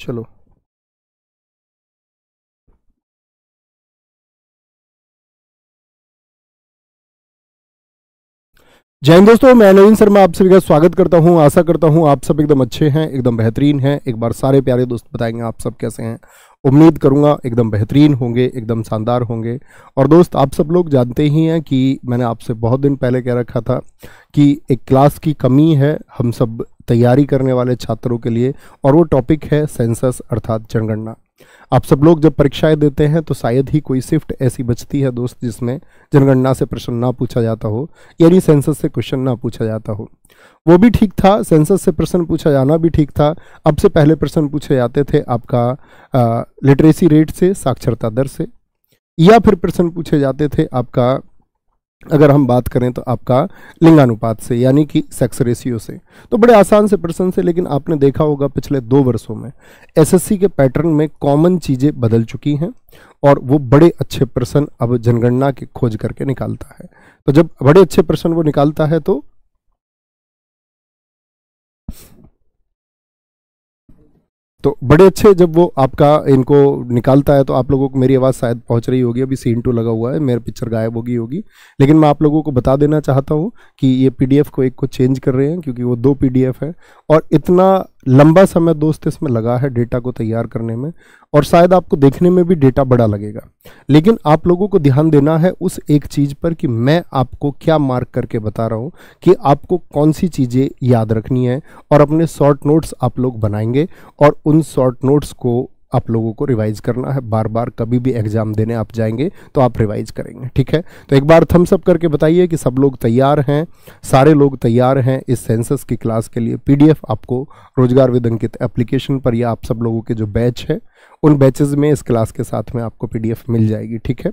चलो जय हिंद दोस्तों मैं नवीन शर्मा आप सभी का स्वागत करता हूं आशा करता हूं आप सब एकदम अच्छे हैं एकदम बेहतरीन हैं एक बार सारे प्यारे दोस्त बताएंगे आप सब कैसे हैं उम्मीद करूँगा एकदम बेहतरीन होंगे एकदम शानदार होंगे और दोस्त आप सब लोग जानते ही हैं कि मैंने आपसे बहुत दिन पहले कह रखा था कि एक क्लास की कमी है हम सब तैयारी करने वाले छात्रों के लिए और वो टॉपिक है सेंसस अर्थात जनगणना आप सब लोग जब परीक्षाएं देते हैं तो शायद ही कोई शिफ्ट ऐसी बचती है दोस्त जिसमें जनगणना से प्रश्न ना पूछा जाता हो यानी सेंसस से क्वेश्चन ना पूछा जाता हो वो भी ठीक था सेंसस से प्रश्न पूछा जाना भी ठीक था अब से पहले प्रश्न पूछे जाते थे आपका लिटरेसी रेट से साक्षरता दर से या फिर प्रश्न पूछे जाते थे आपका अगर हम बात करें तो आपका लिंगानुपात से यानी कि सेक्स रेशियो से तो बड़े आसान से प्रश्न से लेकिन आपने देखा होगा पिछले दो वर्षों में एसएससी के पैटर्न में कॉमन चीज़ें बदल चुकी हैं और वो बड़े अच्छे प्रश्न अब जनगणना की खोज करके निकालता है तो जब बड़े अच्छे प्रश्न वो निकालता है तो तो बड़े अच्छे जब वो आपका इनको निकालता है तो आप लोगों को मेरी आवाज़ शायद पहुंच रही होगी अभी सीन टू लगा हुआ है मेरा पिक्चर गायब होगी होगी लेकिन मैं आप लोगों को बता देना चाहता हूं कि ये पीडीएफ को एक को चेंज कर रहे हैं क्योंकि वो दो पीडीएफ है और इतना लंबा समय दोस्त इसमें लगा है डेटा को तैयार करने में और शायद आपको देखने में भी डेटा बड़ा लगेगा लेकिन आप लोगों को ध्यान देना है उस एक चीज़ पर कि मैं आपको क्या मार्क करके बता रहा हूँ कि आपको कौन सी चीज़ें याद रखनी है और अपने शॉर्ट नोट्स आप लोग बनाएंगे और उन शॉर्ट नोट्स को आप लोगों को रिवाइज करना है बार बार कभी भी एग्ज़ाम देने आप जाएंगे तो आप रिवाइज करेंगे ठीक है तो एक बार थम्सअप करके बताइए कि सब लोग तैयार हैं सारे लोग तैयार हैं इस सेंसस की क्लास के लिए पीडीएफ आपको रोजगार विद अंकित एप्लीकेशन पर या आप सब लोगों के जो बैच है उन बैचेज़ में इस क्लास के साथ में आपको पी मिल जाएगी ठीक है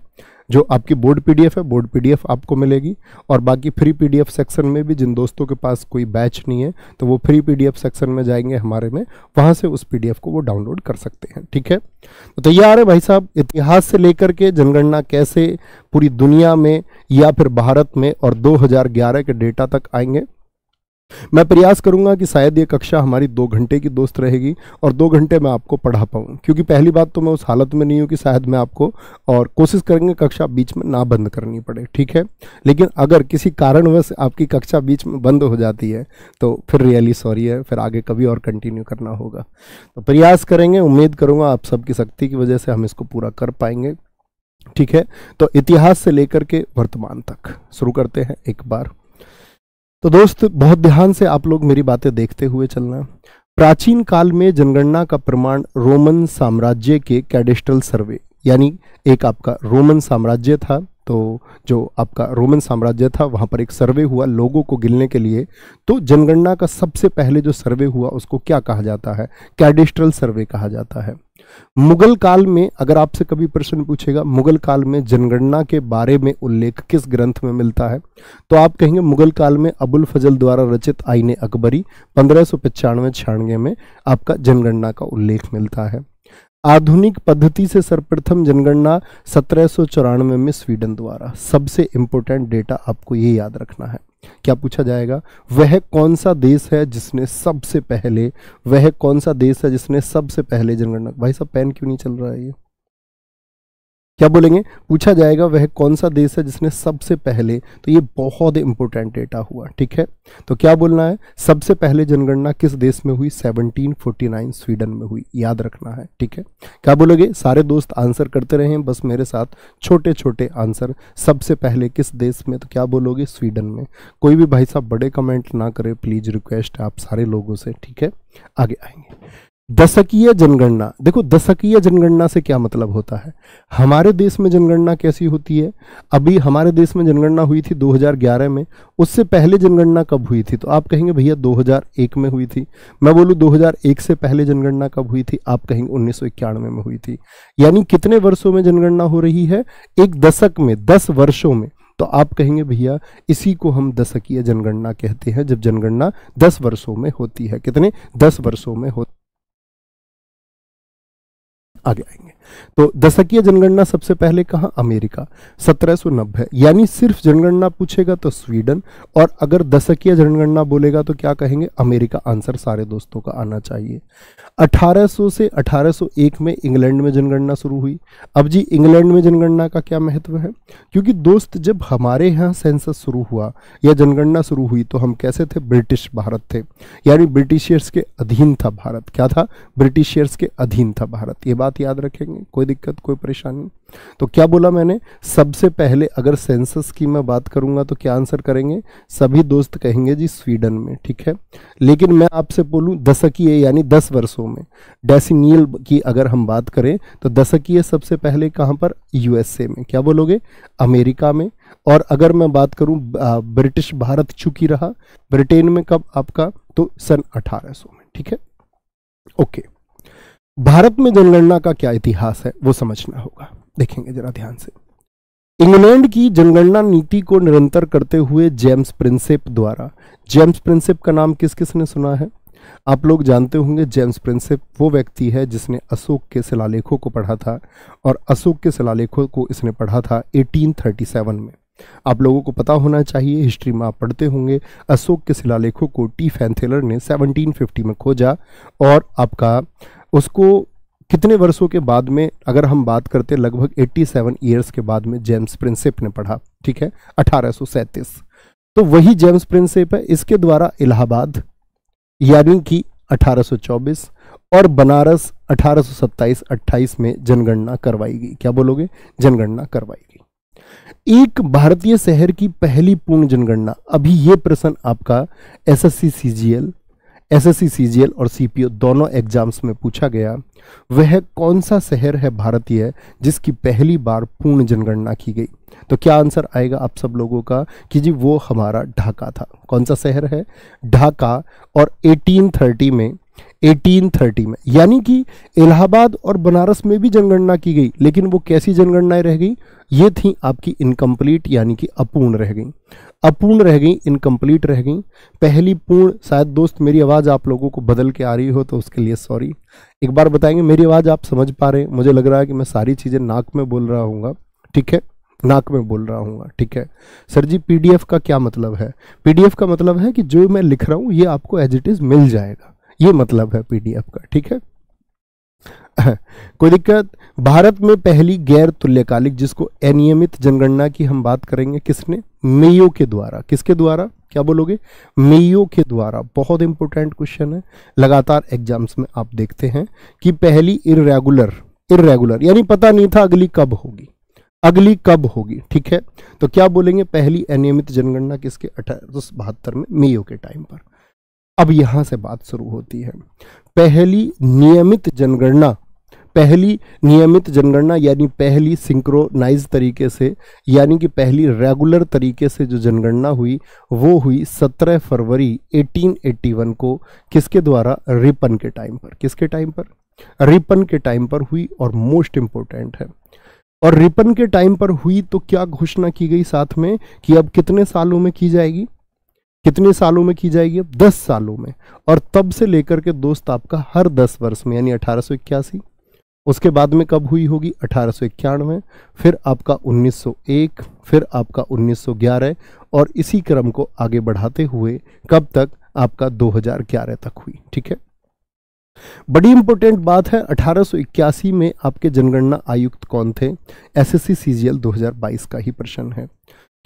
जो आपकी बोर्ड पीडीएफ है बोर्ड पीडीएफ आपको मिलेगी और बाकी फ्री पीडीएफ सेक्शन में भी जिन दोस्तों के पास कोई बैच नहीं है तो वो फ्री पीडीएफ सेक्शन में जाएंगे हमारे में वहाँ से उस पीडीएफ को वो डाउनलोड कर सकते हैं ठीक है तो तैयार है भाई साहब इतिहास से लेकर के जनगणना कैसे पूरी दुनिया में या फिर भारत में और दो के डेटा तक आएंगे मैं प्रयास करूंगा कि शायद ये कक्षा हमारी दो घंटे की दोस्त रहेगी और दो घंटे मैं आपको पढ़ा पाऊँ क्योंकि पहली बात तो मैं उस हालत में नहीं हूँ कि शायद मैं आपको और कोशिश करेंगे कक्षा बीच में ना बंद करनी पड़े ठीक है लेकिन अगर किसी कारणवश आपकी कक्षा बीच में बंद हो जाती है तो फिर रियली सॉरी है फिर आगे कभी और कंटिन्यू करना होगा तो प्रयास करेंगे उम्मीद करूँगा आप सबकी शक्ति की वजह से हम इसको पूरा कर पाएंगे ठीक है तो इतिहास से लेकर के वर्तमान तक शुरू करते हैं एक बार तो दोस्त बहुत ध्यान से आप लोग मेरी बातें देखते हुए चलना प्राचीन काल में जनगणना का प्रमाण रोमन साम्राज्य के कैडिस्टल सर्वे यानी एक आपका रोमन साम्राज्य था तो जो आपका रोमन साम्राज्य था वहाँ पर एक सर्वे हुआ लोगों को गिनने के लिए तो जनगणना का सबसे पहले जो सर्वे हुआ उसको क्या कहा जाता है कैडिस्ट्रल सर्वे कहा जाता है मुगल काल में अगर आपसे कभी प्रश्न पूछेगा मुगल काल में जनगणना के बारे में उल्लेख किस ग्रंथ में मिलता है तो आप कहेंगे मुगल काल में अबुल फजल द्वारा रचित आईने अकबरी पंद्रह सौ में आपका जनगणना का उल्लेख मिलता है आधुनिक पद्धति से सर्वप्रथम जनगणना सत्रह में स्वीडन द्वारा सबसे इंपॉर्टेंट डेटा आपको ये याद रखना है क्या पूछा जाएगा वह कौन सा देश है जिसने सबसे पहले वह कौन सा देश है जिसने सबसे पहले जनगणना भाई साहब पेन क्यों नहीं चल रहा है ये क्या बोलेंगे पूछा जाएगा वह कौन सा देश है जिसने सबसे पहले तो ये बहुत इंपॉर्टेंट डेटा हुआ ठीक है तो क्या बोलना है सबसे पहले जनगणना किस देश में हुई 1749 स्वीडन में हुई याद रखना है ठीक है क्या बोलोगे सारे दोस्त आंसर करते रहे बस मेरे साथ छोटे छोटे आंसर सबसे पहले किस देश में तो क्या बोलोगे स्वीडन में कोई भी भाई साहब बड़े कमेंट ना करे प्लीज़ रिक्वेस्ट आप सारे लोगों से ठीक है आगे आएंगे दशकीय जनगणना देखो दशकीय जनगणना से क्या मतलब होता है हमारे देश में जनगणना कैसी होती है अभी हमारे देश में जनगणना हुई थी 2011 में उससे पहले जनगणना कब हुई थी तो आप कहेंगे भैया 2001 में हुई थी मैं बोलूँ 2001 से पहले जनगणना कब हुई थी आप कहेंगे उन्नीस में हुई थी यानी कितने वर्षों में जनगणना हो रही है एक दशक में दस वर्षों में तो आप कहेंगे भैया इसी को हम दशकीय जनगणना कहते हैं जब जनगणना दस वर्षों में होती है कितने दस वर्षों में होती आगे आएंगे तो दशकीय जनगणना सबसे पहले कहा अमेरिका 1790 यानी सिर्फ जनगणना पूछेगा तो स्वीडन और अगर दशकीय जनगणना बोलेगा तो क्या कहेंगे अमेरिका आंसर सारे दोस्तों का आना चाहिए 1800 से 1801 में इंग्लैंड में जनगणना शुरू हुई अब जी इंग्लैंड में जनगणना का क्या महत्व है क्योंकि दोस्त जब हमारे यहाँ सेंसस शुरू हुआ या जनगणना शुरू हुई तो हम कैसे थे ब्रिटिश भारत थे यानी ब्रिटिशियर्स के अधीन था भारत क्या था ब्रिटिशियर्स के अधीन था भारत ये बात याद रखेंगे करेंगे कोई दिक्कत कोई परेशानी तो क्या बोला मैंने सबसे पहले अगर सेंसस की मैं बात करूंगा तो क्या आंसर करेंगे सभी दोस्त कहेंगे जी स्वीडन में ठीक है लेकिन मैं आपसे बोलूं दशकीय यानी दस वर्षों में डेसिनियल की अगर हम बात करें तो दशकीय सबसे पहले कहां पर यूएसए में क्या बोलोगे अमेरिका में और अगर मैं बात करूं ब्रिटिश भारत चुकी रहा ब्रिटेन में कब आपका तो सन अठारह में ठीक है ओके okay. भारत में जनगणना का क्या इतिहास है वो समझना होगा देखेंगे जरा ध्यान से इंग्लैंड की जनगणना नीति को निरंतर करते हुए जेम्स प्रिंसेप द्वारा जेम्स प्रिंसेप का नाम किस किस ने सुना है आप लोग जानते होंगे जेम्स प्रिंसेप वो व्यक्ति है जिसने अशोक के शिलालेखों को पढ़ा था और अशोक के शिलालेखों को इसने पढ़ा था 1837 में आप लोगों को पता होना चाहिए हिस्ट्री में आप पढ़ते होंगे अशोक के शिलालेखों को टी फैंथेलर ने 1750 में खोजा और आपका उसको कितने वर्षों के बाद में अगर हम बात करते लगभग 87 ईयर्स के बाद में जेम्स प्रिंसेप ने पढ़ा ठीक है अठारह तो वही जेम्स प्रिंसेप है इसके द्वारा इलाहाबाद यानी कि 1824 और बनारस 1827 28 में जनगणना करवाई गई क्या बोलोगे जनगणना करवाई गई एक भारतीय शहर की पहली पूर्ण जनगणना अभी ये प्रश्न आपका जी एल एसएससी सीजीएल और सीपीओ दोनों एग्जाम्स में पूछा गया वह कौन सा शहर है भारतीय जिसकी पहली बार पूर्ण जनगणना की गई तो क्या आंसर आएगा आप सब लोगों का कि जी वो हमारा ढाका था कौन सा शहर है ढाका और 1830 में 1830 में यानी कि इलाहाबाद और बनारस में भी जनगणना की गई लेकिन वो कैसी जनगणनाएं रह गई ये थी आपकी इनकम्प्लीट यानी कि अपूर्ण रह गई अपूर्ण रह गई इनकम्प्लीट रह गई पहली पूर्ण शायद दोस्त मेरी आवाज़ आप लोगों को बदल के आ रही हो तो उसके लिए सॉरी एक बार बताएंगे मेरी आवाज़ आप समझ पा रहे हैं मुझे लग रहा है कि मैं सारी चीज़ें नाक में बोल रहा हूँ ठीक है नाक में बोल रहा हूँ ठीक है सर जी पी का क्या मतलब है पी का मतलब है कि जो मैं लिख रहा हूँ ये आपको एज इट इज़ मिल जाएगा ये मतलब है पीडीएफ का ठीक है कोई दिक्कत भारत में पहली गैर तुल्यकालिक जिसको अनियमित जनगणना की हम बात करेंगे किसने मेयो के द्वारा किसके द्वारा क्या बोलोगे मेयो के द्वारा बहुत इंपॉर्टेंट क्वेश्चन है लगातार एग्जाम्स में आप देखते हैं कि पहली इरेगुलर इरेगुलर यानी पता नहीं था अगली कब होगी अगली कब होगी ठीक है तो क्या बोलेंगे पहली अनियमित जनगणना किसके अठारह में मेयो के टाइम पर अब यहाँ से बात शुरू होती है पहली नियमित जनगणना पहली नियमित जनगणना यानी पहली सिंक्रोनाइज तरीके से यानी कि पहली रेगुलर तरीके से जो जनगणना हुई वो हुई 17 फरवरी 1881 को किसके द्वारा रिपन के टाइम पर किसके टाइम पर रिपन के टाइम पर हुई और मोस्ट इम्पोर्टेंट है और रिपन के टाइम पर हुई तो क्या घोषणा की गई साथ में कि अब कितने सालों में की जाएगी कितने सालों में की जाएगी अब दस सालों में और तब से लेकर के दोस्त आपका हर दस वर्ष में यानी अठारह उसके बाद में कब हुई होगी अठारह फिर आपका 1901 फिर आपका 1911 और इसी क्रम को आगे बढ़ाते हुए कब तक आपका 2011 तक हुई ठीक है बड़ी इंपॉर्टेंट बात है अठारह में आपके जनगणना आयुक्त कौन थे एसएससी सीजीएल 2022 का ही प्रश्न है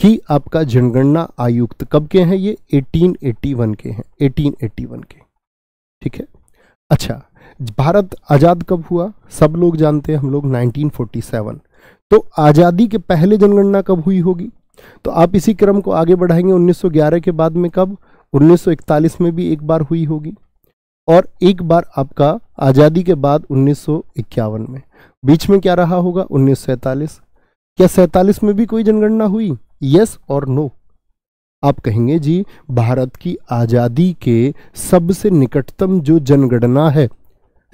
कि आपका जनगणना आयुक्त कब के हैं ये 1881 के हैं 1881 के ठीक है अच्छा भारत आज़ाद कब हुआ सब लोग जानते हैं हम लोग 1947 तो आज़ादी के पहले जनगणना कब हुई होगी तो आप इसी क्रम को आगे बढ़ाएंगे 1911 के बाद में कब 1941 में भी एक बार हुई होगी और एक बार आपका आज़ादी के बाद उन्नीस में बीच में क्या रहा होगा उन्नीस क्या सैतालीस में भी कोई जनगणना हुई यस और नो आप कहेंगे जी भारत की आज़ादी के सबसे निकटतम जो जनगणना है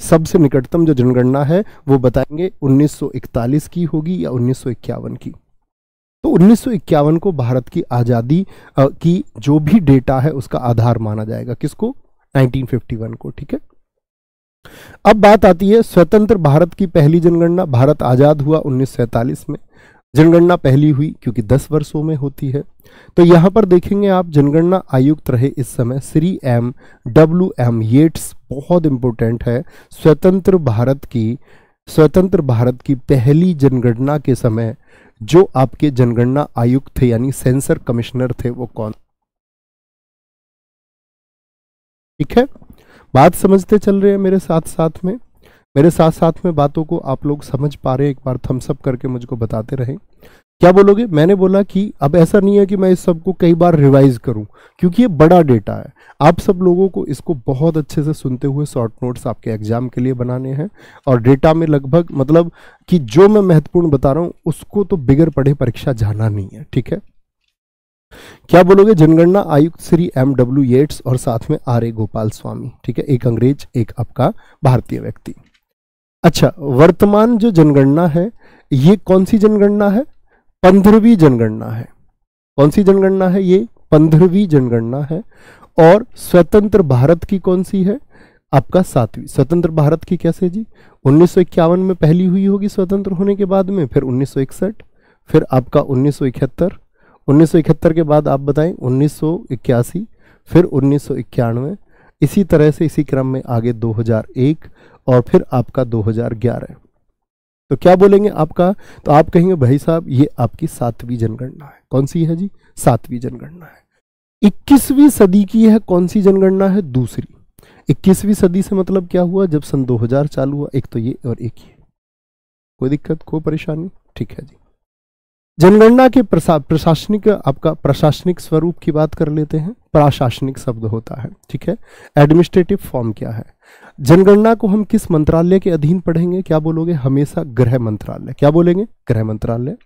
सबसे निकटतम जो जनगणना है वो बताएंगे 1941 की होगी या 1951 की तो 1951 को भारत की आज़ादी की जो भी डेटा है उसका आधार माना जाएगा किसको 1951 को ठीक है अब बात आती है स्वतंत्र भारत की पहली जनगणना भारत आज़ाद हुआ उन्नीस में जनगणना पहली हुई क्योंकि 10 वर्षों में होती है तो यहाँ पर देखेंगे आप जनगणना आयुक्त रहे इस समय Shri M W M Yeats बहुत इंपॉर्टेंट है स्वतंत्र भारत की स्वतंत्र भारत की पहली जनगणना के समय जो आपके जनगणना आयुक्त थे यानी सेंसर कमिश्नर थे वो कौन ठीक है बात समझते चल रहे हैं मेरे साथ साथ में मेरे साथ साथ में बातों को आप लोग समझ पा रहे एक बार थम्सअप करके मुझको बताते रहे क्या बोलोगे मैंने बोला कि अब ऐसा नहीं है कि मैं इस सब को कई बार रिवाइज करूं क्योंकि ये बड़ा डेटा है आप सब लोगों को इसको बहुत अच्छे से सुनते हुए शॉर्ट नोट्स आपके एग्जाम के लिए बनाने हैं और डेटा में लगभग मतलब कि जो मैं महत्वपूर्ण बता रहा हूं उसको तो बिगर पढ़े परीक्षा जाना नहीं है ठीक है क्या बोलोगे जनगणना आयुक्त श्री एम डब्ल्यू येट्स और साथ में आर ए गोपाल स्वामी ठीक है एक अंग्रेज एक आपका भारतीय व्यक्ति अच्छा वर्तमान जो जनगणना है ये कौन सी जनगणना है पंद्रहवीं जनगणना है कौन सी जनगणना है ये पंद्रहवीं जनगणना है और स्वतंत्र भारत की कौन सी है आपका सातवीं स्वतंत्र भारत की कैसे जी उन्नीस में पहली हुई होगी स्वतंत्र होने के बाद में फिर उन्नीस फिर आपका उन्नीस सौ के बाद आप बताएं उन्नीस फिर उन्नीस इसी तरह से इसी क्रम में आगे 2001 और फिर आपका 2011 तो क्या बोलेंगे आपका तो आप कहेंगे भाई साहब ये आपकी सातवीं जनगणना है कौन सी है जी सातवीं जनगणना है इक्कीसवीं सदी की है कौन सी जनगणना है दूसरी इक्कीसवीं सदी से मतलब क्या हुआ जब सन 2000 चालू हुआ एक तो ये और एक ये कोई दिक्कत कोई परेशानी ठीक है जी जनगणना के प्रशा, प्रशासनिक आपका प्रशासनिक स्वरूप की बात कर लेते हैं प्रशासनिक शब्द होता है ठीक है एडमिनिस्ट्रेटिव फॉर्म क्या है जनगणना को हम किस मंत्रालय के अधीन पढ़ेंगे क्या बोलोगे हमेशा गृह मंत्रालय क्या बोलेंगे गृह मंत्रालय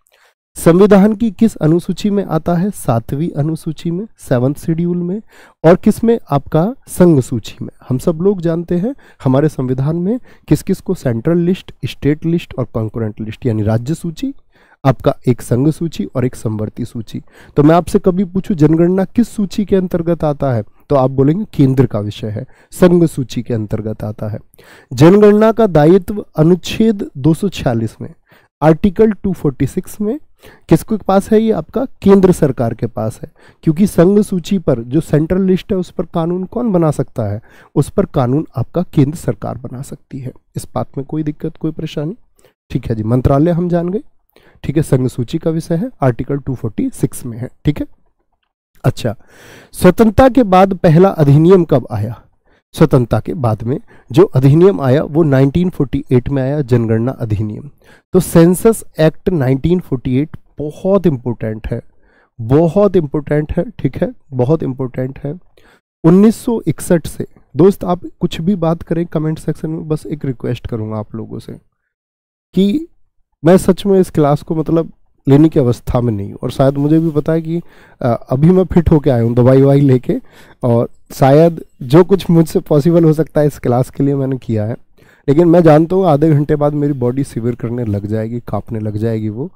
संविधान की किस अनुसूची में आता है सातवीं अनुसूची में सेवंथ शेड्यूल में और किस में आपका संघ सूची में हम सब लोग जानते हैं हमारे संविधान में किस किस को सेंट्रल लिस्ट स्टेट लिस्ट और कॉन्करेंट लिस्ट यानी राज्य सूची आपका एक संघ सूची और एक संवर्ती सूची तो मैं आपसे कभी पूछू जनगणना किस सूची के अंतर्गत आता है तो आप बोलेंगे केंद्र का विषय है संघ सूची के अंतर्गत आता है जनगणना का दायित्व अनुच्छेद 246 में आर्टिकल 246 में किसके पास है ये आपका केंद्र सरकार के पास है क्योंकि संघ सूची पर जो सेंट्रल लिस्ट है उस पर कानून कौन बना सकता है उस पर कानून आपका केंद्र सरकार बना सकती है इस बात में कोई दिक्कत कोई परेशानी ठीक है जी मंत्रालय हम जान गए ठीक है संघ सूची का विषय है आर्टिकल 246 में है ठीक है अच्छा स्वतंत्रता के बाद पहला अधिनियम कब आया स्वतंत्रता के बाद में जो अधिनियम आया वो 1948 में आया जनगणना अधिनियम तो सेंसस एक्ट 1948 बहुत इम्पोर्टेंट है बहुत इम्पोर्टेंट है ठीक है बहुत इम्पोर्टेंट है 1961 से दोस्त आप कुछ भी बात करें कमेंट सेक्शन में बस एक रिक्वेस्ट करूंगा आप लोगों से कि मैं सच में इस क्लास को मतलब लेने की अवस्था में नहीं हूँ और शायद मुझे भी पता है कि अभी मैं फिट होके आया हूँ दवाई ववाई लेके और शायद जो कुछ मुझसे पॉसिबल हो सकता है इस क्लास के लिए मैंने किया है लेकिन मैं जानता हूँ आधे घंटे बाद मेरी बॉडी सिवियर करने लग जाएगी कांपने लग जाएगी वो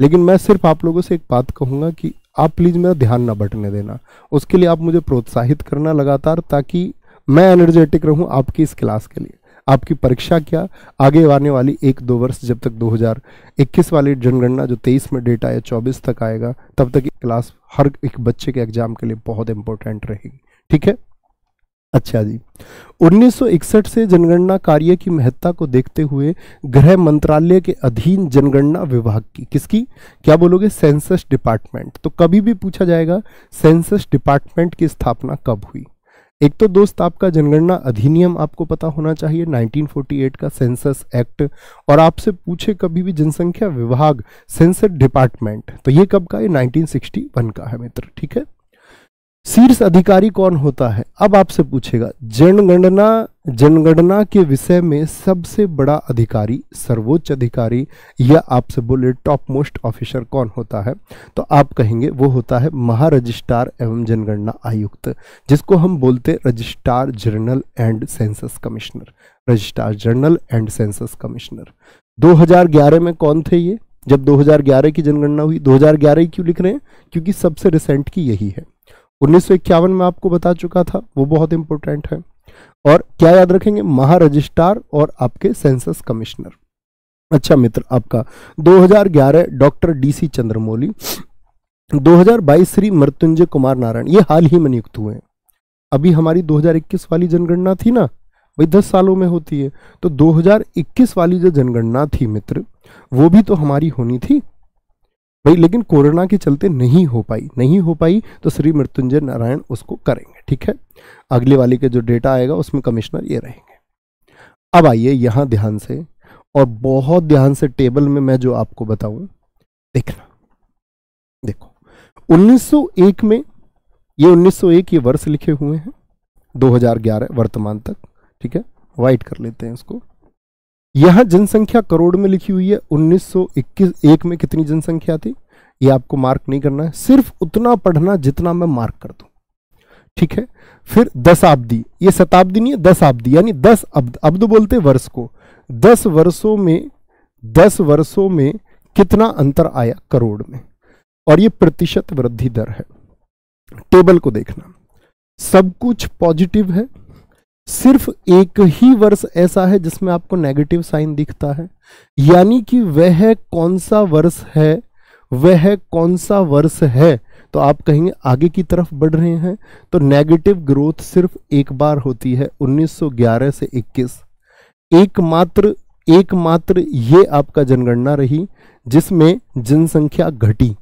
लेकिन मैं सिर्फ आप लोगों से एक बात कहूँगा कि आप प्लीज़ मेरा ध्यान ना बटने देना उसके लिए आप मुझे प्रोत्साहित करना लगातार ताकि मैं एनर्जेटिक रहूँ आपकी इस क्लास के लिए आपकी परीक्षा क्या आगे आने वाली एक दो वर्ष जब तक 2021 वाली जनगणना जो 23 में डेटा आया 24 तक आएगा तब तक क्लास हर एक बच्चे के एग्जाम के लिए बहुत इंपॉर्टेंट रहेगी ठीक है अच्छा जी 1961 से जनगणना कार्य की महत्ता को देखते हुए गृह मंत्रालय के अधीन जनगणना विभाग की किसकी क्या बोलोगे सेंसस डिपार्टमेंट तो कभी भी पूछा जाएगा सेंसस डिपार्टमेंट की स्थापना कब हुई एक तो दोस्त आपका जनगणना अधिनियम आपको पता होना चाहिए 1948 का सेंसस एक्ट और आपसे पूछे कभी भी जनसंख्या विभाग सेंसस डिपार्टमेंट तो ये कब का ये 1961 का है मित्र ठीक है शीर्ष अधिकारी कौन होता है अब आपसे पूछेगा जनगणना जनगणना के विषय में सबसे बड़ा अधिकारी सर्वोच्च अधिकारी या आपसे बोले टॉप मोस्ट ऑफिसर कौन होता है तो आप कहेंगे वो होता है महारजिस्ट्रार एवं जनगणना आयुक्त जिसको हम बोलते registrar general and census commissioner registrar general and census commissioner 2011 में कौन थे ये जब 2011 की जनगणना हुई 2011 क्यों लिख रहे हैं क्योंकि सबसे रिसेंट की यही है उन्नीस में आपको बता चुका था वो बहुत इंपॉर्टेंट है और क्या याद रखेंगे महारजिस्ट्रार और आपके सेंसस कमिश्नर अच्छा मित्र आपका 2011 डॉक्टर डीसी चंद्रमोली 2022 श्री मृत्युंजय कुमार नारायण ये हाल ही में नियुक्त हुए हैं अभी हमारी 2021 वाली जनगणना थी ना वही दस सालों में होती है तो 2021 वाली जो जनगणना थी मित्र वो भी तो हमारी होनी थी भाई लेकिन कोरोना के चलते नहीं हो पाई नहीं हो पाई तो श्री मृत्युंजय नारायण उसको करेंगे ठीक है अगले वाले के जो डेटा आएगा उसमें कमिश्नर ये रहेंगे अब आइए यहां ध्यान से और बहुत ध्यान से टेबल में मैं जो आपको बताऊं देखना देखो 1901 में ये 1901 ये वर्ष लिखे हुए हैं 2011 वर्तमान तक ठीक है वाइट कर लेते हैं इसको यहाँ जनसंख्या करोड़ में लिखी हुई है 1921 एक में कितनी जनसंख्या थी ये आपको मार्क नहीं करना है सिर्फ उतना पढ़ना जितना मैं मार्क कर दू ठीक है फिर दशाब्दी ये शताब्दी नहीं है दशाब्दी यानी दस अब्द अब्द बोलते वर्ष को दस वर्षों में दस वर्षों में कितना अंतर आया करोड़ में और ये प्रतिशत वृद्धि दर है टेबल को देखना सब कुछ पॉजिटिव है सिर्फ एक ही वर्ष ऐसा है जिसमें आपको नेगेटिव साइन दिखता है यानी कि वह कौन सा वर्ष है वह कौन सा वर्ष है तो आप कहेंगे आगे की तरफ बढ़ रहे हैं तो नेगेटिव ग्रोथ सिर्फ एक बार होती है 1911 से 21 एकमात्र एकमात्र ये आपका जनगणना रही जिसमें जनसंख्या घटी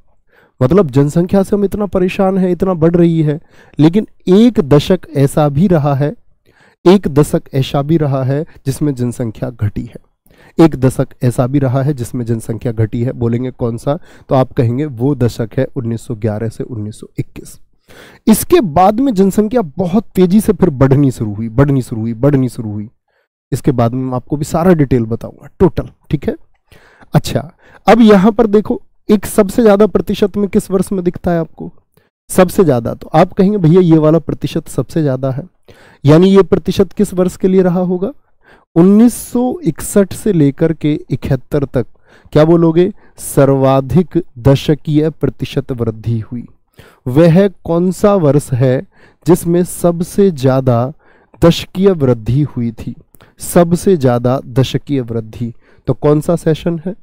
मतलब जनसंख्या से हम इतना परेशान हैं इतना बढ़ रही है लेकिन एक दशक ऐसा भी रहा है एक दशक ऐसा भी रहा है जिसमें जनसंख्या घटी है एक दशक ऐसा भी रहा है जिसमें जनसंख्या घटी है बोलेंगे कौन सा तो आप कहेंगे वो दशक है 1911 से 1921 इसके बाद में जनसंख्या बहुत तेजी से फिर बढ़नी शुरू हुई बढ़नी शुरू हुई बढ़नी शुरू हुई इसके बाद में आपको भी सारा डिटेल बताऊंगा टोटल ठीक है अच्छा अब यहां पर देखो एक सबसे ज्यादा प्रतिशत में किस वर्ष में दिखता है आपको सबसे ज्यादा तो आप कहेंगे भैया ये वाला प्रतिशत सबसे ज्यादा है यानी ये प्रतिशत किस वर्ष के लिए रहा होगा 1961 से लेकर के इकहत्तर तक क्या बोलोगे सर्वाधिक दशकीय प्रतिशत वृद्धि हुई वह कौन सा वर्ष है जिसमें सबसे ज्यादा दशकीय वृद्धि हुई थी सबसे ज्यादा दशकीय वृद्धि तो कौन सा सेशन है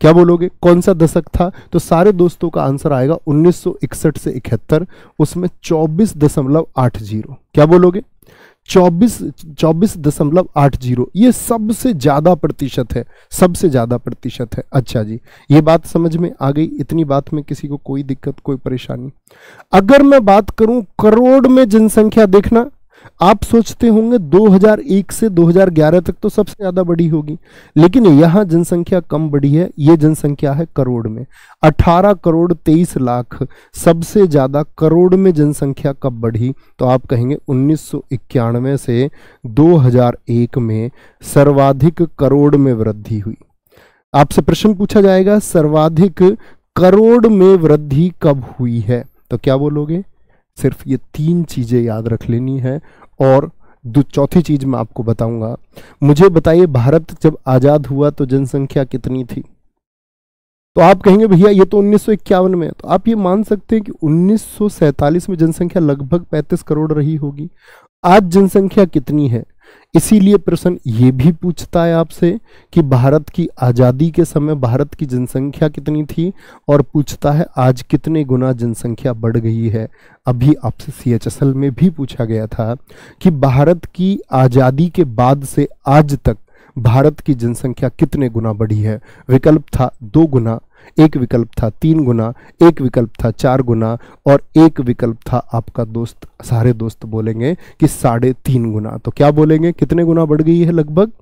क्या बोलोगे कौन सा दशक था तो सारे दोस्तों का आंसर आएगा 1961 से इकहत्तर उसमें चौबीस दशमलव आठ जीरो क्या बोलोगे चौबीस चौबीस दशमलव आठ जीरो ये सबसे ज़्यादा प्रतिशत है सबसे ज़्यादा प्रतिशत है अच्छा जी ये बात समझ में आ गई इतनी बात में किसी को कोई दिक्कत कोई परेशानी अगर मैं बात करूं करोड़ में जनसंख्या देखना आप सोचते होंगे 2001 से 2011 तक तो सबसे ज़्यादा बढ़ी होगी लेकिन यहाँ जनसंख्या कम बढ़ी है ये जनसंख्या है करोड़ में 18 करोड़ 23 लाख सबसे ज़्यादा करोड़ में जनसंख्या कब बढ़ी तो आप कहेंगे उन्नीस से 2001 में सर्वाधिक करोड़ में वृद्धि हुई आपसे प्रश्न पूछा जाएगा सर्वाधिक करोड़ में वृद्धि कब हुई है तो क्या बोलोगे सिर्फ ये तीन चीज़ें याद रख लेनी है और दो चौथी चीज़ मैं आपको बताऊंगा मुझे बताइए भारत जब आज़ाद हुआ तो जनसंख्या कितनी थी तो आप कहेंगे भैया ये तो उन्नीस में है तो आप ये मान सकते हैं कि उन्नीस में जनसंख्या लगभग 35 करोड़ रही होगी आज जनसंख्या कितनी है इसीलिए प्रश्न ये भी पूछता है आपसे कि भारत की आज़ादी के समय भारत की जनसंख्या कितनी थी और पूछता है आज कितने गुना जनसंख्या बढ़ गई है अभी आपसे सीएचएसएल में भी पूछा गया था कि भारत की आज़ादी के बाद से आज तक भारत की जनसंख्या कितने गुना बढ़ी है विकल्प था दो गुना एक विकल्प था तीन गुना एक विकल्प था चार गुना और एक विकल्प था आपका दोस्त सारे दोस्त बोलेंगे कि साढ़े तीन गुना तो क्या बोलेंगे कितने गुना बढ़ गई है लगभग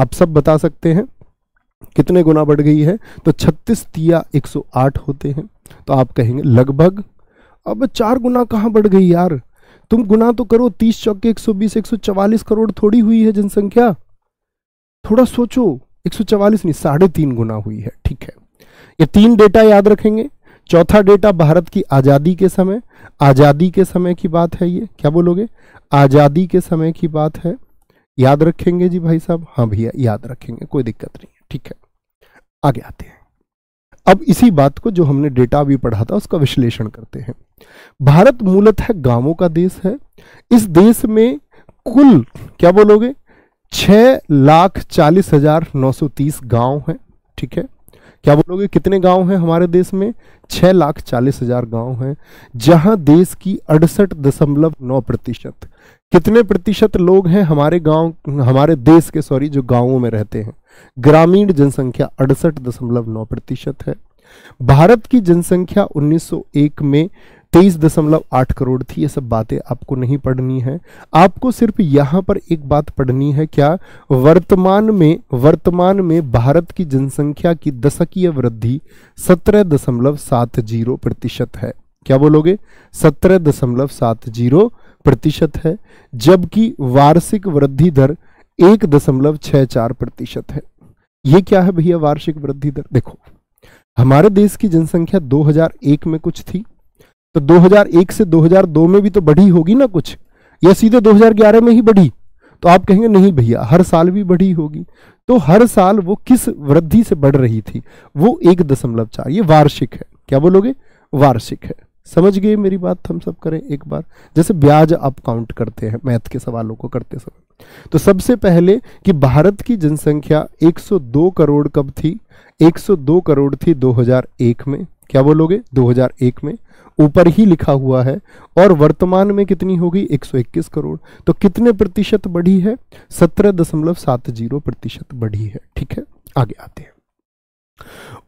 आप सब बता सकते हैं कितने गुना बढ़ गई है तो छत्तीस तिया आठ होते हैं तो आप कहेंगे लगभग अब चार गुना कहाँ बढ़ गई यार तुम गुना तो करो तीस चौके एक सौ बीस एक सौ चवालीस करोड़ थोड़ी हुई है जनसंख्या थोड़ा सोचो एक सौ चवालीस नहीं साढ़े तीन गुना हुई है ठीक है ये तीन डेटा याद रखेंगे चौथा डेटा भारत की आज़ादी के समय आज़ादी के समय की बात है ये क्या बोलोगे आज़ादी के समय की बात है याद रखेंगे जी भाई साहब हाँ भैया याद रखेंगे कोई दिक्कत नहीं है ठीक है आगे आते हैं अब इसी बात को जो हमने डेटा भी पढ़ा था उसका विश्लेषण करते हैं भारत मूलत है गांवों का देश है इस देश में कुल क्या बोलोगे छह लाख चालीस हजार नौ सौ तीस गांव है ठीक है क्या बोलोगे कितने गांव हैं हमारे देश में छह लाख चालीस हजार गांव हैं जहां देश की अड़सठ दशमलव नौ प्रतिशत कितने प्रतिशत लोग हैं हमारे गांव हमारे देश के सॉरी जो गांवों में रहते हैं ग्रामीण जनसंख्या अड़सठ दशमलव नौ प्रतिशत है भारत की जनसंख्या 1901 में तेईस दशमलव आठ करोड़ थी ये सब बातें आपको नहीं पढ़नी है आपको सिर्फ यहां पर एक बात पढ़नी है क्या वर्तमान में वर्तमान में भारत की जनसंख्या की दशकीय वृद्धि सत्रह दशमलव सात जीरो प्रतिशत है क्या बोलोगे सत्रह दशमलव सात जीरो प्रतिशत है जबकि वार्षिक वृद्धि दर एक दशमलव छह चार प्रतिशत है यह क्या है भैया वार्षिक वृद्धि दर देखो हमारे देश की जनसंख्या 2001 में कुछ थी तो 2001 से 2002 में भी तो बढ़ी होगी ना कुछ या सीधे 2011 में ही बढ़ी तो आप कहेंगे नहीं भैया हर साल भी बढ़ी होगी तो हर साल वो किस वृद्धि से बढ़ रही थी वो एक दशमलव चार ये वार्षिक है क्या बोलोगे वार्षिक है समझ गए मेरी बात हम सब करें एक बार जैसे ब्याज आप काउंट करते हैं मैथ के सवालों को करते समय तो सबसे पहले कि भारत की जनसंख्या 102 करोड़ कब थी 102 करोड़ थी 2001 में क्या बोलोगे 2001 में ऊपर ही लिखा हुआ है और वर्तमान में कितनी होगी 121 करोड़ तो कितने प्रतिशत बढ़ी है सत्रह दशमलव सात जीरो प्रतिशत बढ़ी है ठीक है आगे आते हैं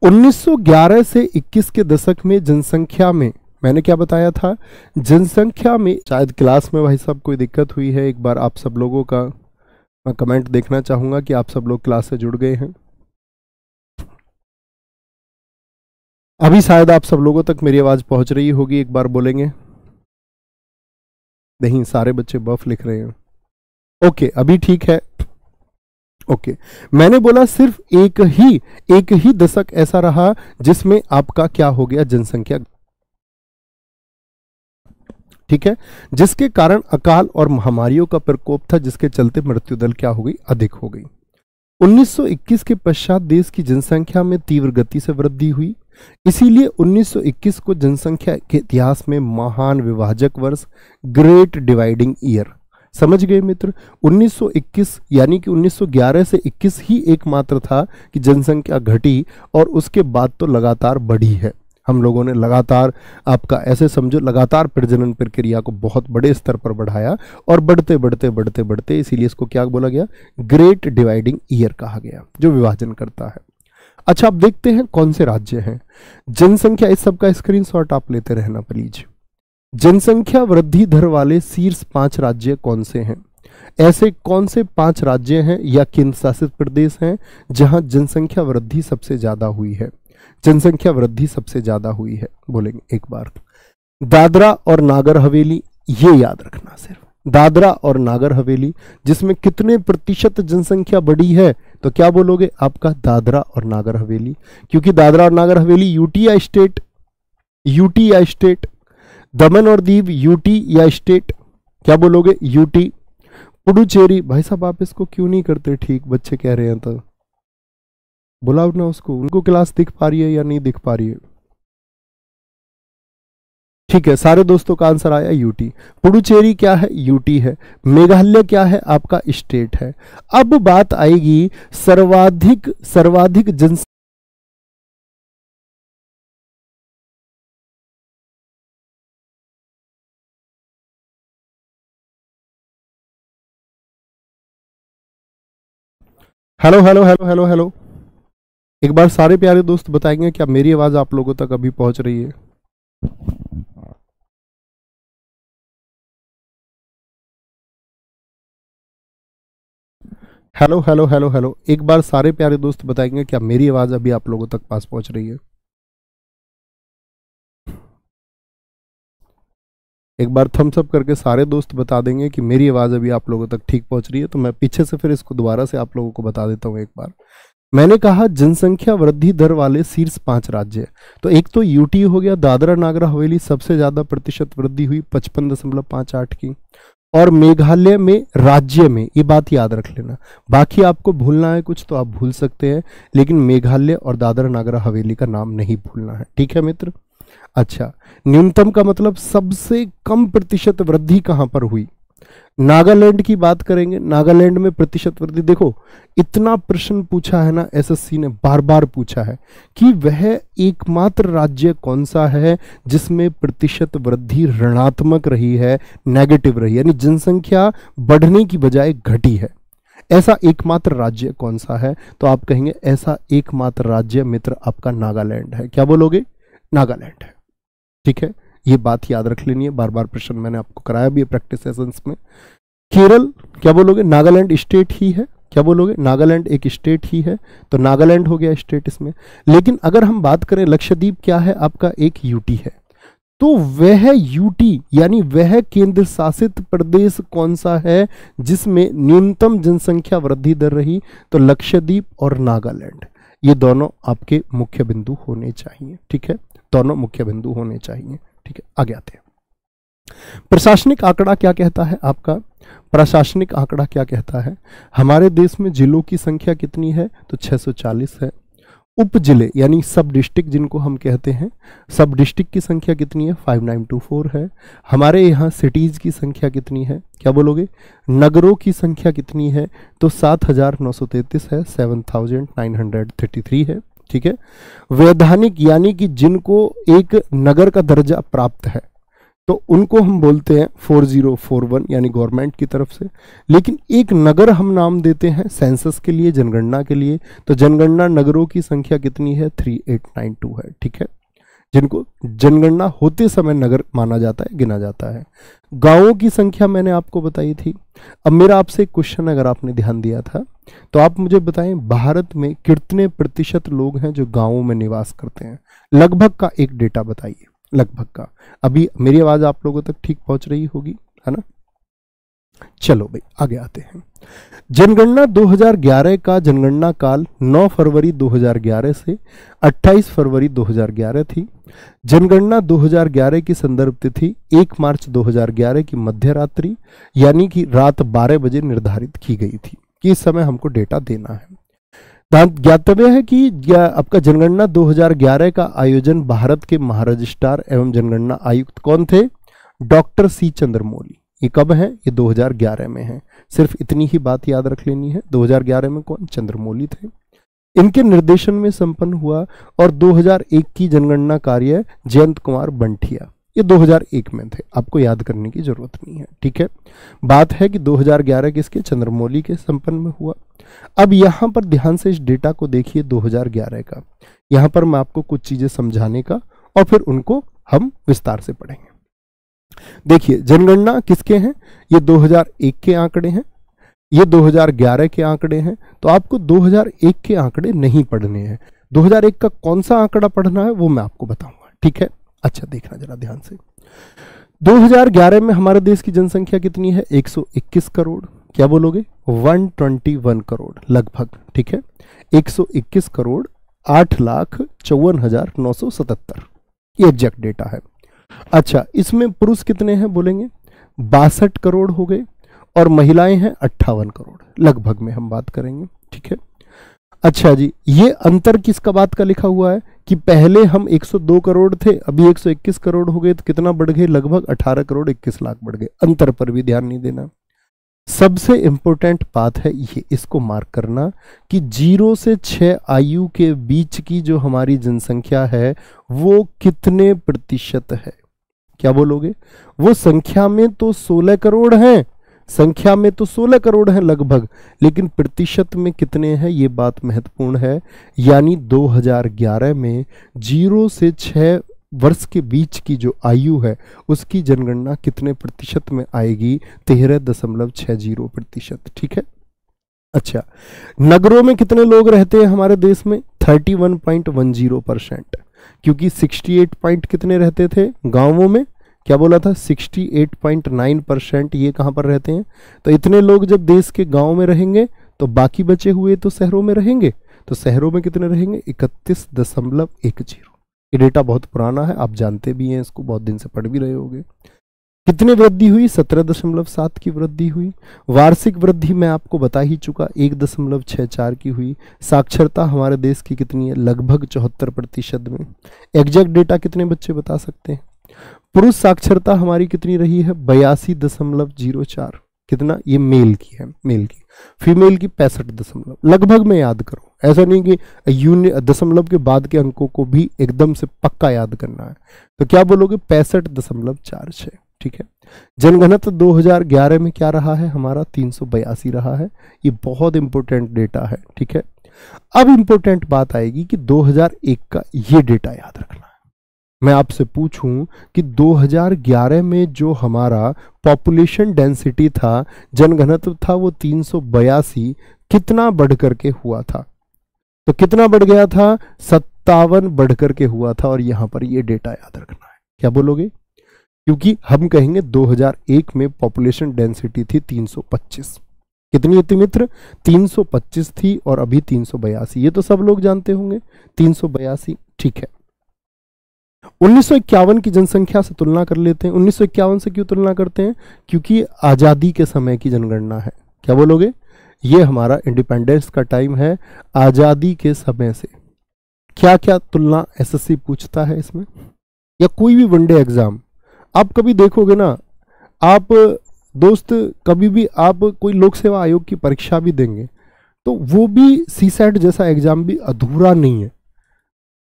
1911 से 21 के दशक में जनसंख्या में मैंने क्या बताया था जनसंख्या में शायद क्लास में भाई साहब कोई दिक्कत हुई है एक बार आप सब लोगों का मैं कमेंट देखना चाहूंगा कि आप सब लोग क्लास से जुड़ गए हैं अभी शायद आप सब लोगों तक मेरी आवाज़ पहुंच रही होगी एक बार बोलेंगे नहीं सारे बच्चे बफ लिख रहे हैं ओके अभी ठीक है ओके मैंने बोला सिर्फ एक ही एक ही दशक ऐसा रहा जिसमें आपका क्या हो गया जनसंख्या ठीक है जिसके कारण अकाल और महामारियों का प्रकोप था जिसके चलते मृत्यु दल क्या हो गई अधिक हो गई 1921 के पश्चात देश की जनसंख्या में तीव्र गति से वृद्धि हुई इसीलिए 1921 को जनसंख्या के इतिहास में महान विभाजक वर्ष ग्रेट डिवाइडिंग ईयर समझ गए मित्र 1921 यानी कि 1911 से 21 ही एकमात्र था कि जनसंख्या घटी और उसके बाद तो लगातार बढ़ी है हम लोगों ने लगातार आपका ऐसे समझो लगातार प्रजनन प्रक्रिया को बहुत बड़े स्तर पर बढ़ाया और बढ़ते बढ़ते बढ़ते बढ़ते इसीलिए इसको क्या बोला गया ग्रेट डिवाइडिंग ईयर कहा गया जो विभाजन करता है अच्छा आप देखते हैं कौन से राज्य हैं जनसंख्या इस सबका स्क्रीन आप लेते रहना प्लीज जनसंख्या वृद्धि दर वाले शीर्ष पांच राज्य कौन से हैं ऐसे कौन से पांच राज्य हैं या केंद्र शासित प्रदेश हैं जहां जनसंख्या वृद्धि सबसे ज्यादा हुई है जनसंख्या वृद्धि सबसे ज्यादा हुई है बोलेंगे एक बार दादरा और नागर हवेली ये याद रखना सिर्फ दादरा और नागर हवेली जिसमें कितने प्रतिशत जनसंख्या बढ़ी है तो क्या बोलोगे आपका दादरा और नागर हवेली क्योंकि दादरा और नागर हवेली यूटी या स्टेट यूटी या स्टेट दमन और दीव यूटी या स्टेट क्या बोलोगे यूटी पुडुचेरी भाई साहब आप इसको क्यों नहीं करते ठीक बच्चे कह रहे हैं तो बुलाओ ना उसको उनको क्लास दिख पा रही है या नहीं दिख पा रही है ठीक है सारे दोस्तों का आंसर आया यूटी पुडुचेरी क्या है यूटी है मेघालय क्या है आपका स्टेट है अब बात आएगी सर्वाधिक सर्वाधिक जन hello hello hello hello hello एक बार सारे प्यारे दोस्त बताएंगे क्या मेरी आवाज आप लोगों तक अभी पहुंच रही है हेलो हेलो हेलो हेलो एक बार सारे प्यारे दोस्त बताएंगे क्या मेरी आवाज़ अभी आप लोगों तक पास पहुंच रही है एक बार थम्स अप करके सारे दोस्त बता देंगे कि मेरी आवाज़ अभी आप लोगों तक ठीक पहुंच रही है तो मैं पीछे से फिर इसको दोबारा से आप लोगों को बता देता हूँ एक बार मैंने कहा जनसंख्या वृद्धि दर वाले शीर्ष पांच राज्य तो एक तो यूटी हो गया दादरा नागरा हवेली सबसे ज़्यादा प्रतिशत वृद्धि हुई पचपन दशमलव पाँच आठ की और मेघालय में राज्य में ये बात याद रख लेना बाकी आपको भूलना है कुछ तो आप भूल सकते हैं लेकिन मेघालय और दादर नागर हवेली का नाम नहीं भूलना है ठीक है मित्र अच्छा न्यूनतम का मतलब सबसे कम प्रतिशत वृद्धि कहां पर हुई नागालैंड की बात करेंगे नागालैंड में प्रतिशत वृद्धि देखो इतना प्रश्न पूछा है ना एसएससी ने बार बार पूछा है कि वह एकमात्र राज्य कौन सा है जिसमें प्रतिशत वृद्धि ऋणात्मक रही है नेगेटिव रही यानी जनसंख्या बढ़ने की बजाय घटी है ऐसा एकमात्र राज्य कौन सा है तो आप कहेंगे ऐसा एकमात्र राज्य मित्र आपका नागालैंड है क्या बोलोगे नागालैंड है ठीक है ये बात याद रख लेनी है बार बार प्रश्न मैंने आपको कराया भी है प्रैक्टिस सेशंस में केरल क्या बोलोगे नागालैंड स्टेट ही है क्या बोलोगे नागालैंड एक स्टेट ही है तो नागालैंड हो गया स्टेट इसमें लेकिन अगर हम बात करें लक्षद्वीप क्या है आपका एक यूटी है तो वह यूटी यानी वह केंद्र शासित प्रदेश कौन सा है जिसमें न्यूनतम जनसंख्या वृद्धि दर रही तो लक्षद्वीप और नागालैंड ये दोनों आपके मुख्य बिंदु होने चाहिए ठीक है दोनों मुख्य बिंदु होने चाहिए ठीक है आगे आते हैं प्रशासनिक आंकड़ा क्या कहता है आपका प्रशासनिक आंकड़ा क्या कहता है हमारे देश में जिलों की संख्या कितनी है तो 640 है उप जिले यानी सब डिस्ट्रिक्ट जिनको हम कहते हैं सब डिस्ट्रिक्ट की संख्या कितनी है 5924 है हमारे यहाँ सिटीज़ की संख्या कितनी है क्या बोलोगे नगरों की संख्या कितनी है तो 7933 है 7933 है ठीक है वैधानिक यानी कि जिनको एक नगर का दर्जा प्राप्त है तो उनको हम बोलते हैं 4041 यानी गवर्नमेंट की तरफ से लेकिन एक नगर हम नाम देते हैं सेंसस के लिए जनगणना के लिए तो जनगणना नगरों की संख्या कितनी है 3892 है ठीक है जिनको जनगणना होते समय नगर माना जाता है गिना जाता है गांवों की संख्या मैंने आपको बताई थी अब मेरा आपसे क्वेश्चन अगर आपने ध्यान दिया था तो आप मुझे बताएं भारत में कितने प्रतिशत लोग हैं जो गांवों में निवास करते हैं लगभग का एक डेटा बताइए लगभग का अभी मेरी आवाज़ आप लोगों तक ठीक पहुंच रही होगी है ना चलो भाई आगे आते हैं जनगणना 2011 का जनगणना काल 9 फरवरी 2011 से 28 फरवरी 2011 थी जनगणना 2011 की संदर्भ तिथि 1 मार्च 2011 की मध्य रात्रि यानी कि रात 12 बजे निर्धारित की गई थी किस समय हमको डेटा देना है ज्ञातव्य है कि आपका जनगणना 2011 का आयोजन भारत के महारजिस्ट्रार एवं जनगणना आयुक्त कौन थे डॉक्टर सी चंद्रमौली ये कब है ये 2011 में है सिर्फ इतनी ही बात याद रख लेनी है 2011 में कौन चंद्रमौली थे इनके निर्देशन में संपन्न हुआ और 2001 की जनगणना कार्य जयंत कुमार बंठिया ये 2001 में थे आपको याद करने की ज़रूरत नहीं है ठीक है बात है कि 2011 किसके चंद्रमौली के संपन्न में हुआ अब यहां पर ध्यान से इस डेटा को देखिए 2011 का यहां पर मैं आपको कुछ चीज़ें समझाने का और फिर उनको हम विस्तार से पढ़ेंगे देखिए जनगणना किसके हैं ये 2001 के आंकड़े हैं ये 2011 के आंकड़े हैं तो आपको 2001 के आंकड़े नहीं पढ़ने हैं 2001 का कौन सा आंकड़ा पढ़ना है वो मैं आपको बताऊंगा ठीक है अच्छा देखना जरा ध्यान से 2011 में हमारे देश की जनसंख्या कितनी है 121 करोड़ क्या बोलोगे 121 करोड़ लगभग ठीक है 121 करोड़ आठ लाख चौवन हजार नौ सौ सतहत्तर ये एग्जैक्ट डेटा है अच्छा इसमें पुरुष कितने हैं बोलेंगे बासठ करोड़ हो गए और महिलाएं हैं अट्ठावन करोड़ लगभग में हम बात करेंगे ठीक है अच्छा जी ये अंतर किसका बात का लिखा हुआ है कि पहले हम 102 करोड़ थे अभी 121 करोड़ हो गए तो कितना बढ़ गए लगभग 18 करोड़ 21 लाख बढ़ गए अंतर पर भी ध्यान नहीं देना सबसे इंपॉर्टेंट बात है ये इसको मार्क करना कि जीरो से छ आयु के बीच की जो हमारी जनसंख्या है वो कितने प्रतिशत है क्या बोलोगे वो संख्या में तो 16 करोड़ हैं संख्या में तो 16 करोड़ हैं लगभग लेकिन प्रतिशत में कितने हैं ये बात महत्वपूर्ण है यानी 2011 में जीरो से छः वर्ष के बीच की जो आयु है उसकी जनगणना कितने प्रतिशत में आएगी तेरह दशमलव छः जीरो प्रतिशत ठीक है अच्छा नगरों में कितने लोग रहते हैं हमारे देश में thirty one point one zero percent क्योंकि सिक्सटी एट पॉइंट कितने रहते थे गांवों में क्या बोला था 68.9 परसेंट ये कहाँ पर रहते हैं तो इतने लोग जब देश के गांव में रहेंगे तो बाकी बचे हुए तो शहरों में रहेंगे तो शहरों में कितने रहेंगे इकतीस दशमलव एक जीरो ये डेटा बहुत पुराना है आप जानते भी हैं इसको बहुत दिन से पढ़ भी रहे होंगे कितने वृद्धि हुई सत्रह दशमलव सात की वृद्धि हुई वार्षिक वृद्धि मैं आपको बता ही चुका एक दशमलव छः चार की हुई साक्षरता हमारे देश की कितनी है लगभग चौहत्तर प्रतिशत में एग्जैक्ट डेटा कितने बच्चे बता सकते हैं पुरुष साक्षरता हमारी कितनी रही है बयासी दशमलव जीरो चार कितना ये मेल की है मेल की फीमेल की पैंसठ दशमलव लगभग मैं याद करूं ऐसा नहीं कि यूनि दशमलव के बाद के अंकों को भी एकदम से पक्का याद करना है तो क्या बोलोगे पैंसठ दशमलव चार छः ठीक है जनघनत्व 2011 में क्या रहा है हमारा तीन रहा है ये बहुत इंपॉर्टेंट डेटा है ठीक है अब इंपॉर्टेंट बात आएगी कि 2001 का ये डेटा याद रखना मैं आपसे पूछूं कि 2011 में जो हमारा पॉपुलेशन डेंसिटी था जनघनत्व था वो तीन कितना बढ़कर के हुआ था तो कितना बढ़ गया था सत्तावन बढ़कर के हुआ था और यहां पर ये डेटा याद रखना है क्या बोलोगे क्योंकि हम कहेंगे 2001 में पॉपुलेशन डेंसिटी थी 325 कितनी थी मित्र 325 थी और अभी तीन ये तो सब लोग जानते होंगे तीन ठीक है उन्नीस की जनसंख्या से तुलना कर लेते हैं उन्नीस से क्यों तुलना करते हैं क्योंकि आज़ादी के समय की जनगणना है क्या बोलोगे ये हमारा इंडिपेंडेंस का टाइम है आज़ादी के समय से क्या क्या तुलना एसएससी पूछता है इसमें या कोई भी वनडे एग्ज़ाम आप कभी देखोगे ना आप दोस्त कभी भी आप कोई लोक सेवा आयोग की परीक्षा भी देंगे तो वो भी सी जैसा एग्ज़ाम भी अधूरा नहीं है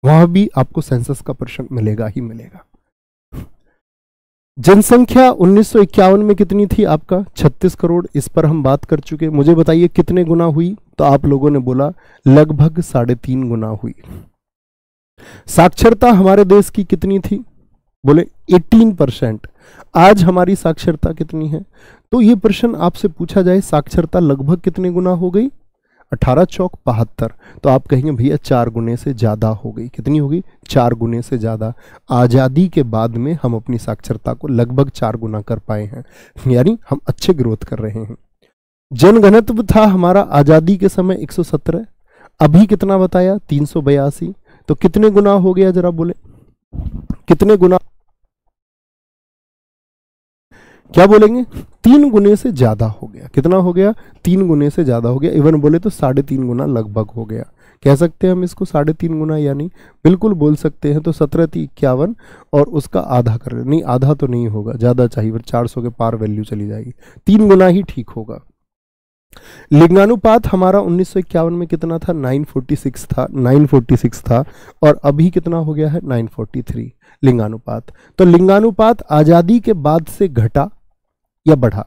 वहां भी आपको सेंसस का प्रश्न मिलेगा ही मिलेगा जनसंख्या उन्नीस में कितनी थी आपका 36 करोड़ इस पर हम बात कर चुके मुझे बताइए कितने गुना हुई तो आप लोगों ने बोला लगभग साढ़े तीन गुना हुई साक्षरता हमारे देश की कितनी थी बोले 18 परसेंट आज हमारी साक्षरता कितनी है तो ये प्रश्न आपसे पूछा जाए साक्षरता लगभग कितने गुना हो गई अठारह चौक बहत्तर तो आप कहेंगे भैया चार गुने से ज़्यादा हो गई कितनी होगी चार गुने से ज़्यादा आज़ादी के बाद में हम अपनी साक्षरता को लगभग चार गुना कर पाए हैं यानी हम अच्छे ग्रोथ कर रहे हैं जनघनत्व था हमारा आज़ादी के समय 117 अभी कितना बताया तीन तो कितने गुना हो गया जरा बोले कितने गुना क्या बोलेंगे तीन गुने से ज़्यादा हो गया कितना हो गया तीन गुने से ज़्यादा हो गया इवन बोले तो साढ़े तीन गुना लगभग हो गया कह सकते हैं हम इसको साढ़े तीन गुना यानी बिल्कुल बोल सकते हैं तो सत्रह थी इक्यावन और उसका आधा कर नहीं आधा तो नहीं होगा ज़्यादा चाहिए चार सौ के पार वैल्यू चली जाएगी तीन गुना ही ठीक होगा लिंगानुपात हमारा उन्नीस में कितना था 946 था 946 था और अभी कितना हो गया है 943 लिंगानुपात तो लिंगानुपात आज़ादी के बाद से घटा या बढ़ा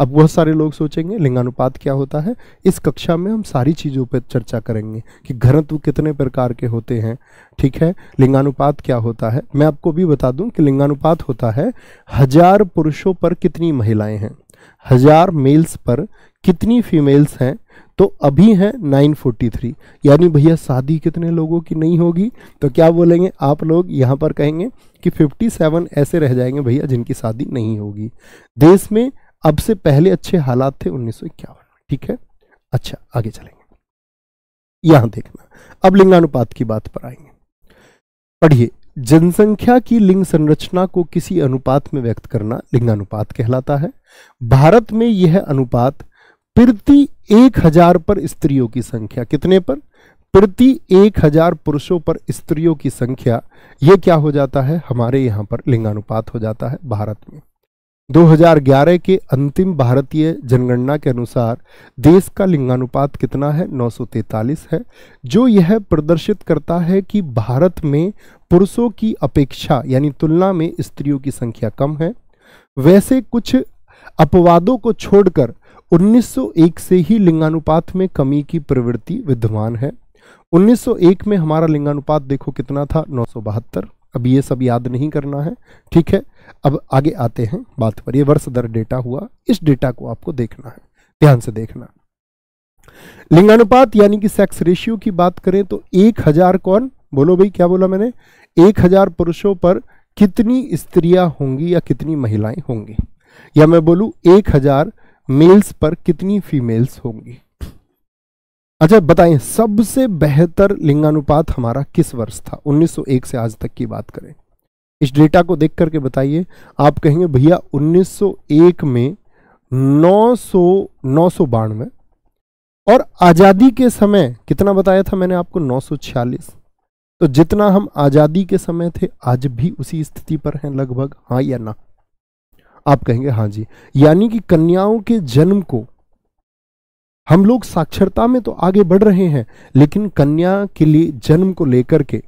अब बहुत सारे लोग सोचेंगे लिंगानुपात क्या होता है इस कक्षा में हम सारी चीज़ों पर चर्चा करेंगे कि घनत्व कितने प्रकार के होते हैं ठीक है लिंगानुपात क्या होता है मैं आपको भी बता दूं कि लिंगानुपात होता है हजार पुरुषों पर कितनी महिलाएं हैं हजार मेल्स पर कितनी फीमेल्स हैं तो अभी है 943 यानी भैया शादी कितने लोगों की नहीं होगी तो क्या बोलेंगे आप लोग यहाँ पर कहेंगे कि 57 ऐसे रह जाएंगे भैया जिनकी शादी नहीं होगी देश में अब से पहले अच्छे हालात थे उन्नीस में ठीक है अच्छा आगे चलेंगे यहां देखना अब लिंगानुपात की बात पर आएंगे पढ़िए जनसंख्या की लिंग संरचना को किसी अनुपात में व्यक्त करना लिंगानुपात कहलाता है भारत में यह अनुपात प्रति एक हजार पर स्त्रियों की संख्या कितने पर प्रति एक हजार पुरुषों पर स्त्रियों की संख्या ये क्या हो जाता है हमारे यहाँ पर लिंगानुपात हो जाता है भारत में 2011 के अंतिम भारतीय जनगणना के अनुसार देश का लिंगानुपात कितना है 943 है जो यह प्रदर्शित करता है कि भारत में पुरुषों की अपेक्षा यानी तुलना में स्त्रियों की संख्या कम है वैसे कुछ अपवादों को छोड़कर 1901 से ही लिंगानुपात में कमी की प्रवृत्ति विद्यमान है 1901 में हमारा लिंगानुपात देखो कितना था नौ अब ये सब याद नहीं करना है ठीक है अब आगे आते हैं बात पर ये वर्ष दर डेटा हुआ इस डेटा को आपको देखना है ध्यान से देखना लिंगानुपात यानी कि सेक्स रेशियो की बात करें तो एक हजार कौन बोलो भाई क्या बोला मैंने एक हजार पुरुषों पर कितनी स्त्रियां होंगी या कितनी महिलाएं होंगी या मैं बोलू एक हजार मेल्स पर कितनी फीमेल्स होंगी अच्छा बताएं सबसे बेहतर लिंगानुपात हमारा किस वर्ष था 1901 से आज तक की बात करें इस डेटा को देख करके बताइए आप कहेंगे भैया 1901 में 900 नौ सौ बानवे और आज़ादी के समय कितना बताया था मैंने आपको 946 तो जितना हम आज़ादी के समय थे आज भी उसी स्थिति पर हैं लगभग हाँ या ना आप कहेंगे हाँ जी यानी कि कन्याओं के जन्म को हम लोग साक्षरता में तो आगे बढ़ रहे हैं लेकिन कन्या के लिए जन्म को लेकर के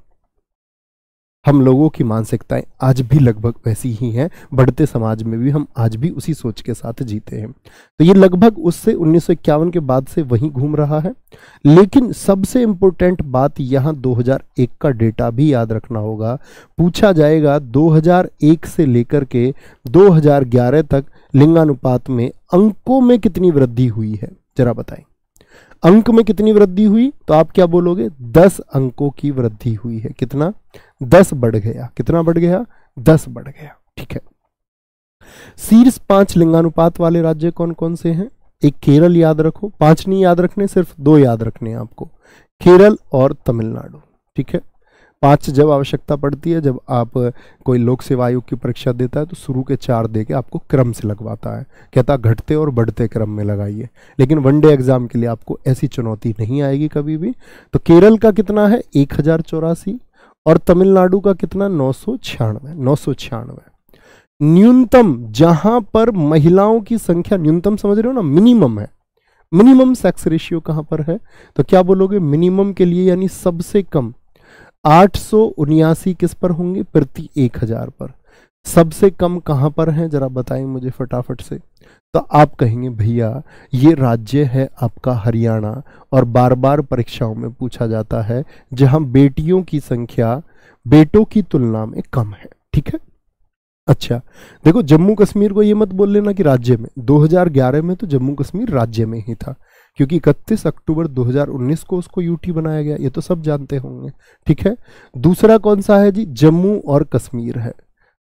हम लोगों की मानसिकताएं आज भी लगभग वैसी ही हैं बढ़ते समाज में भी हम आज भी उसी सोच के साथ जीते हैं तो ये लगभग उससे उन्नीस के बाद से वहीं घूम रहा है लेकिन सबसे इम्पोर्टेंट बात यहाँ 2001 का डेटा भी याद रखना होगा पूछा जाएगा 2001 से लेकर के 2011 तक लिंगानुपात में अंकों में कितनी वृद्धि हुई है जरा बताएं अंक में कितनी वृद्धि हुई तो आप क्या बोलोगे दस अंकों की वृद्धि हुई है कितना दस बढ़ गया कितना बढ़ गया दस बढ़ गया ठीक है शीर्ष पांच लिंगानुपात वाले राज्य कौन कौन से हैं एक केरल याद रखो पांच नहीं याद रखने सिर्फ दो याद रखने हैं आपको केरल और तमिलनाडु ठीक है पांच जब आवश्यकता पड़ती है जब आप कोई लोक सेवा आयोग की परीक्षा देता है तो शुरू के चार दे के आपको क्रम से लगवाता है कहता घटते और बढ़ते क्रम में लगाइए लेकिन वनडे एग्जाम के लिए आपको ऐसी चुनौती नहीं आएगी कभी भी तो केरल का कितना है एक हज़ार चौरासी और तमिलनाडु का कितना नौ सौ छियानवे नौ सौ छियानवे न्यूनतम जहां पर महिलाओं की संख्या न्यूनतम समझ रहे हो ना मिनिमम है मिनिमम सेक्स रेशियो कहां पर है तो क्या बोलोगे मिनिमम के लिए यानी सबसे कम आठ किस पर होंगे प्रति एक हजार पर सबसे कम कहाँ पर हैं जरा बताएं मुझे फटाफट से तो आप कहेंगे भैया ये राज्य है आपका हरियाणा और बार बार परीक्षाओं में पूछा जाता है जहां बेटियों की संख्या बेटों की तुलना में कम है ठीक है अच्छा देखो जम्मू कश्मीर को ये मत बोल लेना कि राज्य में 2011 में तो जम्मू कश्मीर राज्य में ही था क्योंकि इकतीस अक्टूबर 2019 को उसको यूटी बनाया गया ये तो सब जानते होंगे ठीक है दूसरा कौन सा है जी जम्मू और कश्मीर है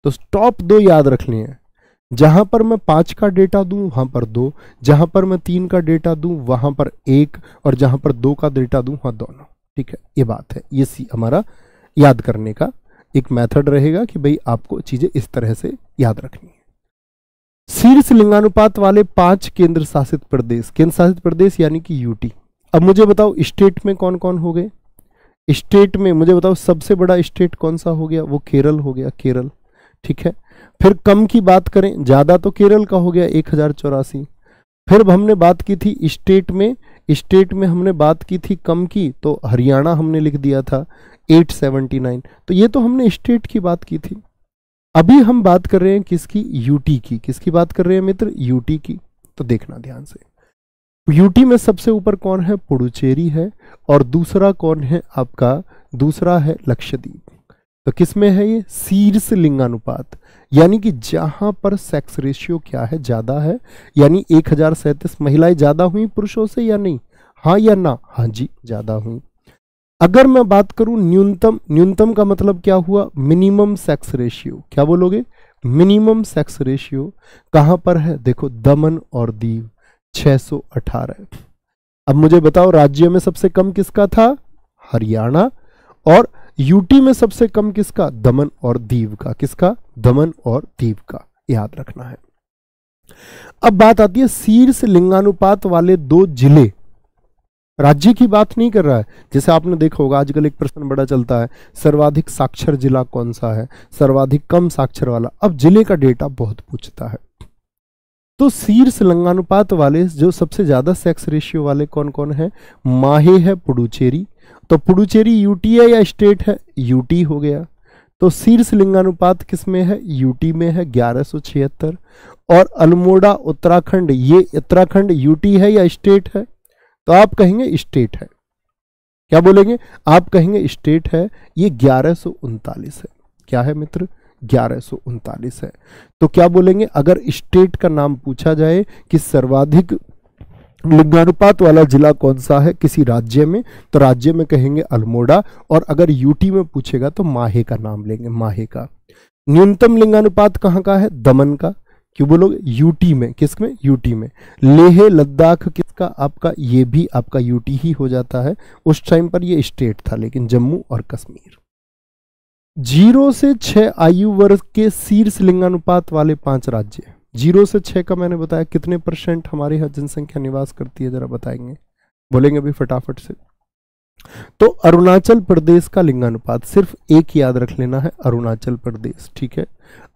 तो टॉप दो याद रख लिए जहां पर मैं पांच का डेटा दूं वहां पर दो जहां पर मैं तीन का डेटा दूं वहां पर एक और जहां पर दो का डेटा दूं वहां दोनों ठीक है ये बात है ये सी हमारा याद करने का एक मेथड रहेगा कि भाई आपको चीज़ें इस तरह से याद रखनी है शीर्ष लिंगानुपात वाले पांच केंद्र शासित प्रदेश केंद्र शासित प्रदेश यानी कि यूटी अब मुझे बताओ स्टेट में कौन कौन हो गए स्टेट में मुझे बताओ सबसे बड़ा स्टेट कौन सा हो गया वो केरल हो गया केरल ठीक है फिर कम की बात करें ज़्यादा तो केरल का हो गया एक हज़ार चौरासी फिर हमने बात की थी स्टेट में स्टेट में हमने बात की थी कम की तो हरियाणा हमने लिख दिया था 879 तो ये तो हमने स्टेट की बात की थी अभी हम बात कर रहे हैं किसकी यूटी की किसकी बात कर रहे हैं मित्र यूटी की तो देखना ध्यान से यूटी में सबसे ऊपर कौन है पुडुचेरी है और दूसरा कौन है आपका दूसरा है लक्षद्वीप तो किस में है ये शीर्ष लिंगानुपात यानी कि जहां पर सेक्स रेशियो क्या है ज्यादा है यानी एक हजार सैतीस महिलाएं ज्यादा हुई पुरुषों से या नहीं हाँ या ना हाँ जी ज्यादा हुई अगर मैं बात करूं न्यूनतम न्यूनतम का मतलब क्या हुआ मिनिमम सेक्स रेशियो क्या बोलोगे मिनिमम सेक्स रेशियो कहां पर है देखो दमन और दीव 618 अब मुझे बताओ राज्य में सबसे कम किसका था हरियाणा और यूटी में सबसे कम किसका दमन और दीव का किसका दमन और दीव का याद रखना है अब बात आती है शीर्ष लिंगानुपात वाले दो जिले राज्य की बात नहीं कर रहा है जैसे आपने देखा होगा आजकल एक प्रश्न बड़ा चलता है सर्वाधिक साक्षर जिला कौन सा है सर्वाधिक कम साक्षर वाला अब जिले का डेटा बहुत पूछता है तो शीर्ष लिंगानुपात वाले जो सबसे ज्यादा सेक्स रेशियो वाले कौन कौन है माहे है पुडुचेरी तो पुडुचेरी यूटी है या स्टेट है यूटी हो गया तो शीर्ष लिंगानुपात किस में है यूटी में है ग्यारह और अल्मोड़ा उत्तराखंड ये उत्तराखंड यूटी है या स्टेट है तो आप कहेंगे स्टेट है क्या बोलेंगे आप कहेंगे स्टेट है ये ग्यारह है क्या है मित्र ग्यारह है तो क्या बोलेंगे अगर स्टेट का नाम पूछा जाए कि सर्वाधिक लिंगानुपात वाला जिला कौन सा है किसी राज्य में तो राज्य में कहेंगे अल्मोड़ा और अगर यूटी में पूछेगा तो माहे का नाम लेंगे माहे का न्यूनतम लिंगानुपात कहाँ का है दमन का क्यों बोलोगे यूटी में किस में यूटी में लेह लद्दाख किसका आपका ये भी आपका यूटी ही हो जाता है उस टाइम पर ये स्टेट था लेकिन जम्मू और कश्मीर जीरो से छ आयु वर्ग के शीर्ष लिंगानुपात वाले पांच राज्य जीरो से छः का मैंने बताया कितने परसेंट हमारी जनसंख्या निवास करती है ज़रा बताएंगे बोलेंगे अभी फटाफट से तो अरुणाचल प्रदेश का लिंगानुपात सिर्फ एक याद रख लेना है अरुणाचल प्रदेश ठीक है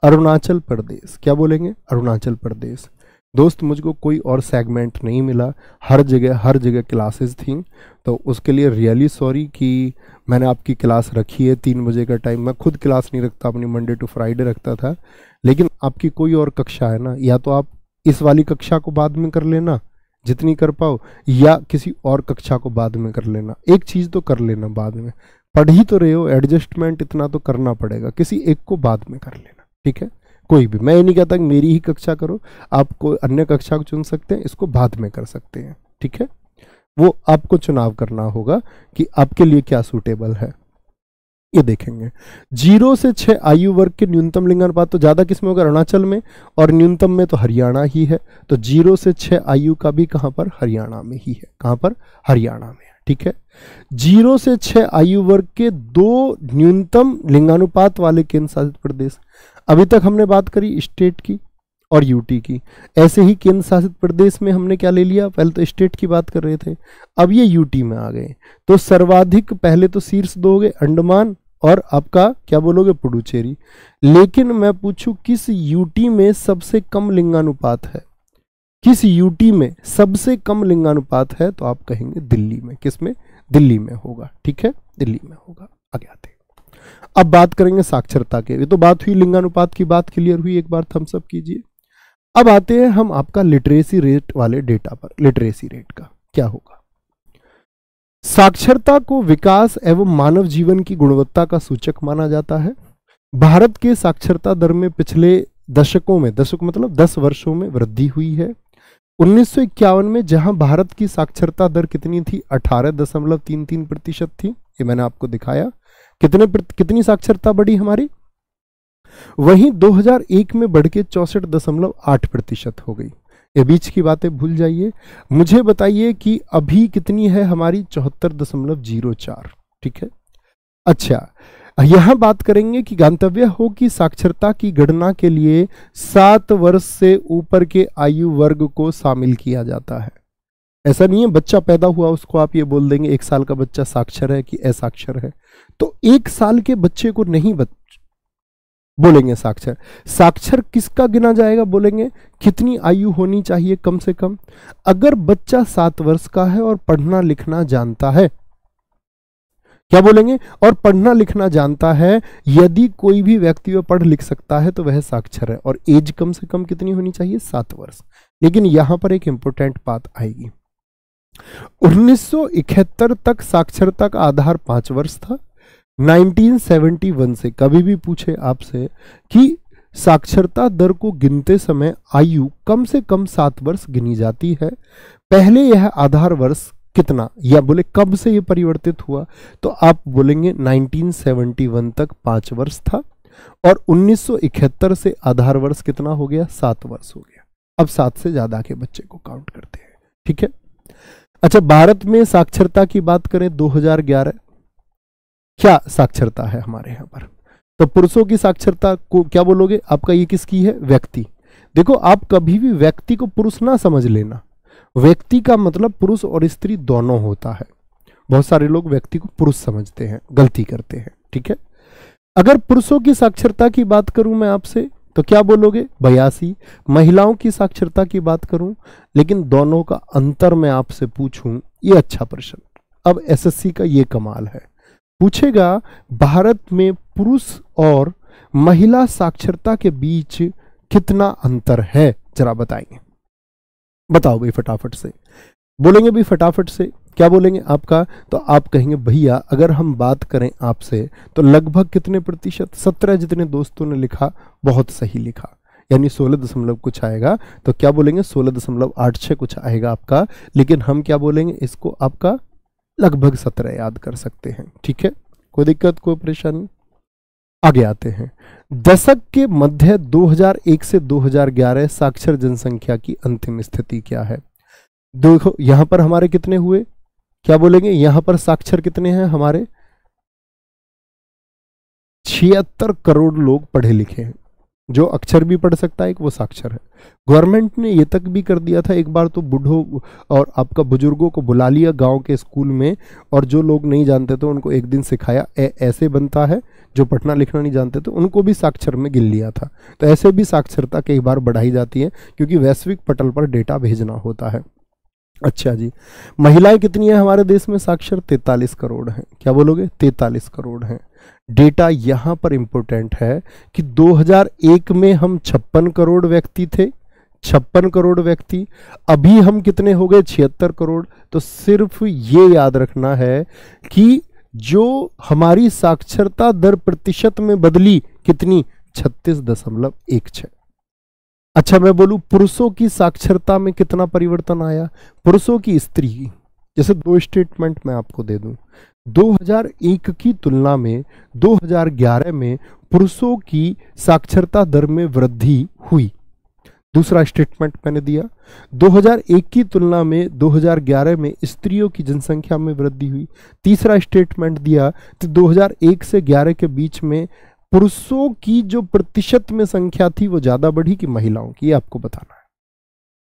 अरुणाचल प्रदेश क्या बोलेंगे अरुणाचल प्रदेश दोस्त मुझको कोई और सेगमेंट नहीं मिला हर जगह हर जगह क्लासेस थी तो उसके लिए रियली सॉरी कि मैंने आपकी क्लास रखी है तीन बजे का टाइम मैं खुद क्लास नहीं रखता अपनी मंडे टू फ्राइडे रखता था लेकिन आपकी कोई और कक्षा है ना या तो आप इस वाली कक्षा को बाद में कर लेना जितनी कर पाओ या किसी और कक्षा को बाद में कर लेना एक चीज़ तो कर लेना बाद में पढ़ ही तो रहे हो एडजस्टमेंट इतना तो करना पड़ेगा किसी एक को बाद में कर लेना ठीक है कोई भी मैं ये नहीं कहता कि मेरी ही कक्षा करो आप कोई अन्य कक्षा को चुन सकते हैं इसको बाद में कर सकते हैं ठीक है वो आपको चुनाव करना होगा कि आपके लिए क्या सूटेबल है ये देखेंगे जीरो से छह आयु वर्ग के न्यूनतम लिंगानुपात तो ज़्यादा किसमें होगा अरुणाचल में और न्यूनतम में तो हरियाणा ही है तो जीरो से छह आयु का भी कहां पर हरियाणा में ही है कहां पर हरियाणा में ठीक है जीरो से छह आयु वर्ग के दो न्यूनतम लिंगानुपात वाले केंद्र शासित प्रदेश अभी तक हमने बात करी स्टेट की और यूटी की ऐसे ही केंद्र शासित प्रदेश में हमने क्या ले लिया पहले तो स्टेट की बात कर रहे थे अब ये यूटी में आ गए तो सर्वाधिक पहले तो शीर्ष दो गए अंडमान और आपका क्या बोलोगे पुडुचेरी लेकिन मैं पूछू किस यूटी में सबसे कम लिंगानुपात है किस यूटी में सबसे कम लिंगानुपात है तो आप कहेंगे दिल्ली में किस में दिल्ली में होगा ठीक है दिल्ली में होगा आगे आते अब बात करेंगे साक्षरता के ये तो बात हुई लिंगानुपात की बात क्लियर हुई एक बार थम्सअप कीजिए अब आते हैं हम आपका लिटरेसी रेट वाले डेटा पर लिटरेसी रेट का क्या होगा साक्षरता को विकास एवं मानव जीवन की गुणवत्ता का सूचक माना जाता है भारत के साक्षरता दर में पिछले दशकों में दशक मतलब दस वर्षों में वृद्धि हुई है उन्नीस में जहां भारत की साक्षरता दर कितनी थी अठारह दशमलव तीन तीन प्रतिशत थी ये मैंने आपको दिखाया कितने कितनी साक्षरता बढ़ी हमारी वहीं 2001 में बढ़ के चौसठ दशमलव आठ प्रतिशत हो गई ये बीच की बातें भूल जाइए मुझे बताइए कि अभी कितनी है हमारी चौहत्तर दशमलव जीरो चार ठीक है अच्छा यहां बात करेंगे कि गंतव्य हो कि साक्षरता की गणना के लिए सात वर्ष से ऊपर के आयु वर्ग को शामिल किया जाता है ऐसा नहीं है बच्चा पैदा हुआ उसको आप ये बोल देंगे एक साल का बच्चा साक्षर है कि असाक्षर है तो एक साल के बच्चे को नहीं बोलेंगे साक्षर साक्षर किसका गिना जाएगा बोलेंगे कितनी आयु होनी चाहिए कम से कम अगर बच्चा सात वर्ष का है और पढ़ना लिखना जानता है क्या बोलेंगे और पढ़ना लिखना जानता है यदि कोई भी व्यक्ति वह पढ़ लिख सकता है तो वह साक्षर है और एज कम से कम कितनी होनी चाहिए सात वर्ष लेकिन यहां पर एक इंपॉर्टेंट बात आएगी 1971 तक साक्षरता का आधार पांच वर्ष था 1971 से कभी भी पूछे आपसे कि साक्षरता दर को गिनते समय आयु कम से कम सात वर्ष गिनी जाती है पहले यह आधार वर्ष कितना या बोले कब से यह परिवर्तित हुआ तो आप बोलेंगे 1971 तक पांच वर्ष था और 1971 से आधार वर्ष कितना हो गया सात वर्ष हो गया अब सात से ज़्यादा के बच्चे को काउंट करते हैं ठीक है अच्छा भारत में साक्षरता की बात करें 2011 क्या साक्षरता है हमारे यहाँ पर तो पुरुषों की साक्षरता को क्या बोलोगे आपका ये किसकी है व्यक्ति देखो आप कभी भी व्यक्ति को पुरुष ना समझ लेना व्यक्ति का मतलब पुरुष और स्त्री दोनों होता है बहुत सारे लोग व्यक्ति को पुरुष समझते हैं गलती करते हैं ठीक है अगर पुरुषों की साक्षरता की बात करूं मैं आपसे तो क्या बोलोगे बयासी महिलाओं की साक्षरता की बात करूं लेकिन दोनों का अंतर मैं आपसे पूछूं ये अच्छा प्रश्न अब एसएससी का ये कमाल है पूछेगा भारत में पुरुष और महिला साक्षरता के बीच कितना अंतर है जरा बताएंगे बताओ भाई फटाफट से बोलेंगे भी फटाफट से क्या बोलेंगे आपका तो आप कहेंगे भैया अगर हम बात करें आपसे तो लगभग कितने प्रतिशत सत्रह जितने दोस्तों ने लिखा बहुत सही लिखा यानी सोलह दशमलव कुछ आएगा तो क्या बोलेंगे सोलह दशमलव आठ छः कुछ आएगा आपका लेकिन हम क्या बोलेंगे इसको आपका लगभग सत्रह याद कर सकते हैं ठीक है कोई दिक्कत कोई परेशानी आगे आते हैं दशक के मध्य 2001 से 2011 साक्षर जनसंख्या की अंतिम स्थिति क्या है देखो यहां पर हमारे कितने हुए क्या बोलेंगे यहां पर साक्षर कितने हैं हमारे छिहत्तर करोड़ लोग पढ़े लिखे हैं जो अक्षर भी पढ़ सकता है एक वो साक्षर है गवर्नमेंट ने ये तक भी कर दिया था एक बार तो बूढ़ों और आपका बुजुर्गों को बुला लिया गांव के स्कूल में और जो लोग नहीं जानते थे उनको एक दिन सिखाया ए, ऐसे बनता है जो पढ़ना लिखना नहीं जानते थे उनको भी साक्षर में गिन लिया था तो ऐसे भी साक्षरता कई बार बढ़ाई जाती है क्योंकि वैश्विक पटल पर डेटा भेजना होता है अच्छा जी महिलाएं कितनी है हमारे देश में साक्षर तैतालीस करोड़ हैं क्या बोलोगे तैतालीस करोड़ हैं डेटा यहाँ पर इम्पोर्टेंट है कि 2001 में हम छप्पन करोड़ व्यक्ति थे छप्पन करोड़ व्यक्ति अभी हम कितने हो गए छिहत्तर करोड़ तो सिर्फ ये याद रखना है कि जो हमारी साक्षरता दर प्रतिशत में बदली कितनी छत्तीस दशमलव एक छ अच्छा मैं बोलूं पुरुषों की साक्षरता में कितना परिवर्तन आया पुरुषों की स्त्री जैसे दो स्टेटमेंट मैं आपको दे दूं 2001 की तुलना में 2011 में पुरुषों की साक्षरता दर में वृद्धि हुई दूसरा स्टेटमेंट मैंने दिया 2001 की तुलना में 2011 में स्त्रियों की जनसंख्या में वृद्धि हुई तीसरा स्टेटमेंट दिया तो 2001 से 11 के बीच में पुरुषों की जो प्रतिशत में संख्या थी वो ज़्यादा बढ़ी कि महिलाओं की ये आपको बताना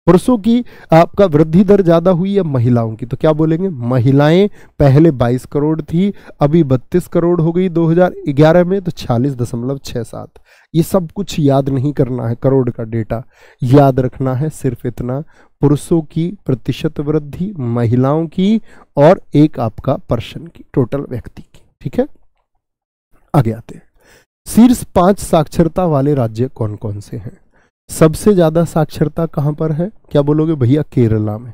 पुरुषों की आपका वृद्धि दर ज़्यादा हुई है महिलाओं की तो क्या बोलेंगे महिलाएं पहले 22 करोड़ थी अभी 32 करोड़ हो गई 2011 में तो छियालीस दशमलव छह सात ये सब कुछ याद नहीं करना है करोड़ का डेटा याद रखना है सिर्फ इतना पुरुषों की प्रतिशत वृद्धि महिलाओं की और एक आपका पर्सन की टोटल व्यक्ति की ठीक है आगे आते हैं शीर्ष पांच साक्षरता वाले राज्य कौन कौन से हैं सबसे ज़्यादा साक्षरता कहां पर है क्या बोलोगे भैया केरला में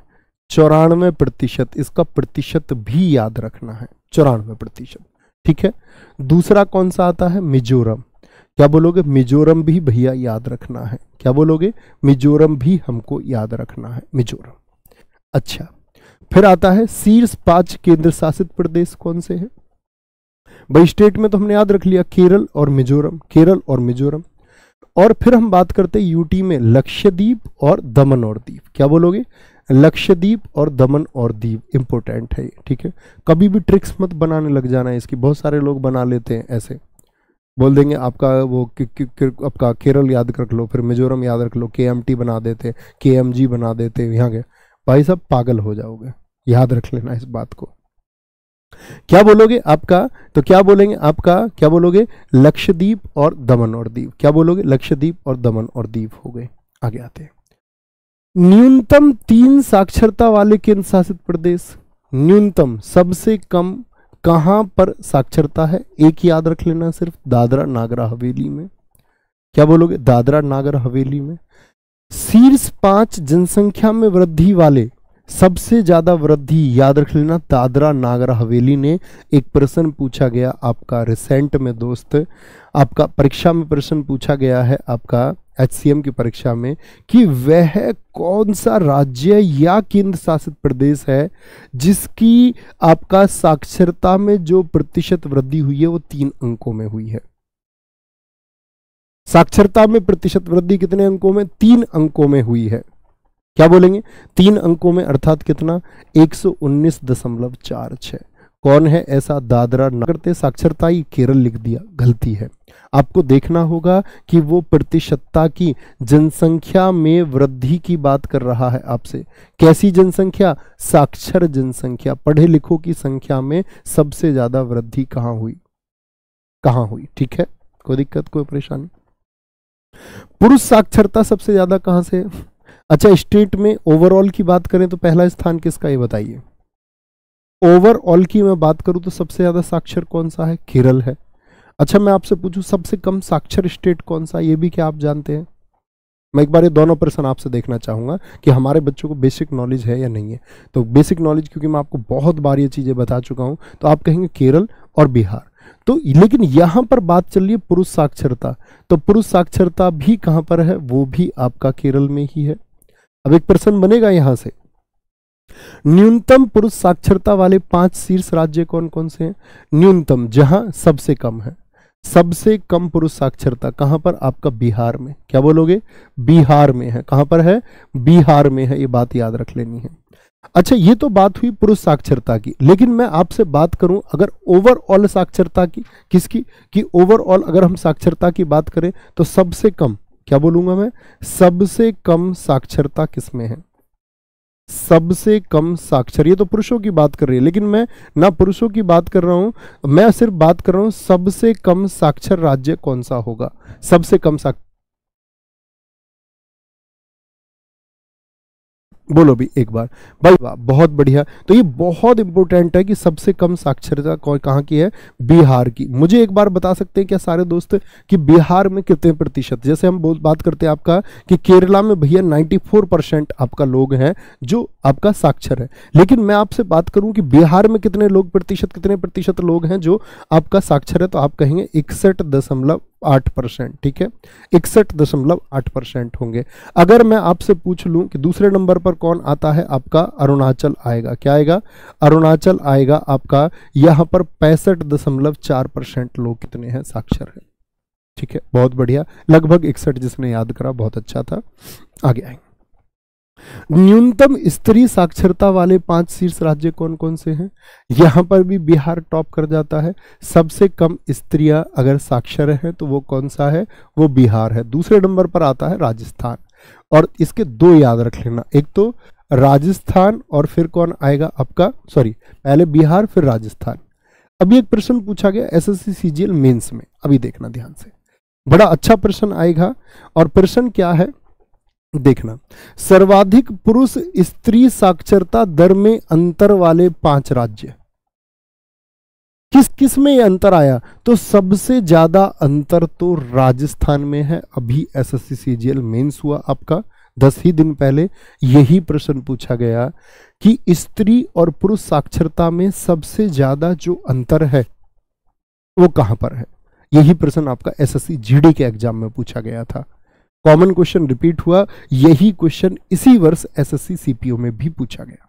चौरानवे प्रतिशत इसका प्रतिशत भी याद रखना है चौरानवे प्रतिशत ठीक है दूसरा कौन सा आता है मिजोरम क्या बोलोगे मिजोरम भी भैया याद रखना है क्या बोलोगे मिजोरम भी हमको याद रखना है मिजोरम अच्छा फिर आता है शीर्ष पांच केंद्र शासित प्रदेश कौन से है भाई स्टेट में तो हमने याद रख लिया केरल और मिजोरम केरल और मिजोरम और फिर हम बात करते हैं यूटी में लक्षद्वीप और दमन और द्वीप क्या बोलोगे लक्षद्वीप और दमन और द्वीप इंपॉर्टेंट है ठीक है कभी भी ट्रिक्स मत बनाने लग जाना है इसकी बहुत सारे लोग बना लेते हैं ऐसे बोल देंगे आपका वो कि, कि, कि, आपका केरल याद रख लो फिर मिजोरम याद रख लो के बना देते के बना देते यहाँ के भाई साहब पागल हो जाओगे याद रख लेना इस बात को क्या बोलोगे आपका तो क्या बोलेंगे आपका क्या बोलोगे लक्षद्वीप और दमन और द्वीप क्या बोलोगे लक्षद्वीप और दमन और द्वीप हो गए आगे आते हैं न्यूनतम तीन साक्षरता वाले केंद्र शासित प्रदेश न्यूनतम सबसे कम कहां पर साक्षरता है एक याद रख लेना सिर्फ दादरा नागरा हवेली में क्या बोलोगे दादरा नागर हवेली में शीर्ष पांच जनसंख्या में वृद्धि वाले सबसे ज़्यादा वृद्धि याद रख लेना दादरा नागर हवेली ने एक प्रश्न पूछा गया आपका रिसेंट में दोस्त आपका परीक्षा में प्रश्न पूछा गया है आपका एच की परीक्षा में कि वह कौन सा राज्य या केंद्र शासित प्रदेश है जिसकी आपका साक्षरता में जो प्रतिशत वृद्धि हुई है वो तीन अंकों में हुई है साक्षरता में प्रतिशत वृद्धि कितने अंकों में तीन अंकों में हुई है क्या बोलेंगे तीन अंकों में अर्थात कितना एक दशमलव चार छ कौन है ऐसा दादरा न करते साक्षरता ही केरल लिख दिया गलती है आपको देखना होगा कि वो प्रतिशतता की जनसंख्या में वृद्धि की बात कर रहा है आपसे कैसी जनसंख्या साक्षर जनसंख्या पढ़े लिखों की संख्या में सबसे ज्यादा वृद्धि कहां हुई कहां हुई ठीक है कोई दिक्कत कोई परेशानी पुरुष साक्षरता सबसे ज्यादा कहां से है अच्छा स्टेट में ओवरऑल की बात करें तो पहला स्थान किसका ये बताइए ओवरऑल की मैं बात करूं तो सबसे ज़्यादा साक्षर कौन सा है केरल है अच्छा मैं आपसे पूछूं सबसे कम साक्षर स्टेट कौन सा ये भी क्या आप जानते हैं मैं एक बार ये दोनों प्रश्न आपसे देखना चाहूंगा कि हमारे बच्चों को बेसिक नॉलेज है या नहीं है तो बेसिक नॉलेज क्योंकि मैं आपको बहुत बार ये चीज़ें बता चुका हूँ तो आप कहेंगे केरल और बिहार तो लेकिन यहां पर बात चल रही है पुरुष साक्षरता तो पुरुष साक्षरता भी कहाँ पर है वो भी आपका केरल में ही है अब एक प्रश्न बनेगा यहां से न्यूनतम पुरुष साक्षरता वाले पांच शीर्ष राज्य कौन कौन से हैं न्यूनतम जहां सबसे कम है सबसे कम पुरुष साक्षरता कहां पर आपका बिहार में क्या बोलोगे बिहार में है कहां पर है बिहार में है ये बात याद रख लेनी है अच्छा ये तो बात हुई पुरुष साक्षरता की लेकिन मैं आपसे बात करूं अगर ओवरऑल साक्षरता की किसकी कि ओवरऑल अगर हम साक्षरता की बात करें तो सबसे कम क्या बोलूंगा मैं सबसे कम साक्षरता किसमें है सबसे कम साक्षर ये तो पुरुषों की बात कर रही है लेकिन मैं ना पुरुषों की बात कर रहा हूं मैं सिर्फ बात कर रहा हूं सबसे कम साक्षर राज्य कौन सा होगा सबसे कम साक्षर बोलो भी एक बार भाई वाह बहुत बढ़िया तो ये बहुत इंपॉर्टेंट है कि सबसे कम साक्षरता कहाँ की है बिहार की मुझे एक बार बता सकते हैं क्या सारे दोस्त कि बिहार में कितने प्रतिशत जैसे हम बात करते हैं आपका कि केरला में भैया 94 परसेंट आपका लोग हैं जो आपका साक्षर है लेकिन मैं आपसे बात करूं कि बिहार में कितने लोग प्रतिशत कितने प्रतिशत लोग हैं जो आपका साक्षर है तो आप कहेंगे इकसठ दशमलव आठ परसेंट ठीक है इकसठ दशमलव आठ परसेंट होंगे अगर मैं आपसे पूछ लूं कि दूसरे नंबर पर कौन आता है आपका अरुणाचल आएगा क्या आएगा अरुणाचल आएगा आपका यहां पर पैंसठ दशमलव चार परसेंट लोग कितने हैं साक्षर हैं ठीक है बहुत बढ़िया लगभग इकसठ जिसने याद करा बहुत अच्छा था आगे आएंगे न्यूनतम स्त्री साक्षरता वाले पांच शीर्ष राज्य कौन कौन से हैं यहाँ पर भी बिहार टॉप कर जाता है सबसे कम स्त्रियाँ अगर साक्षर हैं तो वो कौन सा है वो बिहार है दूसरे नंबर पर आता है राजस्थान और इसके दो याद रख लेना एक तो राजस्थान और फिर कौन आएगा आपका सॉरी पहले बिहार फिर राजस्थान अभी एक प्रश्न पूछा गया एस एस सी में अभी देखना ध्यान से बड़ा अच्छा प्रश्न आएगा और प्रश्न क्या है देखना सर्वाधिक पुरुष स्त्री साक्षरता दर में अंतर वाले पांच राज्य किस किस में ये अंतर आया तो सबसे ज्यादा अंतर तो राजस्थान में है अभी S S C CGL mains हुआ आपका दस ही दिन पहले यही प्रश्न पूछा गया कि स्त्री और पुरुष साक्षरता में सबसे ज्यादा जो अंतर है वो कहां पर है यही प्रश्न आपका एसएससी जीडी के एग्जाम में पूछा गया था कॉमन क्वेश्चन रिपीट हुआ यही क्वेश्चन इसी वर्ष एसएससी सीपीओ में भी पूछा गया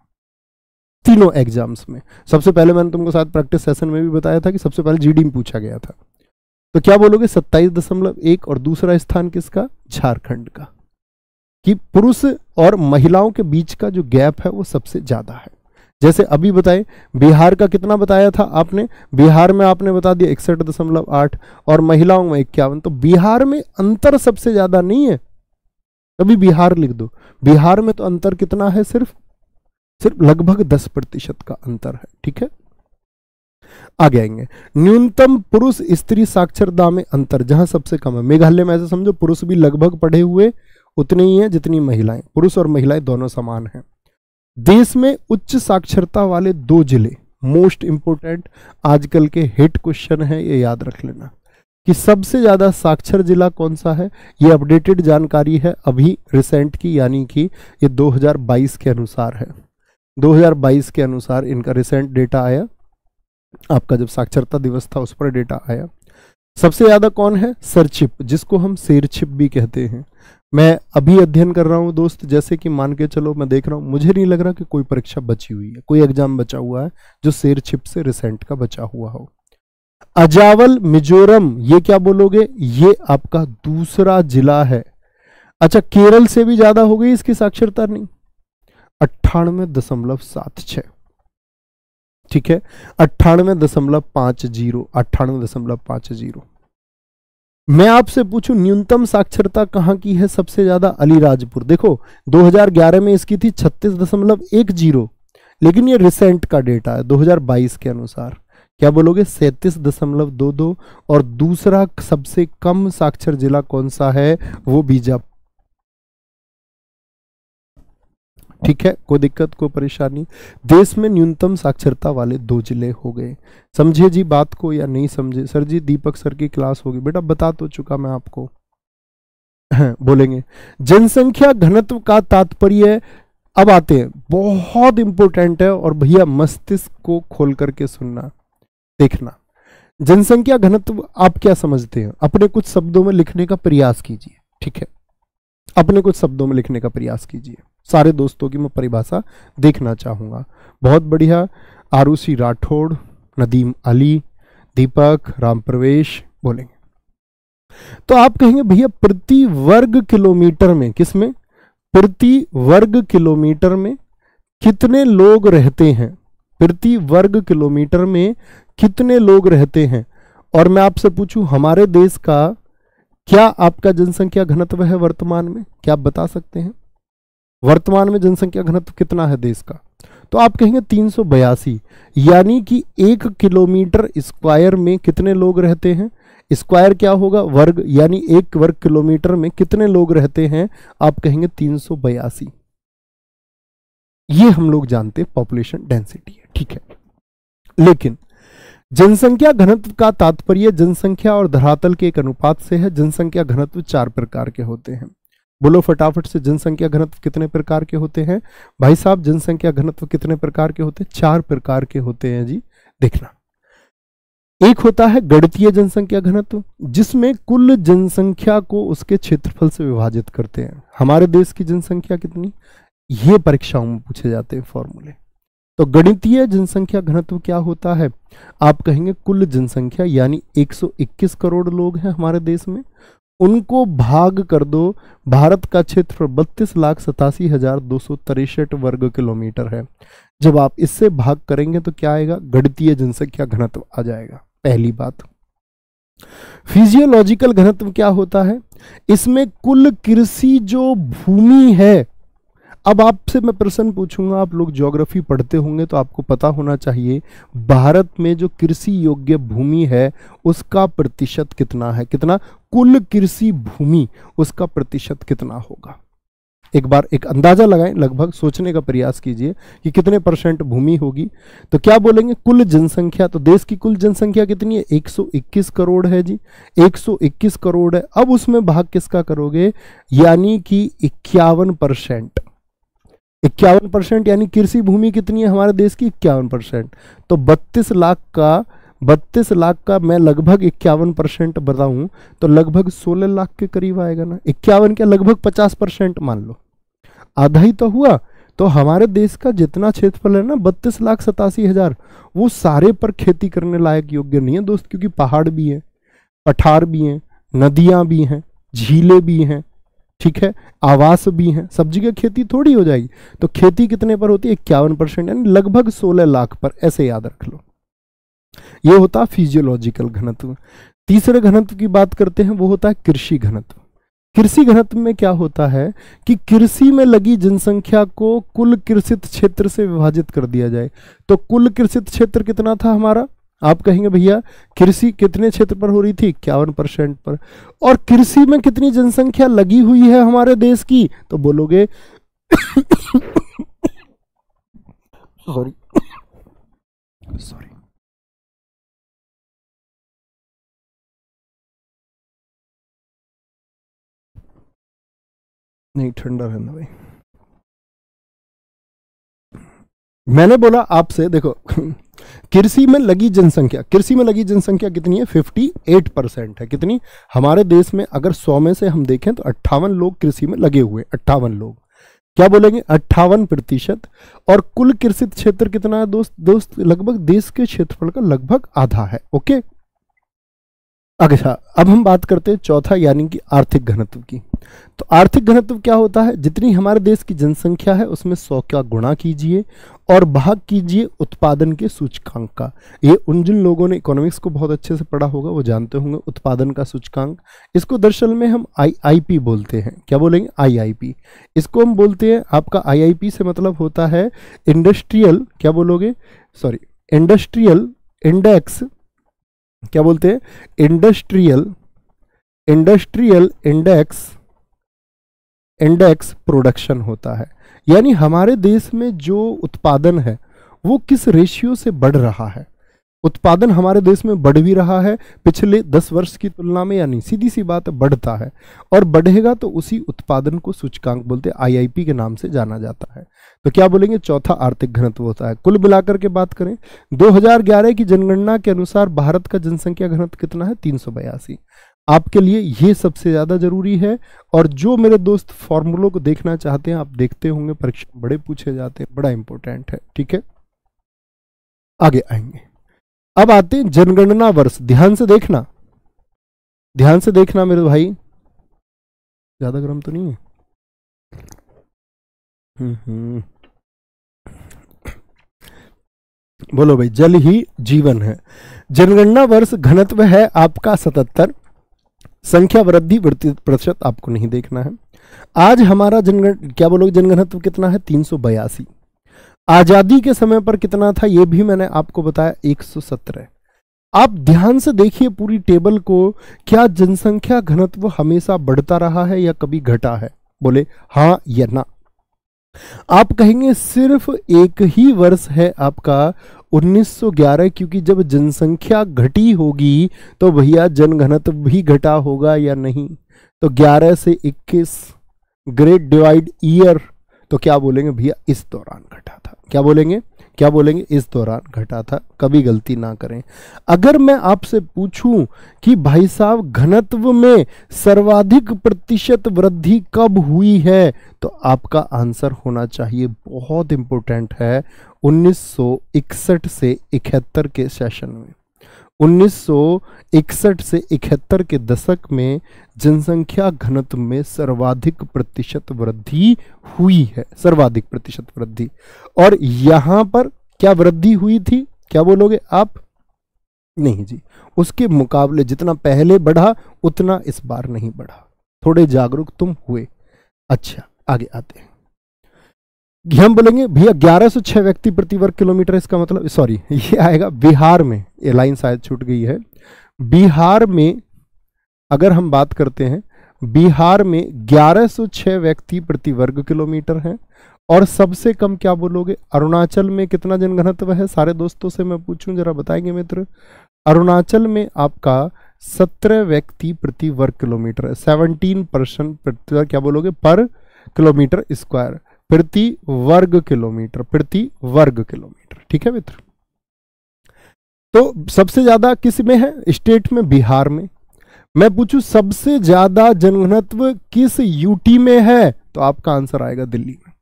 तीनों एग्जाम्स में सबसे पहले मैंने तुमको साथ प्रैक्टिस सेशन में भी बताया था कि सबसे पहले जीडी में पूछा गया था तो क्या बोलोगे सत्ताईस दशमलव एक और दूसरा स्थान किसका झारखंड का कि पुरुष और महिलाओं के बीच का जो गैप है वो सबसे ज्यादा है जैसे अभी बताए बिहार का कितना बताया था आपने बिहार में आपने बता दिया इकसठ दशमलव आठ और महिलाओं में इक्यावन तो बिहार में अंतर सबसे ज़्यादा नहीं है अभी बिहार लिख दो बिहार में तो अंतर कितना है सिर्फ सिर्फ लगभग दस प्रतिशत का अंतर है ठीक है आगे आएंगे न्यूनतम पुरुष स्त्री साक्षरता में अंतर जहां सबसे कम है मेघालय में ऐसा समझो पुरुष भी लगभग पढ़े हुए उतने ही हैं जितनी महिलाएं पुरुष और महिलाएं दोनों समान हैं देश में उच्च साक्षरता वाले दो जिले मोस्ट इंपोर्टेंट आजकल के हिट क्वेश्चन है ये याद रख लेना कि सबसे ज़्यादा साक्षर जिला कौन सा है ये अपडेटेड जानकारी है अभी रिसेंट की यानी कि ये 2022 के अनुसार है 2022 के अनुसार इनका रिसेंट डेटा आया आपका जब साक्षरता दिवस था उस पर डेटा आया सबसे ज़्यादा कौन है सरचिप जिसको हम शेरछिप भी कहते हैं मैं अभी अध्ययन कर रहा हूँ दोस्त जैसे कि मान के चलो मैं देख रहा हूँ मुझे नहीं लग रहा कि कोई परीक्षा बची हुई है कोई एग्जाम बचा हुआ है जो शेर छिप से रिसेंट का बचा हुआ हो अजावल मिजोरम ये क्या बोलोगे ये आपका दूसरा जिला है अच्छा केरल से भी ज्यादा हो गई इसकी साक्षरता नहीं अट्ठानवे दशमलव सात छ ठीक है अट्ठानवे दशमलव पांच जीरो अट्ठानवे दशमलव पांच जीरो मैं आपसे पूछूं न्यूनतम साक्षरता कहाँ की है सबसे ज़्यादा अलीराजपुर देखो 2011 में इसकी थी छत्तीस दशमलव एक जीरो लेकिन ये रिसेंट का डेटा है 2022 के अनुसार क्या बोलोगे सैंतीस दशमलव दो दो और दूसरा सबसे कम साक्षर जिला कौन सा है वो बीजापुर ठीक है कोई दिक्कत कोई परेशानी देश में न्यूनतम साक्षरता वाले दो जिले हो गए समझे जी बात को या नहीं समझे सर जी दीपक सर की क्लास होगी बेटा बता तो चुका मैं आपको बोलेंगे जनसंख्या घनत्व का तात्पर्य अब आते हैं बहुत इंपॉर्टेंट है और भैया मस्तिष्क को खोल करके सुनना देखना जनसंख्या घनत्व आप क्या समझते हैं अपने कुछ शब्दों में लिखने का प्रयास कीजिए ठीक है अपने कुछ शब्दों में लिखने का प्रयास कीजिए सारे दोस्तों की मैं परिभाषा देखना चाहूँगा बहुत बढ़िया आरूसी राठौड़ नदीम अली दीपक राम प्रवेश बोलेंगे तो आप कहेंगे भैया प्रति वर्ग किलोमीटर में किस में प्रति वर्ग किलोमीटर में कितने लोग रहते हैं प्रति वर्ग किलोमीटर में कितने लोग रहते हैं और मैं आपसे पूछूं हमारे देश का क्या आपका जनसंख्या घनत्व है वर्तमान में क्या आप बता सकते हैं वर्तमान में जनसंख्या घनत्व कितना है देश का तो आप कहेंगे तीन यानी कि एक किलोमीटर स्क्वायर में कितने लोग रहते हैं स्क्वायर क्या होगा वर्ग यानी एक वर्ग किलोमीटर में कितने लोग रहते हैं आप कहेंगे तीन ये हम लोग जानते पॉपुलेशन डेंसिटी है ठीक है लेकिन जनसंख्या घनत्व का तात्पर्य जनसंख्या और धरातल के एक अनुपात से है जनसंख्या घनत्व चार प्रकार के होते हैं बोलो फटाफट से जनसंख्या घनत्व कितने प्रकार के होते हैं भाई साहब जनसंख्या घनत्व कितने प्रकार के होते हैं चार प्रकार के होते हैं जी देखना एक होता है गणतीय जनसंख्या घनत्व जिसमें कुल जनसंख्या को उसके क्षेत्रफल से विभाजित करते हैं हमारे देश की जनसंख्या कितनी ये परीक्षाओं में पूछे जाते हैं फॉर्मूले तो गणितीय जनसंख्या घनत्व क्या होता है आप कहेंगे कुल जनसंख्या यानी 121 करोड़ लोग हैं हमारे देश में उनको भाग कर दो भारत का क्षेत्र बत्तीस लाख सतासी हजार दो सौ तिरसठ वर्ग किलोमीटर है जब आप इससे भाग करेंगे तो क्या आएगा गणतीय जनसंख्या घनत्व आ जाएगा पहली बात फिजियोलॉजिकल घनत्व क्या होता है इसमें कुल कृषि जो भूमि है अब आपसे मैं प्रश्न पूछूंगा आप लोग ज्योग्राफी पढ़ते होंगे तो आपको पता होना चाहिए भारत में जो कृषि योग्य भूमि है उसका प्रतिशत कितना है कितना कुल कृषि भूमि उसका प्रतिशत कितना होगा एक बार एक अंदाजा लगाएं लगभग सोचने का प्रयास कीजिए कि कितने परसेंट भूमि होगी तो क्या बोलेंगे कुल जनसंख्या तो देश की कुल जनसंख्या कितनी है 121 करोड़ है जी 121 करोड़ है अब उसमें भाग किसका करोगे यानी कि इक्यावन परसेंट इक्यावन परसेंट यानी कृषि भूमि कितनी है हमारे देश की इक्यावन परसेंट तो बत्तीस लाख का बत्तीस लाख का मैं लगभग इक्यावन परसेंट बताऊँ तो लगभग सोलह लाख के करीब आएगा ना इक्यावन क्या लगभग पचास परसेंट मान लो आधा ही तो हुआ तो हमारे देश का जितना क्षेत्रफल है ना बत्तीस लाख सतासी हज़ार वो सारे पर खेती करने लायक योग्य नहीं है दोस्त क्योंकि पहाड़ भी हैं पठार भी हैं नदियाँ भी हैं झीलें भी हैं ठीक है आवास भी हैं सब्जी की खेती थोड़ी हो जाएगी तो खेती कितने पर होती है इक्यावन परसेंट यानी लगभग सोलह लाख पर ऐसे याद रख लो ये होता फिजियोलॉजिकल घनत्व तीसरे घनत्व की बात करते हैं वो होता है कृषि घनत्व कृषि घनत्व में क्या होता है कि कृषि में लगी जनसंख्या को कुल कृषित क्षेत्र से विभाजित कर दिया जाए तो कुल कृषित क्षेत्र कितना था हमारा आप कहेंगे भैया कृषि कितने क्षेत्र पर हो रही थी इक्यावन परसेंट पर और कृषि में कितनी जनसंख्या लगी हुई है हमारे देश की तो बोलोगे सॉरी सॉरी नहीं ठंडा रहना भाई मैंने बोला आपसे देखो कृषि में लगी जनसंख्या कृषि में लगी जनसंख्या कितनी है 58 परसेंट है कितनी हमारे देश में अगर 100 में से हम देखें तो अट्ठावन लोग कृषि में लगे हुए अट्ठावन लोग क्या बोलेंगे अट्ठावन प्रतिशत और कुल कृषि क्षेत्र कितना है दोस्त दोस्त लगभग देश के क्षेत्रफल का लगभग आधा है ओके अच्छा अब हम बात करते हैं चौथा यानी कि आर्थिक घनत्व की तो आर्थिक घनत्व क्या होता है जितनी हमारे देश की जनसंख्या है उसमें सौ का गुणा कीजिए और भाग कीजिए उत्पादन के सूचकांक का ये उन जिन लोगों ने इकोनॉमिक्स को बहुत अच्छे से पढ़ा होगा वो जानते होंगे उत्पादन का सूचकांक इसको दरअसल में हम आईआईपी बोलते हैं क्या बोलेंगे आईआईपी इसको हम बोलते हैं आपका आईआईपी से मतलब होता है इंडस्ट्रियल क्या बोलोगे सॉरी इंडस्ट्रियल इंडेक्स क्या बोलते हैं industrial industrial index index production होता है यानी हमारे देश में जो उत्पादन है वो किस रेशियो से बढ़ रहा है उत्पादन हमारे देश में बढ़ भी रहा है पिछले दस वर्ष की तुलना में यानी सीधी सी बात बढ़ता है और बढ़ेगा तो उसी उत्पादन को सूचकांक बोलते हैं आईआईपी के नाम से जाना जाता है तो क्या बोलेंगे चौथा आर्थिक घनत्व होता है कुल मिलाकर के बात करें 2011 की जनगणना के अनुसार भारत का जनसंख्या घनत्व कितना है तीन आपके लिए ये सबसे ज़्यादा ज़रूरी है और जो मेरे दोस्त फॉर्मूलों को देखना चाहते हैं आप देखते होंगे परीक्षा बड़े पूछे जाते हैं बड़ा इंपॉर्टेंट है ठीक है आगे आएंगे अब आते हैं जनगणना वर्ष ध्यान से देखना ध्यान से देखना मेरे भाई ज़्यादा गर्म तो नहीं है हम्म, हम्म। बोलो भाई जल ही जीवन है जनगणना वर्ष घनत्व है आपका सतहत्तर संख्या वृद्धि प्रतिशत आपको नहीं देखना है आज हमारा जनगण क्या बोलोगे जनघनत्व कितना है तीन आज़ादी के समय पर कितना था यह भी मैंने आपको बताया सत्रह आप ध्यान से देखिए पूरी टेबल को क्या जनसंख्या घनत्व हमेशा बढ़ता रहा है या कभी घटा है बोले हाँ या ना आप कहेंगे सिर्फ एक ही वर्ष है आपका 1911 क्योंकि जब जनसंख्या घटी होगी तो भैया जनघनत्व भी घटा होगा या नहीं तो 11 से 21 ग्रेट डिवाइड ईयर तो क्या बोलेंगे भैया इस दौरान घटा था क्या बोलेंगे क्या बोलेंगे इस दौरान घटा था कभी गलती ना करें अगर मैं आपसे पूछूं कि भाई साहब घनत्व में सर्वाधिक प्रतिशत वृद्धि कब हुई है तो आपका आंसर होना चाहिए बहुत इंपॉर्टेंट है 1961 से इकहत्तर के सेशन में 1961 से इकहत्तर के दशक में जनसंख्या घनत्व में सर्वाधिक प्रतिशत वृद्धि हुई है सर्वाधिक प्रतिशत वृद्धि और यहां पर क्या वृद्धि हुई थी क्या बोलोगे आप नहीं जी उसके मुकाबले जितना पहले बढ़ा उतना इस बार नहीं बढ़ा थोड़े जागरूक तुम हुए अच्छा आगे आते हैं हम बोलेंगे भैया ग्यारह सौ छह व्यक्ति प्रति वर्ग किलोमीटर इसका मतलब सॉरी ये आएगा बिहार में ये लाइन शायद छूट गई है बिहार में अगर हम बात करते हैं बिहार में 1106 व्यक्ति प्रति वर्ग किलोमीटर है और सबसे कम क्या बोलोगे अरुणाचल में कितना जनघनत्व है सारे दोस्तों से मैं पूछूं जरा बताएंगे मित्र अरुणाचल में आपका सत्रह व्यक्ति प्रति वर्ग किलोमीटर है सेवनटीन परसेंट प्रति क्या बोलोगे पर किलोमीटर स्क्वायर प्रति वर्ग किलोमीटर प्रति वर्ग किलोमीटर ठीक है मित्र तो सबसे ज्यादा किस में है स्टेट में बिहार में मैं पूछूं सबसे ज्यादा जनघनत्व किस यूटी में है तो आपका आंसर आएगा दिल्ली में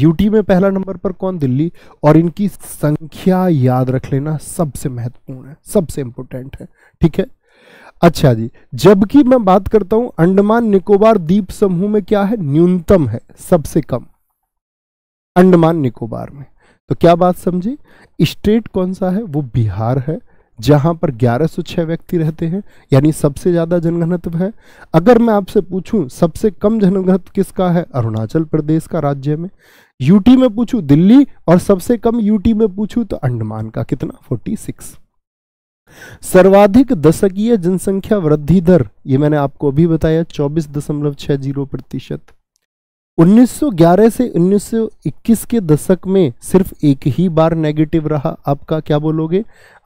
यूटी में पहला नंबर पर कौन दिल्ली और इनकी संख्या याद रख लेना सबसे महत्वपूर्ण है सबसे इंपोर्टेंट है ठीक है अच्छा जी जबकि मैं बात करता हूं अंडमान निकोबार द्वीप समूह में क्या है न्यूनतम है सबसे कम अंडमान निकोबार में तो क्या बात समझी स्टेट कौन सा है वो बिहार है जहां पर 1106 व्यक्ति रहते हैं यानी सबसे ज्यादा जनघनत्व है अगर मैं आपसे पूछूं सबसे कम जनघनत्व किसका है अरुणाचल प्रदेश का राज्य में यूटी में पूछूं दिल्ली और सबसे कम यूटी में पूछूं तो अंडमान का कितना 46 सर्वाधिक दशकीय जनसंख्या वृद्धि दर ये मैंने आपको अभी बताया चौबीस दशमलव छह जीरो प्रतिशत 1911 से 1921 के दशक में सिर्फ एक ही बार नेगेटिव रहा आपका क्या बोलोगे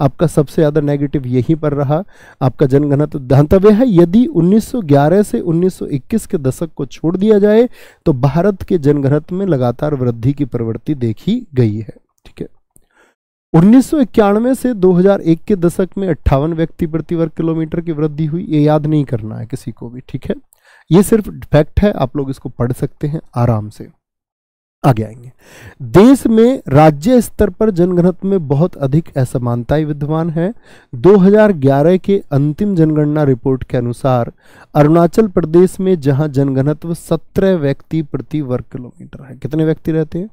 आपका सबसे ज़्यादा नेगेटिव यहीं पर रहा आपका तो धंतव्य है यदि 1911 से 1921 के दशक को छोड़ दिया जाए तो भारत के जनगणत में लगातार वृद्धि की प्रवृत्ति देखी गई है ठीक है उन्नीस से 2001 के दशक में अट्ठावन व्यक्ति प्रति वर्ग किलोमीटर की वृद्धि हुई ये याद नहीं करना है किसी को भी ठीक है ये सिर्फ फैक्ट है आप लोग इसको पढ़ सकते हैं आराम से आगे आएंगे देश में राज्य स्तर पर जनघनत्व में बहुत अधिक असमानताएं विद्यमान है 2011 के अंतिम जनगणना रिपोर्ट के अनुसार अरुणाचल प्रदेश में जहां जनगणत्व 17 व्यक्ति प्रति वर्ग किलोमीटर है कितने व्यक्ति रहते हैं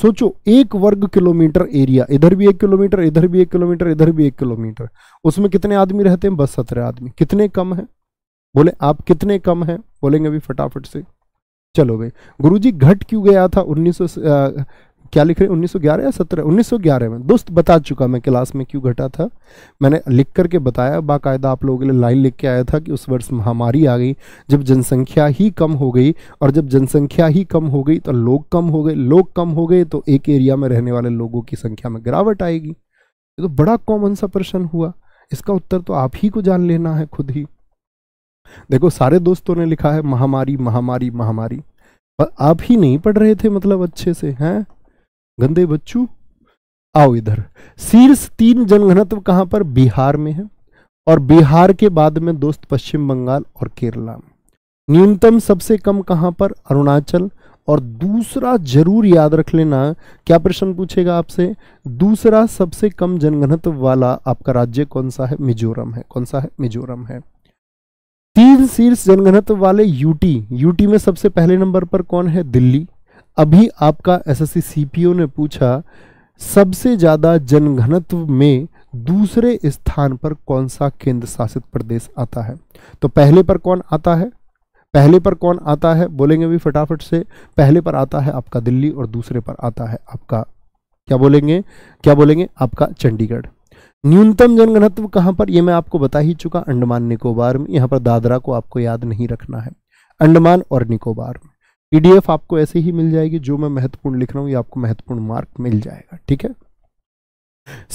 सोचो एक वर्ग किलोमीटर एरिया इधर भी एक किलोमीटर इधर भी एक किलोमीटर इधर भी एक किलोमीटर उसमें कितने आदमी रहते हैं बस सत्रह आदमी कितने कम हैं बोले आप कितने कम हैं बोलेंगे अभी फटाफट से चलो भाई गुरुजी घट क्यों गया था उन्नीस क्या लिख रहे हैं 1911 या 17 1911 में दोस्त बता चुका मैं क्लास में क्यों घटा था मैंने लिख करके बताया बाकायदा आप लोगों के लिए लाइन लिख के आया था कि उस वर्ष महामारी आ गई जब जनसंख्या ही कम हो गई और जब जनसंख्या ही कम हो गई तो लोग कम हो गए लोग कम हो गए तो एक एरिया में रहने वाले लोगों की संख्या में गिरावट आएगी ये तो बड़ा कॉमन सा प्रश्न हुआ इसका उत्तर तो आप ही को जान लेना है खुद ही देखो सारे दोस्तों ने लिखा है महामारी महामारी महामारी आप ही नहीं पढ़ रहे थे मतलब अच्छे से हैं गंदे बच्चू आओ इधर शीर्ष तीन जनघनत्व कहां पर बिहार में है और बिहार के बाद में दोस्त पश्चिम बंगाल और केरला न्यूनतम सबसे कम कहां पर अरुणाचल और दूसरा जरूर याद रख लेना क्या प्रश्न पूछेगा आपसे दूसरा सबसे कम जनघनत्व वाला आपका राज्य कौन सा है मिजोरम है कौन सा है मिजोरम है तीन शीर्ष जनघनत्व वाले यूटी यूटी में सबसे पहले नंबर पर कौन है दिल्ली अभी आपका एसएससी सीपीओ ने पूछा सबसे ज़्यादा जनघनत्व में दूसरे स्थान पर कौन सा केंद्र शासित प्रदेश आता है तो पहले पर कौन आता है पहले पर कौन आता है बोलेंगे भी फटाफट से पहले पर आता है आपका दिल्ली और दूसरे पर आता है आपका क्या बोलेंगे क्या बोलेंगे आपका चंडीगढ़ न्यूनतम जनघनत्व कहां पर यह मैं आपको बता ही चुका अंडमान निकोबार में यहां पर दादरा को आपको याद नहीं रखना है अंडमान और निकोबार में पीडीएफ आपको ऐसे ही मिल जाएगी जो मैं महत्वपूर्ण लिख रहा हूँ ये आपको महत्वपूर्ण मार्क मिल जाएगा ठीक है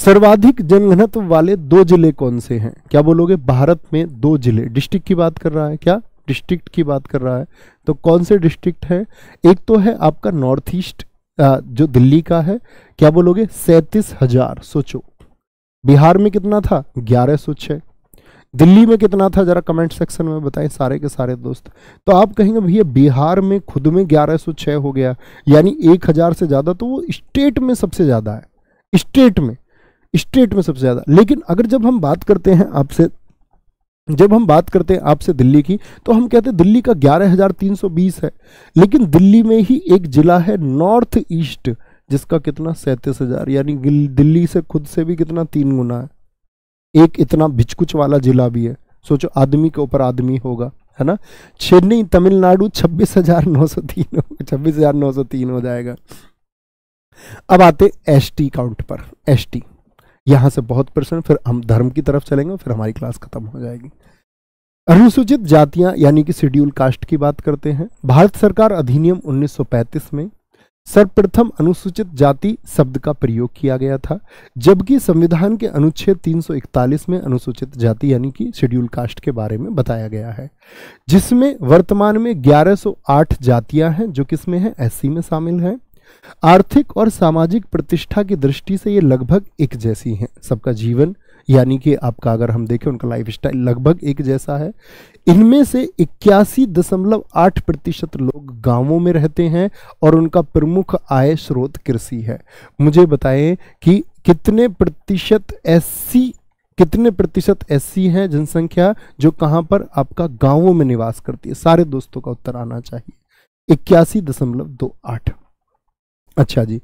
सर्वाधिक जनघनत्व वाले दो जिले कौन से हैं क्या बोलोगे भारत में दो जिले डिस्ट्रिक्ट की बात कर रहा है क्या डिस्ट्रिक्ट की बात कर रहा है तो कौन से डिस्ट्रिक्ट है एक तो है आपका नॉर्थ ईस्ट जो दिल्ली का है क्या बोलोगे सैंतीस हजार सोचो बिहार में कितना था ग्यारह दिल्ली में कितना था जरा कमेंट सेक्शन में बताएं सारे के सारे दोस्त तो आप कहेंगे भैया बिहार में खुद में 1106 हो गया यानी 1000 से ज़्यादा तो वो स्टेट में सबसे ज़्यादा है स्टेट में स्टेट में सबसे ज़्यादा लेकिन अगर जब हम बात करते हैं आपसे जब हम बात करते हैं आपसे दिल्ली की तो हम कहते हैं दिल्ली का 11,320 है लेकिन दिल्ली में ही एक ज़िला है नॉर्थ ईस्ट जिसका कितना सैंतीस हज़ार यानी दिल्ली से खुद से भी कितना तीन गुना है एक इतना भिचकुच वाला जिला भी है सोचो आदमी के ऊपर आदमी होगा है ना चेन्नई तमिलनाडु छब्बीस हजार नौ सौ तीन छब्बीस हजार नौ सौ तीन हो जाएगा अब आते एस टी काउंट पर एस टी यहां से बहुत प्रश्न फिर हम धर्म की तरफ चलेंगे फिर हमारी क्लास खत्म हो जाएगी अनुसूचित जातियां यानी कि शेड्यूल कास्ट की बात करते हैं भारत सरकार अधिनियम 1935 में सर्वप्रथम अनुसूचित जाति शब्द का प्रयोग किया गया था जबकि संविधान के अनुच्छेद 341 में अनुसूचित जाति यानी कि शेड्यूल कास्ट के बारे में बताया गया है जिसमें वर्तमान में 1108 जातियां हैं जो किसमें हैं एस में शामिल हैं आर्थिक और सामाजिक प्रतिष्ठा की दृष्टि से ये लगभग एक जैसी हैं सबका जीवन यानी कि आपका अगर हम देखें उनका लाइफ स्टाइल लगभग एक जैसा है इनमें से इक्यासी दशमलव आठ प्रतिशत लोग गांवों में रहते हैं और उनका प्रमुख आय स्रोत कृषि है मुझे बताएं कि कितने प्रतिशत ऐसी कितने प्रतिशत ऐसी हैं जनसंख्या जो कहाँ पर आपका गांवों में निवास करती है सारे दोस्तों का उत्तर आना चाहिए इक्यासी दशमलव दो आठ अच्छा जी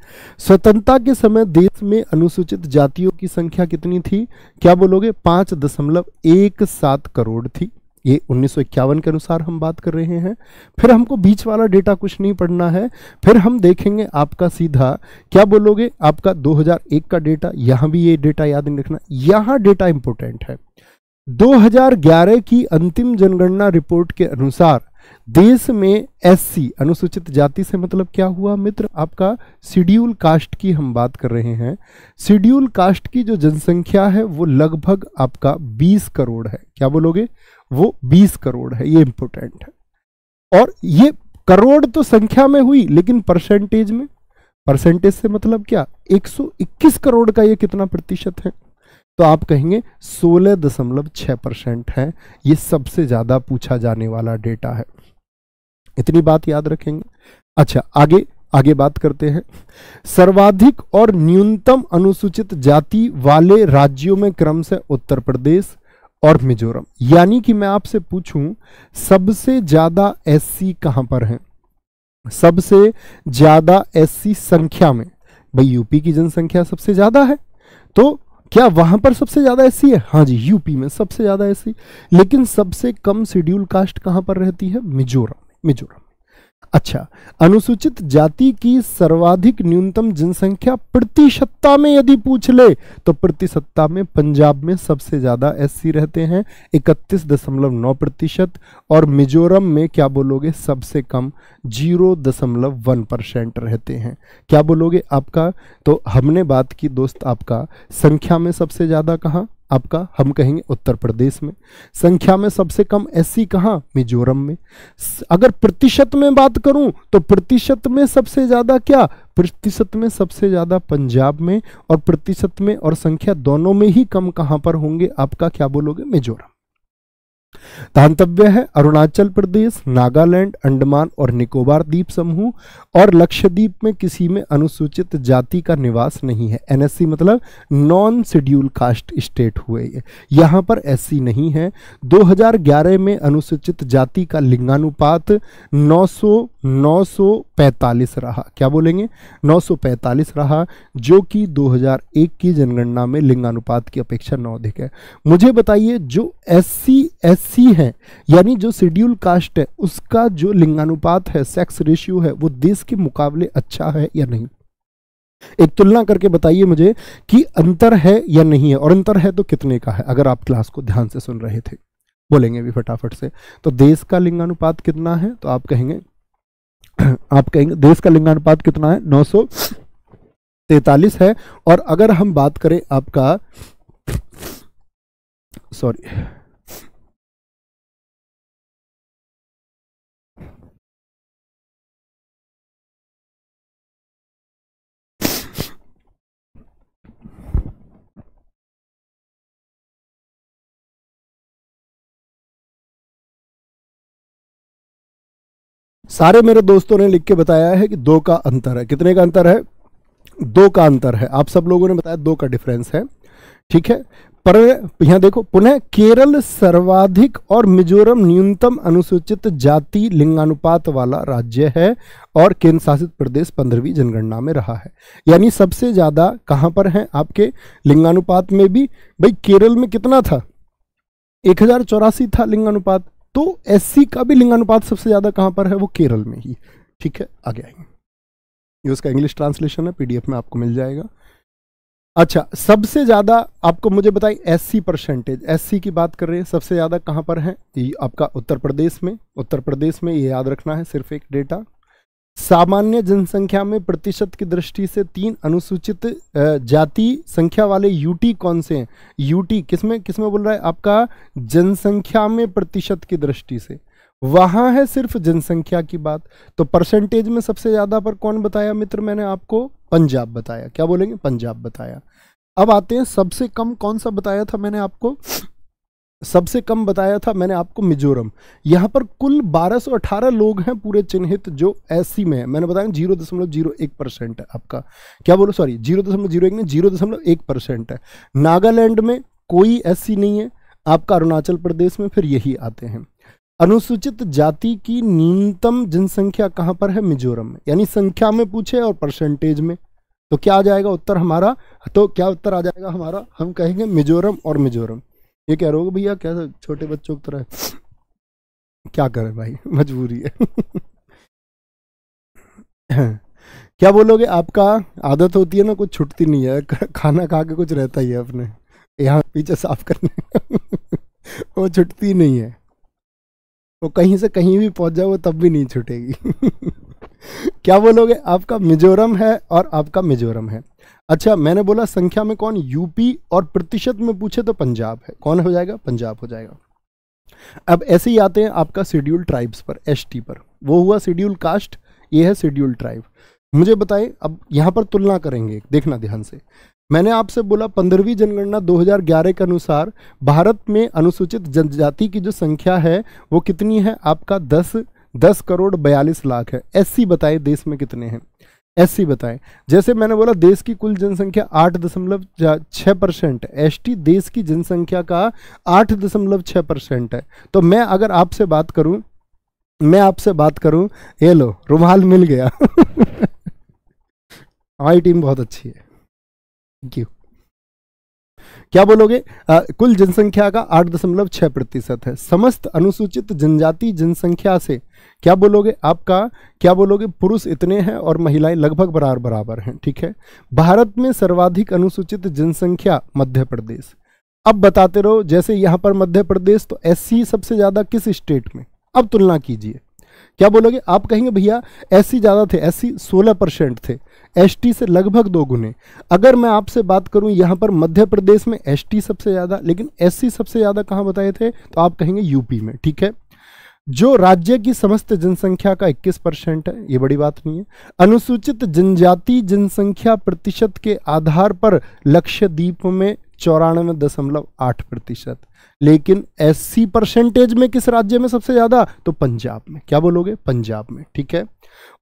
स्वतंत्रता के समय देश में अनुसूचित जातियों की संख्या कितनी थी क्या बोलोगे पाँच दशमलव एक सात करोड़ थी ये उन्नीस के अनुसार हम बात कर रहे हैं फिर हमको बीच वाला डेटा कुछ नहीं पढ़ना है फिर हम देखेंगे आपका सीधा क्या बोलोगे आपका 2001 का डेटा यहाँ भी ये डेटा याद नहीं रखना यहाँ डेटा इंपोर्टेंट है 2011 की अंतिम जनगणना रिपोर्ट के अनुसार देश में एससी अनुसूचित जाति से मतलब क्या हुआ मित्र आपका शेड्यूल कास्ट की हम बात कर रहे हैं शेड्यूल कास्ट की जो जनसंख्या है वो लगभग आपका 20 करोड़ है क्या बोलोगे वो 20 करोड़ है ये इंपोर्टेंट है और ये करोड़ तो संख्या में हुई लेकिन परसेंटेज में परसेंटेज से मतलब क्या 121 करोड़ का ये कितना प्रतिशत है तो आप कहेंगे 16.6 परसेंट है ये सबसे ज़्यादा पूछा जाने वाला डेटा है इतनी बात याद रखेंगे अच्छा आगे आगे बात करते हैं सर्वाधिक और न्यूनतम अनुसूचित जाति वाले राज्यों में क्रम से उत्तर प्रदेश और मिजोरम यानी कि मैं आपसे पूछूं सबसे ज्यादा एससी कहां पर है सबसे ज्यादा एससी संख्या में भाई यूपी की जनसंख्या सबसे ज्यादा है तो क्या वहां पर सबसे ज्यादा एससी है हाँ जी यूपी में सबसे ज्यादा एससी लेकिन सबसे कम शेड्यूल कास्ट कहां पर रहती है मिजोरम मिजोरम अच्छा अनुसूचित जाति की सर्वाधिक न्यूनतम जनसंख्या प्रतिशतता में यदि पूछ ले तो प्रतिशतता में पंजाब में सबसे ज्यादा एससी रहते हैं इकतीस दशमलव नौ प्रतिशत और मिजोरम में क्या बोलोगे सबसे कम जीरो दशमलव वन परसेंट रहते हैं क्या बोलोगे आपका तो हमने बात की दोस्त आपका संख्या में सबसे ज्यादा कहाँ आपका हम कहेंगे उत्तर प्रदेश में संख्या में सबसे कम ऐसी कहाँ मिजोरम में अगर प्रतिशत में बात करूं तो प्रतिशत में सबसे ज़्यादा क्या प्रतिशत में सबसे ज़्यादा पंजाब में और प्रतिशत में और संख्या दोनों में ही कम कहाँ पर होंगे आपका क्या बोलोगे मिजोरम दांतव्य है अरुणाचल प्रदेश नागालैंड अंडमान और निकोबार द्वीप समूह और लक्षद्वीप में किसी में अनुसूचित जाति का निवास नहीं है एनएससी मतलब नॉन शेड्यूल कास्ट स्टेट हुए यहाँ पर एससी नहीं है 2011 में अनुसूचित जाति का लिंगानुपात 900 945 रहा क्या बोलेंगे 945 रहा जो कि 2001 की जनगणना में लिंगानुपात की अपेक्षा नौ अधिक है मुझे बताइए जो एस सी एस सी है यानी जो शेड्यूल कास्ट है उसका जो लिंगानुपात है सेक्स रेशियो है वो देश के मुकाबले अच्छा है या नहीं एक तुलना करके बताइए मुझे कि अंतर है या नहीं है और अंतर है तो कितने का है अगर आप क्लास को ध्यान से सुन रहे थे बोलेंगे भी फटाफट से तो देश का लिंगानुपात कितना है तो आप कहेंगे आप कहेंगे देश का लिंगानुपात कितना है नौ तैतालीस है और अगर हम बात करें आपका सॉरी सारे मेरे दोस्तों ने लिख के बताया है कि दो का अंतर है कितने का अंतर है दो का अंतर है आप सब लोगों ने बताया दो का डिफरेंस है ठीक है पर यहां देखो पुनः केरल सर्वाधिक और मिजोरम न्यूनतम अनुसूचित जाति लिंगानुपात वाला राज्य है और केंद्र शासित प्रदेश पंद्रहवीं जनगणना में रहा है यानी सबसे ज़्यादा कहाँ पर है आपके लिंगानुपात में भी भाई केरल में कितना था एक हज़ार चौरासी था लिंगानुपात तो एस का भी लिंगानुपात सबसे ज़्यादा कहां पर है वो केरल में ही ठीक है आगे आएंगे ये उसका इंग्लिश ट्रांसलेशन है पीडीएफ में आपको मिल जाएगा अच्छा सबसे ज़्यादा आपको मुझे बताइए एस परसेंटेज एस की बात कर रहे हैं सबसे ज़्यादा कहां पर है ये आपका उत्तर प्रदेश में उत्तर प्रदेश में ये याद रखना है सिर्फ एक डेटा सामान्य जनसंख्या में प्रतिशत की दृष्टि से तीन अनुसूचित जाति संख्या वाले यूटी कौन से हैं यूटी किसमें किसमें बोल रहा है आपका जनसंख्या में प्रतिशत की दृष्टि से वहां है सिर्फ जनसंख्या की बात तो परसेंटेज में सबसे ज्यादा पर कौन बताया मित्र मैंने आपको पंजाब बताया क्या बोलेंगे पंजाब बताया अब आते हैं सबसे कम कौन सा बताया था मैंने आपको सबसे कम बताया था मैंने आपको मिजोरम यहाँ पर कुल 1218 लोग हैं पूरे चिन्हित जो एससी में है मैंने बताया जीरो दशमलव जीरो एक परसेंट है आपका क्या बोलो सॉरी जीरो दशमलव जीरो एक नहीं जीरो दशमलव एक परसेंट है नागालैंड में कोई एससी नहीं है आपका अरुणाचल प्रदेश में फिर यही आते हैं अनुसूचित जाति की न्यूनतम जनसंख्या कहाँ पर है मिजोरम में यानी संख्या में पूछे और परसेंटेज में तो क्या आ जाएगा उत्तर हमारा तो क्या उत्तर आ जाएगा हमारा हम कहेंगे मिजोरम और मिजोरम ये कह रहे हो भैया क्या छोटे बच्चों की तरह क्या करें भाई मजबूरी है हाँ। क्या बोलोगे आपका आदत होती है ना कुछ छुटती नहीं है खाना खा के कुछ रहता ही है अपने यहाँ पीछे साफ करने वो छुटती नहीं है वो कहीं से कहीं भी पहुंच जाए वो तब भी नहीं छुटेगी क्या बोलोगे आपका मिजोरम है और आपका मिजोरम है अच्छा मैंने बोला संख्या में कौन यूपी और प्रतिशत में पूछे तो पंजाब है कौन हो जाएगा पंजाब हो जाएगा अब ऐसे ही आते हैं आपका शेड्यूल ट्राइब्स पर एस पर वो हुआ शेड्यूल कास्ट ये है शेड्यूल ट्राइब मुझे बताएं अब यहाँ पर तुलना करेंगे देखना ध्यान से मैंने आपसे बोला पंद्रहवीं जनगणना 2011 के अनुसार भारत में अनुसूचित जनजाति की जो संख्या है वो कितनी है आपका दस दस करोड़ बयालीस लाख है एससी बताए देश में कितने हैं सी बताएं जैसे मैंने बोला देश की कुल जनसंख्या आठ दशमलव छः परसेंट एस देश की जनसंख्या का आठ दशमलव छः परसेंट है तो मैं अगर आपसे बात करूं मैं आपसे बात करूं ये लो रुमाल मिल गया हमारी टीम बहुत अच्छी है थैंक यू क्या बोलोगे आ, कुल जनसंख्या का आठ दशमलव छह प्रतिशत है समस्त अनुसूचित जनजाति जनसंख्या से क्या बोलोगे आपका क्या बोलोगे पुरुष इतने हैं और महिलाएं लगभग बराबर बराबर हैं ठीक है भारत में सर्वाधिक अनुसूचित जनसंख्या मध्य प्रदेश अब बताते रहो जैसे यहां पर मध्य प्रदेश तो एस सबसे ज़्यादा किस स्टेट में अब तुलना कीजिए क्या बोलोगे आप कहेंगे भैया एस ज़्यादा थे एस सी परसेंट थे एस से लगभग दो गुने अगर मैं आपसे बात करूं यहाँ पर मध्य प्रदेश में एस सबसे ज़्यादा लेकिन एस सबसे ज़्यादा कहाँ बताए थे तो आप कहेंगे यूपी में ठीक है जो राज्य की समस्त जनसंख्या का 21 परसेंट है ये बड़ी बात नहीं है अनुसूचित जनजाति जनसंख्या प्रतिशत के आधार पर लक्षद्वीप में चौरानवे दशमलव आठ प्रतिशत लेकिन एससी परसेंटेज में किस राज्य में सबसे ज़्यादा तो पंजाब में क्या बोलोगे पंजाब में ठीक है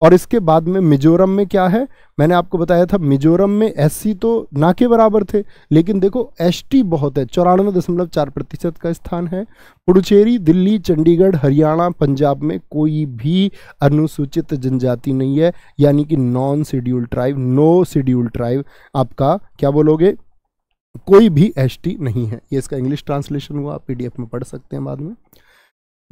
और इसके बाद में मिजोरम में क्या है मैंने आपको बताया था मिजोरम में एससी तो ना के बराबर थे लेकिन देखो एसटी बहुत है चौरानवे दशमलव चार प्रतिशत का स्थान है पुडुचेरी दिल्ली चंडीगढ़ हरियाणा पंजाब में कोई भी अनुसूचित जनजाति नहीं है यानी कि non schedule tribe no schedule tribe आपका क्या बोलोगे कोई भी एस नहीं है ये इसका इंग्लिश ट्रांसलेशन हुआ पी में पढ़ सकते हैं बाद में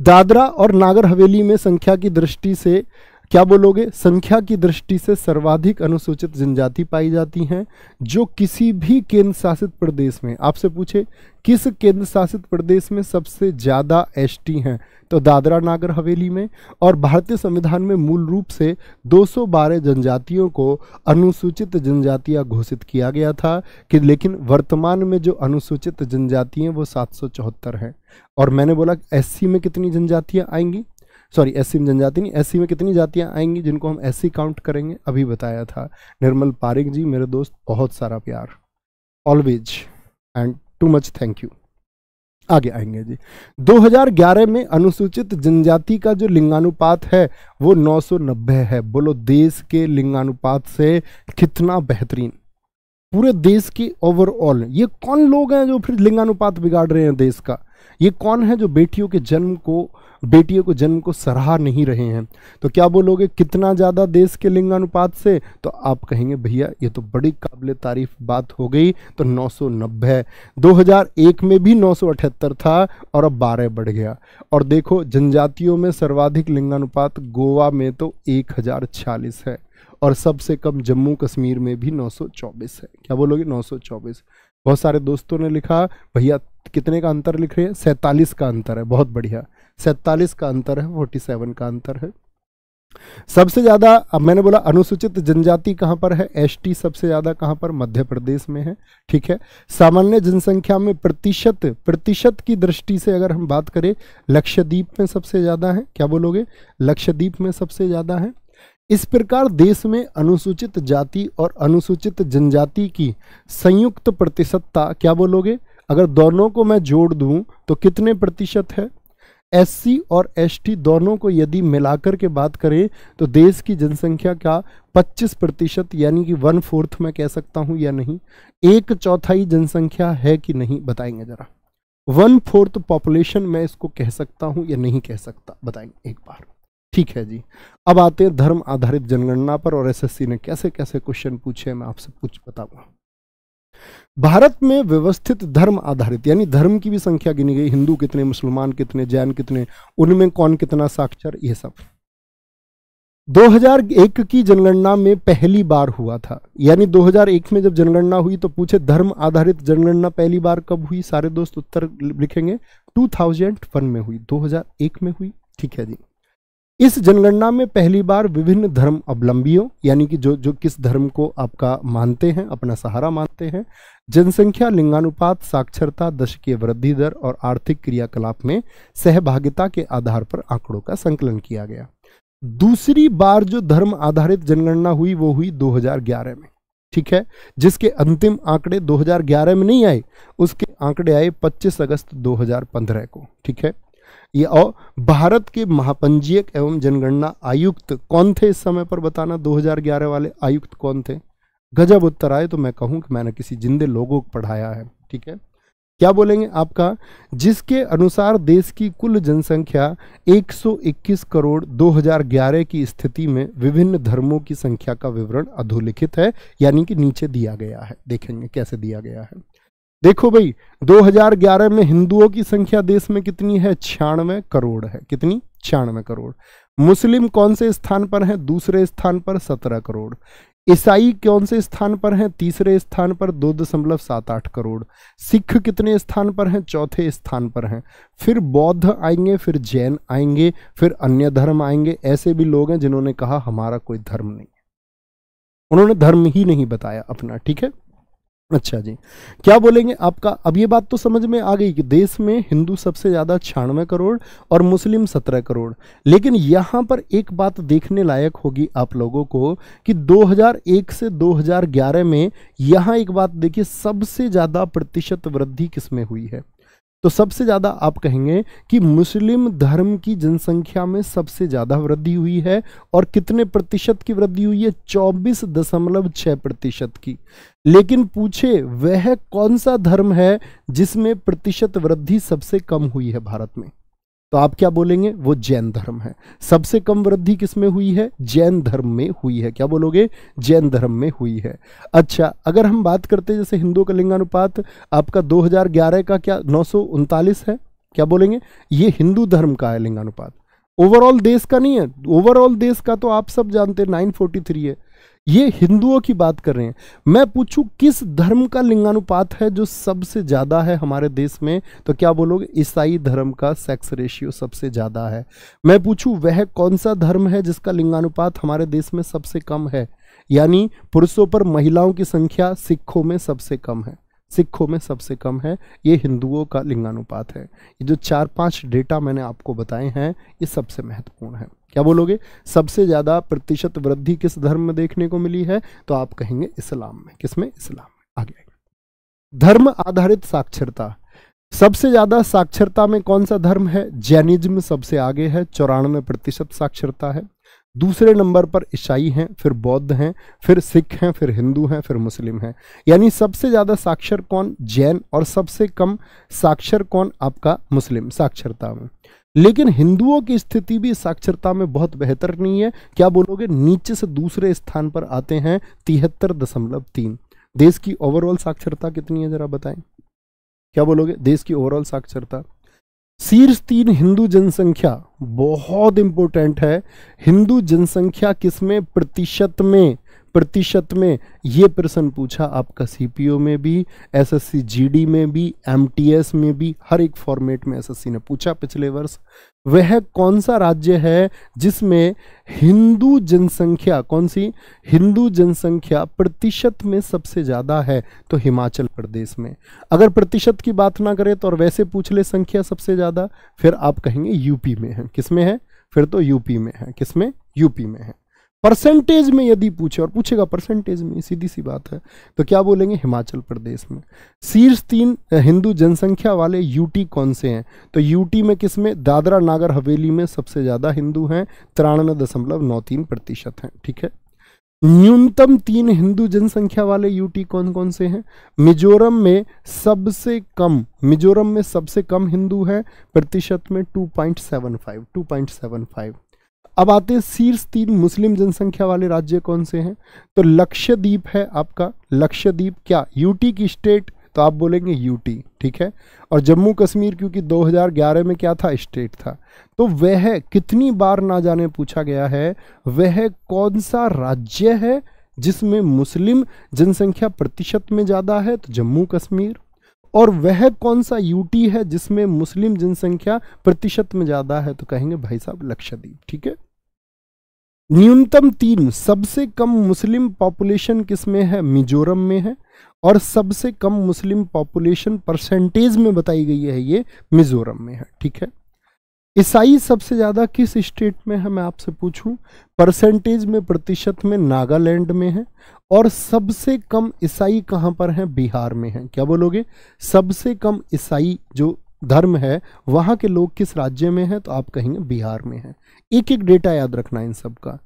दादरा और नागर हवेली में संख्या की दृष्टि से क्या बोलोगे संख्या की दृष्टि से सर्वाधिक अनुसूचित जनजाति पाई जाती हैं जो किसी भी केंद्र शासित प्रदेश में आपसे पूछे किस केंद्र शासित प्रदेश में सबसे ज़्यादा एसटी हैं तो दादरा नागर हवेली में और भारतीय संविधान में मूल रूप से 212 जनजातियों को अनुसूचित जनजातियां घोषित किया गया था कि लेकिन वर्तमान में जो अनुसूचित जनजातियां वो सात हैं और मैंने बोला एससी में कितनी जनजातियाँ आएंगी सॉरी एससी में जनजाति नहीं एससी में कितनी जातियाँ आएंगी जिनको हम एससी काउंट करेंगे अभी बताया था निर्मल पारिक जी मेरे दोस्त बहुत सारा प्यार always and too much thank you आगे आएंगे जी 2011 में अनुसूचित जनजाति का जो लिंगानुपात है वो 990 है बोलो देश के लिंगानुपात से कितना बेहतरीन पूरे देश की ओवरऑल ये कौन लोग हैं जो फिर लिंगानुपात बिगाड़ रहे हैं देश का ये कौन है जो बेटियों के जन्म को बेटियों को जन्म को सराहा नहीं रहे हैं तो क्या बोलोगे कितना ज़्यादा देश के लिंगानुपात से तो आप कहेंगे भैया ये तो बड़ी काबिल तारीफ बात हो गई तो 990 2001 में भी 978 था और अब 12 बढ़ गया और देखो जनजातियों में सर्वाधिक लिंगानुपात गोवा में तो एक है और सबसे कम जम्मू कश्मीर में भी नौ है क्या बोलोगे नौ बहुत सारे दोस्तों ने लिखा भैया कितने का अंतर लिख रहे हैं सैंतालीस का अंतर है बहुत बढ़िया सैंतालीस का अंतर है फोर्टी सेवन का अंतर है सबसे ज़्यादा अब मैंने बोला अनुसूचित जनजाति कहाँ पर है एसटी सबसे ज़्यादा कहाँ पर मध्य प्रदेश में है ठीक है सामान्य जनसंख्या में प्रतिशत प्रतिशत की दृष्टि से अगर हम बात करें लक्षद्वीप में सबसे ज़्यादा है क्या बोलोगे लक्षद्वीप में सबसे ज़्यादा है इस प्रकार देश में अनुसूचित जाति और अनुसूचित जनजाति की संयुक्त प्रतिशतता क्या बोलोगे अगर दोनों को मैं जोड़ दूं तो कितने प्रतिशत है एससी और एसटी दोनों को यदि मिलाकर के बात करें तो देश की जनसंख्या का 25 प्रतिशत यानी कि वन फोर्थ मैं कह सकता हूं या नहीं एक चौथाई जनसंख्या है कि नहीं बताएंगे ज़रा वन फोर्थ पॉपुलेशन मैं इसको कह सकता हूं या नहीं कह सकता बताएंगे एक बार ठीक है जी अब आते हैं धर्म आधारित जनगणना पर और एसएससी ने कैसे कैसे क्वेश्चन पूछे मैं आपसे पूछ बताऊंगा भारत में व्यवस्थित धर्म आधारित यानी धर्म की भी संख्या गिनी गई हिंदू कितने मुसलमान कितने जैन कितने उनमें कौन कितना साक्षर यह सब 2001 की जनगणना में पहली बार हुआ था यानी 2001 में जब जनगणना हुई तो पूछे धर्म आधारित जनगणना पहली बार कब हुई सारे दोस्त उत्तर लिखेंगे 2001 में हुई 2001 में हुई ठीक है जी इस जनगणना में पहली बार विभिन्न धर्म अवलंबियों यानी कि जो जो किस धर्म को आपका मानते हैं अपना सहारा मानते हैं जनसंख्या लिंगानुपात साक्षरता दशकीय वृद्धि दर और आर्थिक क्रियाकलाप में सहभागिता के आधार पर आंकड़ों का संकलन किया गया दूसरी बार जो धर्म आधारित जनगणना हुई वो हुई 2011 में ठीक है जिसके अंतिम आंकड़े 2011 में नहीं आए उसके आंकड़े आए 25 अगस्त 2015 को ठीक है ये और भारत के महापंजीयक एवं जनगणना आयुक्त कौन थे इस समय पर बताना 2011 वाले आयुक्त कौन थे गजब उत्तर आए तो मैं कहूं कि मैंने किसी जिंदे लोगों को पढ़ाया है ठीक है क्या बोलेंगे आपका जिसके अनुसार देश की कुल जनसंख्या 121 करोड़ 2011 की स्थिति में विभिन्न धर्मों की संख्या का विवरण अधोलिखित है यानी कि नीचे दिया गया है देखेंगे कैसे दिया गया है देखो भाई 2011 में हिंदुओं की संख्या देश में कितनी है छियानवे करोड़ है कितनी छियानवे करोड़ मुस्लिम कौन से स्थान पर है दूसरे स्थान पर सत्रह करोड़ ईसाई कौन से स्थान पर हैं तीसरे स्थान पर दो दशमलव सात आठ करोड़ सिख कितने स्थान पर हैं चौथे स्थान पर हैं फिर बौद्ध आएंगे फिर जैन आएंगे फिर अन्य धर्म आएंगे ऐसे भी लोग हैं जिन्होंने कहा हमारा कोई धर्म नहीं उन्होंने धर्म ही नहीं बताया अपना ठीक है अच्छा जी क्या बोलेंगे आपका अब ये बात तो समझ में आ गई कि देश में हिंदू सबसे ज़्यादा छियानवे करोड़ और मुस्लिम सत्रह करोड़ लेकिन यहाँ पर एक बात देखने लायक होगी आप लोगों को कि 2001 से 2011 में यहाँ एक बात देखिए सबसे ज़्यादा प्रतिशत वृद्धि किसमें हुई है तो सबसे ज़्यादा आप कहेंगे कि मुस्लिम धर्म की जनसंख्या में सबसे ज़्यादा वृद्धि हुई है और कितने प्रतिशत की वृद्धि हुई है चौबीस दशमलव छः प्रतिशत की लेकिन पूछे वह कौन सा धर्म है जिसमें प्रतिशत वृद्धि सबसे कम हुई है भारत में तो आप क्या बोलेंगे वो जैन धर्म है सबसे कम वृद्धि किस में हुई है जैन धर्म में हुई है क्या बोलोगे जैन धर्म में हुई है अच्छा अगर हम बात करते हैं जैसे हिंदू का लिंगानुपात आपका 2011 का क्या नौ है क्या बोलेंगे ये हिंदू धर्म का है लिंगानुपात ओवरऑल देश का नहीं है ओवरऑल देश का तो आप सब जानते हैं नाइन है ये हिंदुओं की बात कर रहे हैं मैं पूछूं किस धर्म का लिंगानुपात है जो सबसे ज़्यादा है हमारे देश में तो क्या बोलोगे ईसाई धर्म का सेक्स रेशियो सबसे ज़्यादा है मैं पूछूं वह कौन सा धर्म है जिसका लिंगानुपात हमारे देश में सबसे कम है यानी पुरुषों पर महिलाओं की संख्या सिखों में सबसे कम है सिखों में सबसे कम है ये हिंदुओं का लिंगानुपात है ये जो चार पांच डेटा मैंने आपको बताए हैं ये सबसे महत्वपूर्ण है क्या बोलोगे सबसे ज़्यादा प्रतिशत वृद्धि किस धर्म में देखने को मिली है तो आप कहेंगे इस्लाम में किस में इस्लाम में आगे धर्म आधारित साक्षरता सबसे ज़्यादा साक्षरता में कौन सा धर्म है जैनिज्म सबसे आगे है चौरानवे प्रतिशत साक्षरता है दूसरे नंबर पर ईसाई हैं फिर बौद्ध हैं फिर सिख हैं फिर हिंदू हैं फिर मुस्लिम हैं यानी सबसे ज़्यादा साक्षर कौन जैन और सबसे कम साक्षर कौन आपका मुस्लिम साक्षरता में लेकिन हिंदुओं की स्थिति भी साक्षरता में बहुत बेहतर नहीं है क्या बोलोगे नीचे से दूसरे स्थान पर आते हैं तिहत्तर दशमलव तीन देश की ओवरऑल साक्षरता कितनी है जरा बताएं क्या बोलोगे देश की ओवरऑल साक्षरता शीर्ष तीन हिंदू जनसंख्या बहुत इंपॉर्टेंट है हिंदू जनसंख्या किसमें में प्रतिशत में प्रतिशत में ये प्रश्न पूछा आपका सीपीओ में भी एसएससी जीडी में भी एमटीएस में भी हर एक फॉर्मेट में एसएससी ने पूछा पिछले वर्ष वह कौन सा राज्य है जिसमें हिंदू जनसंख्या कौन सी हिंदू जनसंख्या प्रतिशत में सबसे ज़्यादा है तो हिमाचल प्रदेश में अगर प्रतिशत की बात ना करें तो और वैसे पूछ ले संख्या सबसे ज़्यादा फिर आप कहेंगे यूपी में है किस में है फिर तो यूपी में है किस में यूपी में है परसेंटेज में यदि पूछे और पूछेगा परसेंटेज में सीधी सी बात है तो क्या बोलेंगे हिमाचल प्रदेश में शीर्ष तीन हिंदू जनसंख्या वाले यूटी कौन से हैं तो यूटी में किस में दादरा नागर हवेली में सबसे ज़्यादा हिंदू हैं तिरानवे दशमलव नौ तीन प्रतिशत हैं ठीक है न्यूनतम तीन हिंदू जनसंख्या वाले यूटी कौन कौन से हैं मिजोरम में सबसे कम मिजोरम में सबसे कम हिंदू हैं प्रतिशत में two two point point seven five seven five अब आते हैं शीर्ष तीन मुस्लिम जनसंख्या वाले राज्य कौन से हैं तो लक्षद्वीप है आपका लक्षद्वीप क्या यूटी की स्टेट तो आप बोलेंगे यूटी ठीक है और जम्मू कश्मीर क्योंकि 2011 में क्या था स्टेट था तो वह कितनी बार ना जाने पूछा गया है वह कौन सा राज्य है जिसमें मुस्लिम जनसंख्या प्रतिशत में ज़्यादा है तो जम्मू कश्मीर और वह कौन सा यूटी है जिसमें मुस्लिम जनसंख्या प्रतिशत में ज़्यादा है तो कहेंगे भाई साहब लक्षद्वीप ठीक है न्यूनतम तीन सबसे कम मुस्लिम पॉपुलेशन किस में है मिजोरम में है और सबसे कम मुस्लिम पॉपुलेशन परसेंटेज में बताई गई है ये मिजोरम में है ठीक है ईसाई सबसे ज़्यादा किस स्टेट में है मैं आपसे पूछूं परसेंटेज में प्रतिशत में नागालैंड में है और सबसे कम ईसाई कहाँ पर हैं बिहार में हैं क्या बोलोगे सबसे कम ईसाई जो धर्म है वहाँ के लोग किस राज्य में हैं तो आप कहेंगे बिहार में हैं एक एक डेटा याद रखना इन सब का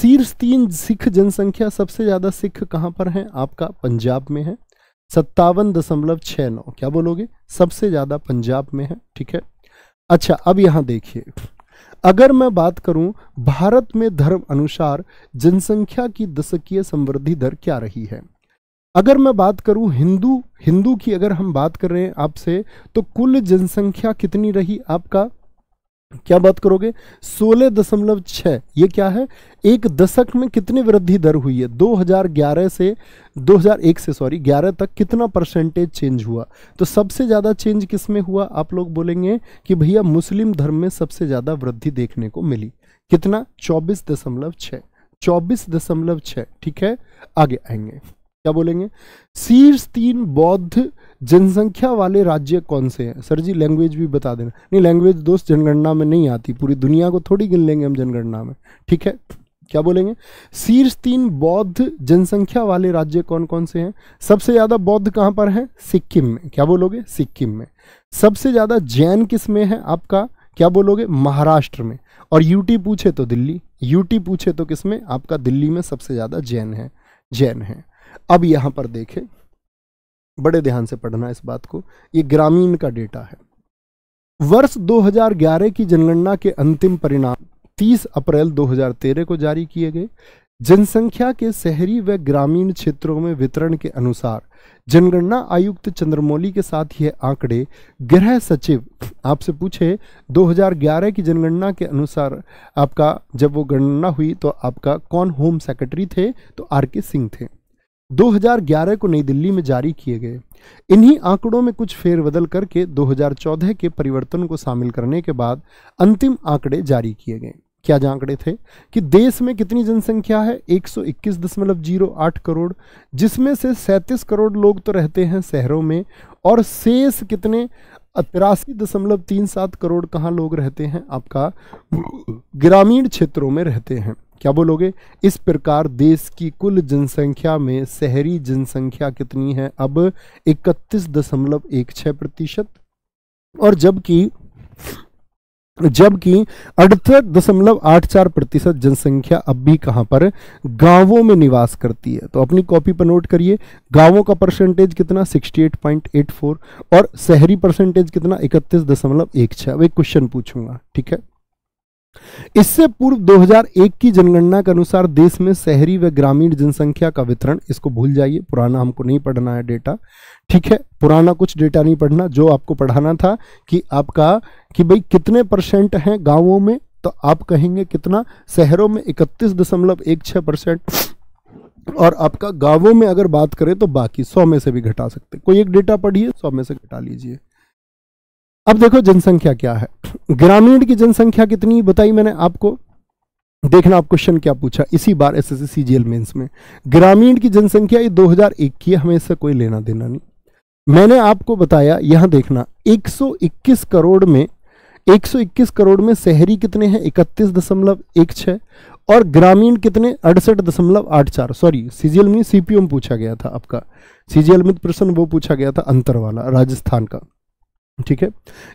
शीर्ष तीन सिख जनसंख्या सबसे ज़्यादा सिख कहाँ पर हैं आपका पंजाब में है सत्तावन दशमलव छः नौ क्या बोलोगे सबसे ज़्यादा पंजाब में है ठीक है अच्छा अब यहां देखिए अगर मैं बात करूं भारत में धर्म अनुसार जनसंख्या की दशकीय समृद्धि दर क्या रही है अगर मैं बात करूं हिंदू हिंदू की अगर हम बात कर रहे हैं आपसे तो कुल जनसंख्या कितनी रही आपका क्या बात करोगे सोलह दशमलव छः ये क्या है एक दशक में कितनी वृद्धि दर हुई है 2011 से 2001 से सॉरी 11 तक कितना परसेंटेज चेंज हुआ तो सबसे ज़्यादा चेंज किस में हुआ आप लोग बोलेंगे कि भैया मुस्लिम धर्म में सबसे ज़्यादा वृद्धि देखने को मिली कितना चौबीस दशमलव छः चौबीस दशमलव छः ठीक है आगे आएंगे क्या बोलेंगे शीर्ष तीन बौद्ध जनसंख्या वाले राज्य कौन से हैं सर जी लैंग्वेज भी बता देना नहीं लैंग्वेज दोस्त जनगणना में नहीं आती पूरी दुनिया को थोड़ी गिन लेंगे हम जनगणना में ठीक है क्या बोलेंगे शीर्ष तीन बौद्ध जनसंख्या वाले राज्य कौन कौन से हैं सबसे ज़्यादा बौद्ध कहां पर है सिक्किम में क्या बोलोगे सिक्किम में सबसे ज़्यादा जैन किस में है आपका क्या बोलोगे महाराष्ट्र में और यूटी पूछे तो दिल्ली यूटी पूछे तो किस में आपका दिल्ली में सबसे ज़्यादा जैन है जैन है अब यहां पर देखें बड़े ध्यान से पढ़ना इस बात को ये ग्रामीण का डेटा है वर्ष 2011 की जनगणना के अंतिम परिणाम 30 अप्रैल 2013 को जारी किए गए जनसंख्या के शहरी व ग्रामीण क्षेत्रों में वितरण के अनुसार जनगणना आयुक्त चंद्रमौली के साथ यह आंकड़े गृह सचिव आपसे पूछे 2011 की जनगणना के अनुसार आपका जब वो गणना हुई तो आपका कौन होम सेक्रेटरी थे तो आर के सिंह थे 2011 को नई दिल्ली में जारी किए गए इन्हीं आंकड़ों में कुछ फेरबदल करके 2014 के परिवर्तन को शामिल करने के बाद अंतिम आंकड़े जारी किए गए क्या आंकड़े थे कि देश में कितनी जनसंख्या है 121.08 करोड़ जिसमें से सैंतीस करोड़ लोग तो रहते हैं शहरों में और शेष कितने तिरासी दशमलव तीन सात करोड़ कहाँ लोग रहते हैं आपका ग्रामीण क्षेत्रों में रहते हैं क्या बोलोगे इस प्रकार देश की कुल जनसंख्या में शहरी जनसंख्या कितनी है अब इकतीस दशमलव एक छः प्रतिशत और जबकि जबकि अड़सठ दशमलव आठ चार प्रतिशत जनसंख्या अब भी कहां पर गांवों में निवास करती है तो अपनी कॉपी पर नोट करिए गांवों का परसेंटेज कितना 68.84 और शहरी परसेंटेज कितना इकतीस दशमलव एक छः अब एक क्वेश्चन पूछूंगा ठीक है इससे पूर्व 2001 की जनगणना के अनुसार देश में शहरी व ग्रामीण जनसंख्या का वितरण इसको भूल जाइए पुराना हमको नहीं पढ़ना है डेटा ठीक है पुराना कुछ डेटा नहीं पढ़ना जो आपको पढ़ाना था कि आपका कि भाई कितने परसेंट हैं गांवों में तो आप कहेंगे कितना शहरों में इकतीस दशमलव एक छह परसेंट और आपका गांवों में अगर बात करें तो बाकी सौ में से भी घटा सकते कोई एक डेटा पढ़िए सौ में से घटा लीजिए अब देखो जनसंख्या क्या है ग्रामीण की जनसंख्या कितनी बताई मैंने आपको देखना आप क्वेश्चन क्या पूछा इसी बार एस एस सीजीएल मेंस में ग्रामीण की जनसंख्या ये 2001 की है हमें इससे कोई लेना देना नहीं मैंने आपको बताया यहां देखना 121 करोड़ में 121 करोड़ में शहरी कितने हैं इकतीस दशमलव एक छः और ग्रामीण कितने अड़सठ दशमलव आठ चार सॉरी सीजीएल में सीपीओ में पूछा गया था आपका सीजीएल में प्रश्न वो पूछा गया था अंतर वाला राजस्थान का ठीक है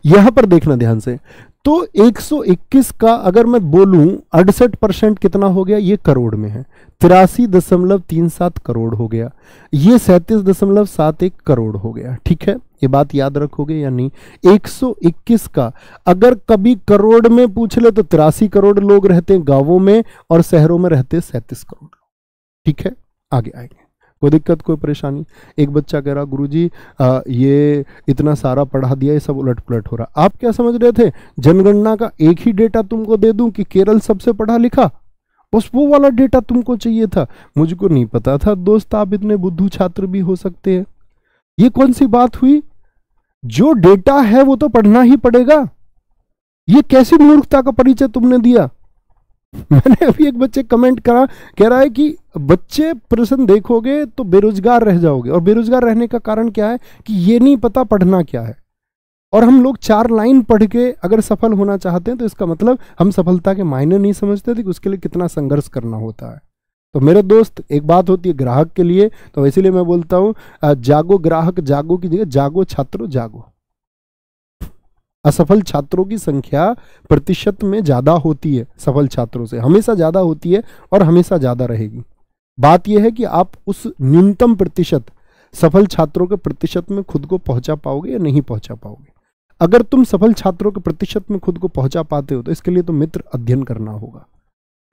यहां पर देखना ध्यान से तो 121 का अगर मैं बोलूं अड़सठ परसेंट कितना हो गया ये करोड़ में है तिरासी दशमलव तीन सात करोड़ हो गया ये सैंतीस दशमलव सात एक करोड़ हो गया ठीक है ये बात याद रखोगे या नहीं 121 का अगर कभी करोड़ में पूछ ले तो तिरासी करोड़ लोग रहते हैं गांवों में और शहरों में रहते सैंतीस करोड़ ठीक है आगे आएंगे कोई दिक्कत कोई परेशानी एक बच्चा कह रहा गुरु जी आ, ये इतना सारा पढ़ा दिया ये सब उलट पुलट हो रहा आप क्या समझ रहे थे जनगणना का एक ही डेटा तुमको दे दूं कि केरल सबसे पढ़ा लिखा बस वो वाला डेटा तुमको चाहिए था मुझको नहीं पता था दोस्त आप इतने बुद्धू छात्र भी हो सकते हैं ये कौन सी बात हुई जो डेटा है वो तो पढ़ना ही पड़ेगा ये कैसी मूर्खता का परिचय तुमने दिया मैंने अभी एक बच्चे कमेंट करा कह रहा है कि बच्चे प्रश्न देखोगे तो बेरोजगार रह जाओगे और बेरोजगार रहने का कारण क्या है कि ये नहीं पता पढ़ना क्या है और हम लोग चार लाइन पढ़ के अगर सफल होना चाहते हैं तो इसका मतलब हम सफलता के मायने नहीं समझते थे कि उसके लिए कितना संघर्ष करना होता है तो मेरे दोस्त एक बात होती है ग्राहक के लिए तो इसीलिए मैं बोलता हूं जागो ग्राहक जागो की जगह जागो छात्रों जागो असफल छात्रों की संख्या प्रतिशत में ज़्यादा होती है सफल छात्रों से हमेशा ज़्यादा होती है और हमेशा ज़्यादा रहेगी बात यह है कि आप उस न्यूनतम प्रतिशत सफल छात्रों के प्रतिशत में खुद को पहुंचा पाओगे या नहीं पहुंचा पाओगे अगर तुम सफल छात्रों के प्रतिशत में खुद को पहुंचा पाते हो तो इसके लिए तो मित्र अध्ययन करना होगा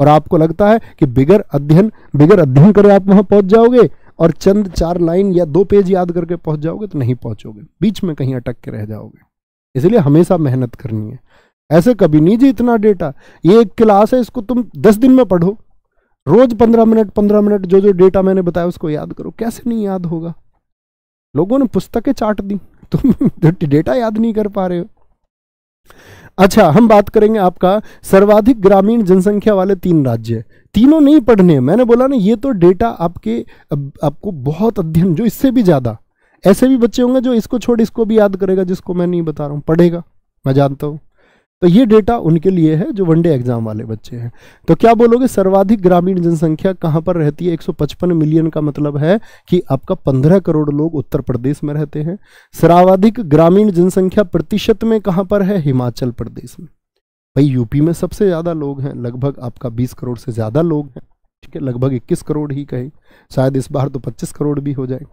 और आपको लगता है कि बिगर अध्ययन बिगर अध्ययन कर आप वहां पहुंच जाओगे और चंद चार लाइन या दो पेज याद करके पहुंच जाओगे तो नहीं पहुंचोगे बीच में कहीं अटक के रह जाओगे इसलिए हमेशा मेहनत करनी है ऐसे कभी नहीं जी इतना डेटा ये एक क्लास है इसको तुम दस दिन में पढ़ो रोज पंद्रह मिनट पंद्रह मिनट जो जो डेटा मैंने बताया उसको याद करो कैसे नहीं याद होगा लोगों ने पुस्तकें चाट दी तुम डेटा याद नहीं कर पा रहे हो अच्छा हम बात करेंगे आपका सर्वाधिक ग्रामीण जनसंख्या वाले तीन राज्य तीनों नहीं पढ़ने मैंने बोला ना ये तो डेटा आपके आपको बहुत अध्ययन जो इससे भी ज़्यादा ऐसे भी बच्चे होंगे जो इसको छोड़ इसको भी याद करेगा जिसको मैं नहीं बता रहा हूं पढ़ेगा मैं जानता हूं तो ये डेटा उनके लिए है जो वनडे एग्जाम वाले बच्चे हैं तो क्या बोलोगे सर्वाधिक ग्रामीण जनसंख्या कहाँ पर रहती है 155 मिलियन का मतलब है कि आपका 15 करोड़ लोग उत्तर प्रदेश में रहते हैं सर्वाधिक ग्रामीण जनसंख्या प्रतिशत में कहाँ पर है हिमाचल प्रदेश में भाई यूपी में सबसे ज़्यादा लोग हैं लगभग आपका बीस करोड़ से ज़्यादा लोग हैं ठीक है लगभग इक्कीस करोड़ ही कहे शायद इस बार तो पच्चीस करोड़ भी हो जाए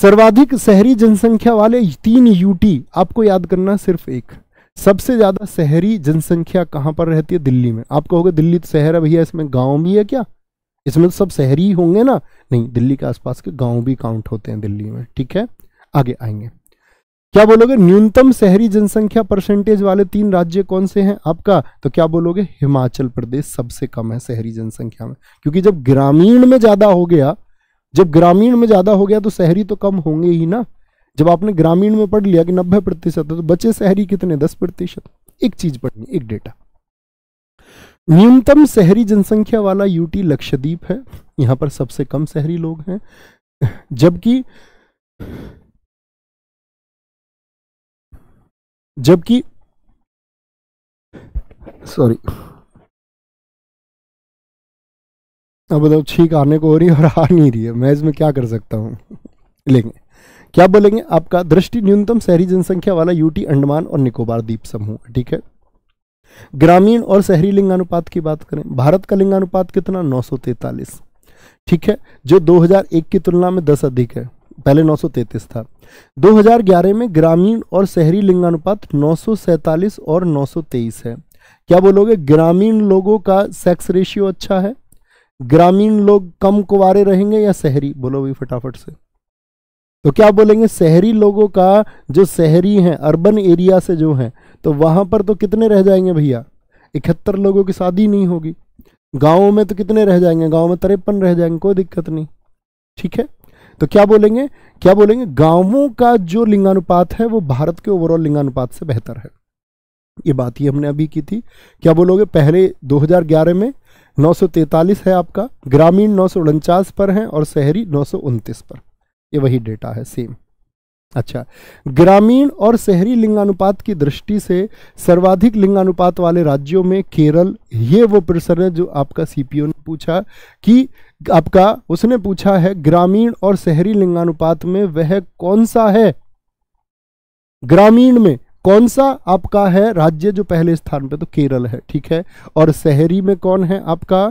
सर्वाधिक शहरी जनसंख्या वाले तीन यूटी आपको याद करना सिर्फ एक सबसे ज़्यादा शहरी जनसंख्या कहां पर रहती है दिल्ली में आप कहोगे दिल्ली तो शहर है भैया इसमें गांव भी है क्या इसमें तो सब शहरी होंगे ना नहीं दिल्ली के आसपास के गाँव भी काउंट होते हैं दिल्ली में ठीक है आगे आएंगे क्या बोलोगे न्यूनतम शहरी जनसंख्या परसेंटेज वाले तीन राज्य कौन से हैं आपका तो क्या बोलोगे हिमाचल प्रदेश सबसे कम है शहरी जनसंख्या में क्योंकि जब ग्रामीण में ज़्यादा हो गया जब ग्रामीण में ज़्यादा हो गया तो शहरी तो कम होंगे ही ना जब आपने ग्रामीण में पढ़ लिया कि नब्बे प्रतिशत है तो बचे शहरी कितने दस प्रतिशत एक चीज पढ़नी एक डेटा न्यूनतम शहरी जनसंख्या वाला यूटी लक्षद्वीप है यहां पर सबसे कम शहरी लोग हैं जबकि जबकि सॉरी अब बताओ छींक आने को हो रही है और आ नहीं रही है मैं इसमें क्या कर सकता हूं लेकिन क्या बोलेंगे आपका दृष्टि न्यूनतम शहरी जनसंख्या वाला यूटी अंडमान और निकोबार द्वीप समूह ठीक है ग्रामीण और शहरी लिंगानुपात की बात करें भारत का लिंगानुपात कितना नौ ठीक है जो 2001 की तुलना में 10 अधिक है पहले 933 था 2011 में ग्रामीण और शहरी लिंगानुपात नौ और नौ है क्या बोलोगे ग्रामीण लोगों का सेक्स रेशियो अच्छा है ग्रामीण लोग कम कुवारे रहेंगे या शहरी बोलो फटाफट से तो क्या बोलेंगे शहरी लोगों का जो शहरी हैं अर्बन एरिया से जो हैं तो वहाँ पर तो कितने रह जाएंगे भैया इकहत्तर लोगों की शादी नहीं होगी गाँव में तो कितने रह जाएंगे गाँव में तिरपन रह जाएंगे कोई दिक्कत नहीं ठीक है तो क्या बोलेंगे क्या बोलेंगे गांवों का जो लिंगानुपात है वो भारत के ओवरऑल लिंगानुपात से बेहतर है ये बात ही हमने अभी की थी क्या बोलोगे पहले 2011 में नौ है आपका ग्रामीण नौ पर हैं और शहरी नौ पर ये वही डेटा है सेम अच्छा ग्रामीण और शहरी लिंगानुपात की दृष्टि से सर्वाधिक लिंगानुपात वाले राज्यों में केरल ये वो प्रश्न है जो आपका सीपीओ ने पूछा कि आपका उसने पूछा है ग्रामीण और शहरी लिंगानुपात में वह कौन सा है ग्रामीण में कौन सा आपका है राज्य जो पहले स्थान पे तो केरल है ठीक है और शहरी में कौन है आपका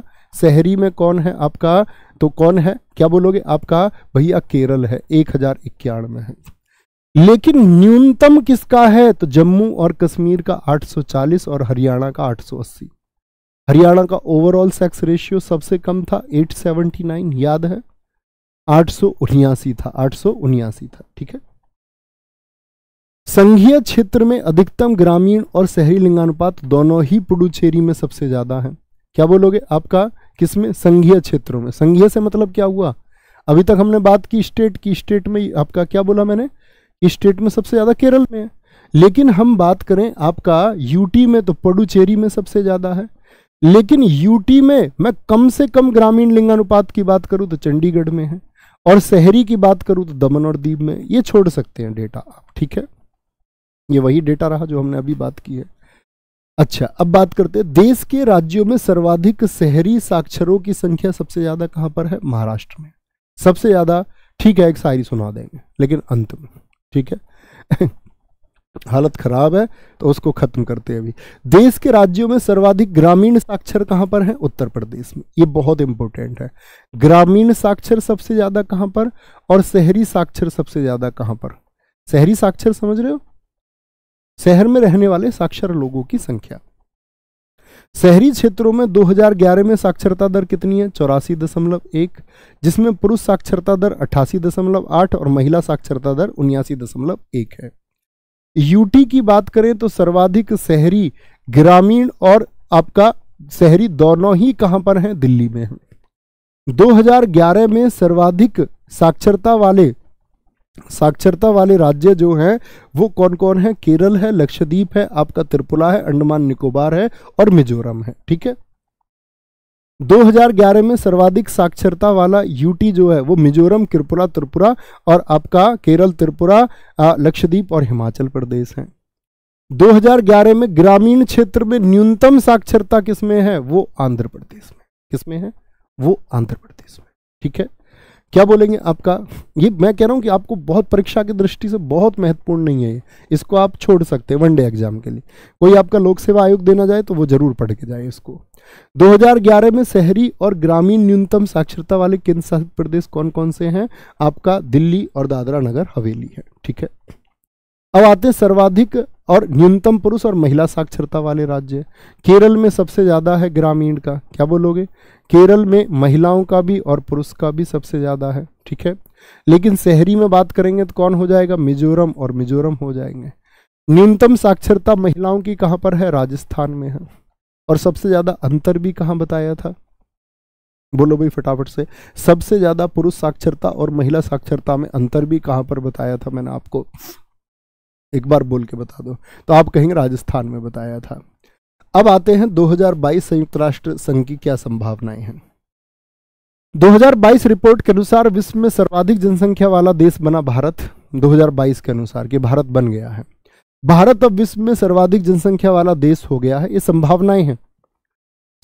शहरी में कौन है आपका तो कौन है क्या बोलोगे आपका भैया केरल है एक हजार इक्यानवे है लेकिन न्यूनतम किसका है तो जम्मू और कश्मीर का 840 और हरियाणा का 880 हरियाणा का ओवरऑल सेक्स रेशियो सबसे कम था 879 याद है आठ था आठ था ठीक है संघीय क्षेत्र में अधिकतम ग्रामीण और शहरी लिंगानुपात दोनों ही पुडुचेरी में सबसे ज्यादा है क्या बोलोगे आपका किसमें संघीय क्षेत्रों में संघीय से मतलब क्या हुआ अभी तक हमने बात की स्टेट की स्टेट में आपका क्या बोला मैंने स्टेट में सबसे ज़्यादा केरल में है लेकिन हम बात करें आपका यूटी में तो पडुचेरी में सबसे ज़्यादा है लेकिन यूटी में मैं कम से कम ग्रामीण लिंगानुपात की बात करूँ तो चंडीगढ़ में है और शहरी की बात करूँ तो दमन और दीप में ये छोड़ सकते हैं डेटा आप ठीक है ये वही डेटा रहा जो हमने अभी बात की है अच्छा अब बात करते हैं देश के राज्यों में सर्वाधिक शहरी साक्षरों की संख्या सबसे ज्यादा कहाँ पर है महाराष्ट्र में सबसे ज्यादा ठीक है एक शायरी सुना देंगे लेकिन अंत में ठीक है हालत खराब है तो उसको खत्म करते हैं अभी देश के राज्यों में सर्वाधिक ग्रामीण साक्षर कहाँ पर है उत्तर प्रदेश में ये बहुत इंपॉर्टेंट है ग्रामीण साक्षर सबसे ज्यादा कहाँ पर और शहरी साक्षर सबसे ज्यादा कहां पर शहरी साक्षर समझ रहे हो शहर में रहने वाले साक्षर लोगों की संख्या शहरी क्षेत्रों में 2011 में साक्षरता दर कितनी है चौरासी दशमलव एक जिसमें पुरुष साक्षरता दर अट्ठासी दशमलव आठ और महिला साक्षरता दर उन्यासी दशमलव एक है यूटी की बात करें तो सर्वाधिक शहरी ग्रामीण और आपका शहरी दोनों ही कहां पर हैं दिल्ली में है 2011 में सर्वाधिक साक्षरता वाले साक्षरता वाले राज्य जो हैं वो कौन कौन है केरल है लक्षद्वीप है आपका त्रिपुरा है अंडमान निकोबार है और मिजोरम है ठीक है 2011 में सर्वाधिक साक्षरता वाला यूटी जो है वो मिजोरम त्रिपुरा त्रिपुरा और आपका केरल त्रिपुरा लक्षद्वीप और हिमाचल प्रदेश है 2011 में ग्रामीण क्षेत्र में न्यूनतम साक्षरता किसमें है वो आंध्र प्रदेश में किसमें है वो आंध्र प्रदेश में ठीक है क्या बोलेंगे आपका ये मैं कह रहा हूँ कि आपको बहुत परीक्षा की दृष्टि से बहुत महत्वपूर्ण नहीं है इसको आप छोड़ सकते हैं वनडे एग्जाम के लिए कोई आपका लोक सेवा आयोग देना जाए तो वो जरूर पढ़ के जाए इसको 2011 में शहरी और ग्रामीण न्यूनतम साक्षरता वाले केंद्र शासित प्रदेश कौन कौन से हैं आपका दिल्ली और दादरा नगर हवेली है ठीक है अब आते सर्वाधिक और न्यूनतम पुरुष और महिला साक्षरता वाले राज्य केरल में सबसे ज़्यादा है ग्रामीण का क्या बोलोगे केरल में महिलाओं का भी और पुरुष का भी सबसे ज़्यादा है ठीक है लेकिन शहरी में बात करेंगे तो कौन हो जाएगा मिजोरम और मिजोरम हो जाएंगे न्यूनतम साक्षरता महिलाओं की कहाँ पर है राजस्थान में है और सबसे ज़्यादा अंतर भी कहाँ बताया था बोलो भाई फटाफट से सबसे ज़्यादा पुरुष साक्षरता और महिला साक्षरता में अंतर भी कहाँ पर बताया था मैंने आपको एक बार बोल के बता दो तो आप कहेंगे राजस्थान में बताया था अब आते हैं 2022 संयुक्त राष्ट्र संघ की क्या संभावनाएं हैं 2022 रिपोर्ट के अनुसार विश्व में सर्वाधिक जनसंख्या वाला देश बना भारत 2022 के अनुसार कि भारत बन गया है भारत अब विश्व में सर्वाधिक जनसंख्या वाला देश हो गया है ये संभावनाएं हैं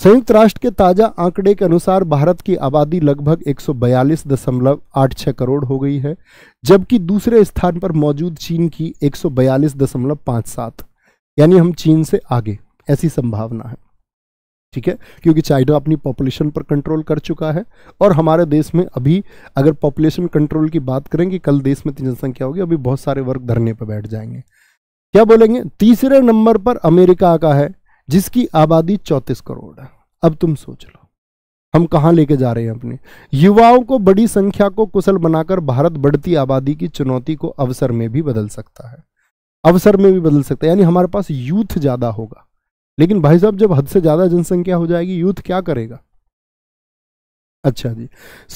संयुक्त राष्ट्र के ताजा आंकड़े के अनुसार भारत की आबादी लगभग 142.86 करोड़ हो गई है जबकि दूसरे स्थान पर मौजूद चीन की 142.57 यानी हम चीन से आगे ऐसी संभावना है ठीक है क्योंकि चाइना अपनी पॉपुलेशन पर कंट्रोल कर चुका है और हमारे देश में अभी अगर पॉपुलेशन कंट्रोल की बात करें कि कल देश में जनसंख्या होगी अभी बहुत सारे वर्ग धरने पर बैठ जाएंगे क्या बोलेंगे तीसरे नंबर पर अमेरिका का है जिसकी आबादी चौतीस करोड़ है अब तुम सोच लो हम कहाँ लेके जा रहे हैं अपने युवाओं को बड़ी संख्या को कुशल बनाकर भारत बढ़ती आबादी की चुनौती को अवसर में भी बदल सकता है अवसर में भी बदल सकता है यानी हमारे पास यूथ ज़्यादा होगा लेकिन भाई साहब जब हद से ज़्यादा जनसंख्या हो जाएगी यूथ क्या करेगा अच्छा जी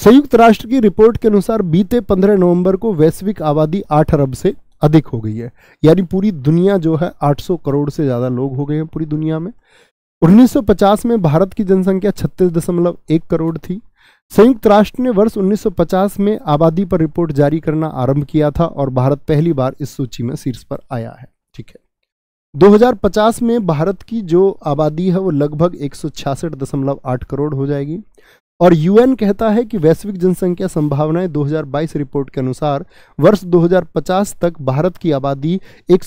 संयुक्त राष्ट्र की रिपोर्ट के अनुसार बीते 15 नवंबर को वैश्विक आबादी 8 अरब से अधिक हो गई है यानी पूरी दुनिया जो है 800 करोड़ से ज़्यादा लोग हो गए हैं पूरी दुनिया में 1950 में भारत की जनसंख्या छत्तीस करोड़ थी संयुक्त राष्ट्र ने वर्ष 1950 में आबादी पर रिपोर्ट जारी करना आरंभ किया था और भारत पहली बार इस सूची में शीर्ष पर आया है ठीक है 2050 में भारत की जो आबादी है वो लगभग एक करोड़ हो जाएगी और यूएन कहता है कि वैश्विक जनसंख्या संभावनाएं 2022 रिपोर्ट के अनुसार वर्ष 2050 तक भारत की आबादी एक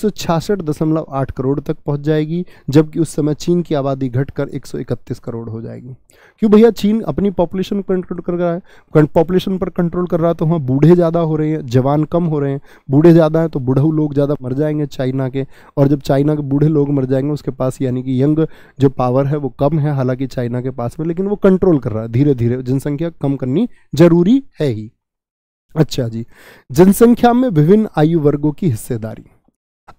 करोड़ तक पहुंच जाएगी जबकि उस समय चीन की आबादी घटकर एक करोड़ हो जाएगी क्यों भैया चीन अपनी पॉपुलेशन कंट्रोल कर रहा है पॉपुलेशन पर कंट्रोल कर रहा है तो वहाँ बूढ़े ज़्यादा हो रहे हैं जवान कम हो रहे हैं बूढ़े ज़्यादा हैं तो बूढ़ा लोग ज़्यादा मर जाएंगे चाइना के और जब चाइना के बूढ़े लोग मर जाएंगे उसके पास यानी कि यंग जो पावर है वो कम है हालांकि चाइना के पास में लेकिन वो कंट्रोल कर रहा है धीरे धीरे जनसंख्या कम करनी जरूरी है ही अच्छा जी जनसंख्या में विभिन्न आयु वर्गों की हिस्सेदारी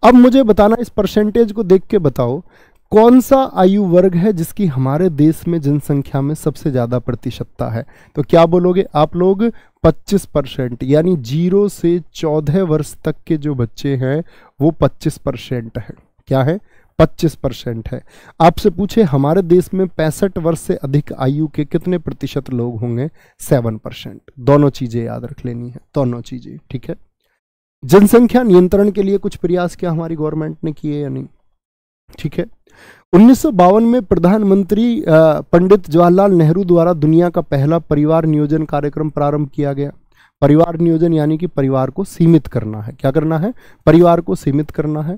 अब मुझे बताना इस परसेंटेज को देख के बताओ कौन सा आयु वर्ग है जिसकी हमारे देश में जनसंख्या में सबसे ज़्यादा प्रतिशतता है तो क्या बोलोगे आप लोग 25 परसेंट यानी जीरो से चौदह वर्ष तक के जो बच्चे हैं वो 25 परसेंट है क्या है 25 परसेंट है आपसे पूछे हमारे देश में पैंसठ वर्ष से अधिक आयु के कितने प्रतिशत लोग होंगे सेवन परसेंट दोनों चीज़ें याद रख लेनी है दोनों चीज़ें ठीक है जनसंख्या नियंत्रण के लिए कुछ प्रयास क्या हमारी गवर्नमेंट ने किए या नहीं ठीक है उन्नीस में प्रधानमंत्री पंडित जवाहरलाल नेहरू द्वारा दुनिया का पहला परिवार नियोजन कार्यक्रम प्रारंभ किया गया परिवार नियोजन यानी कि परिवार को सीमित करना है क्या करना है परिवार को सीमित करना है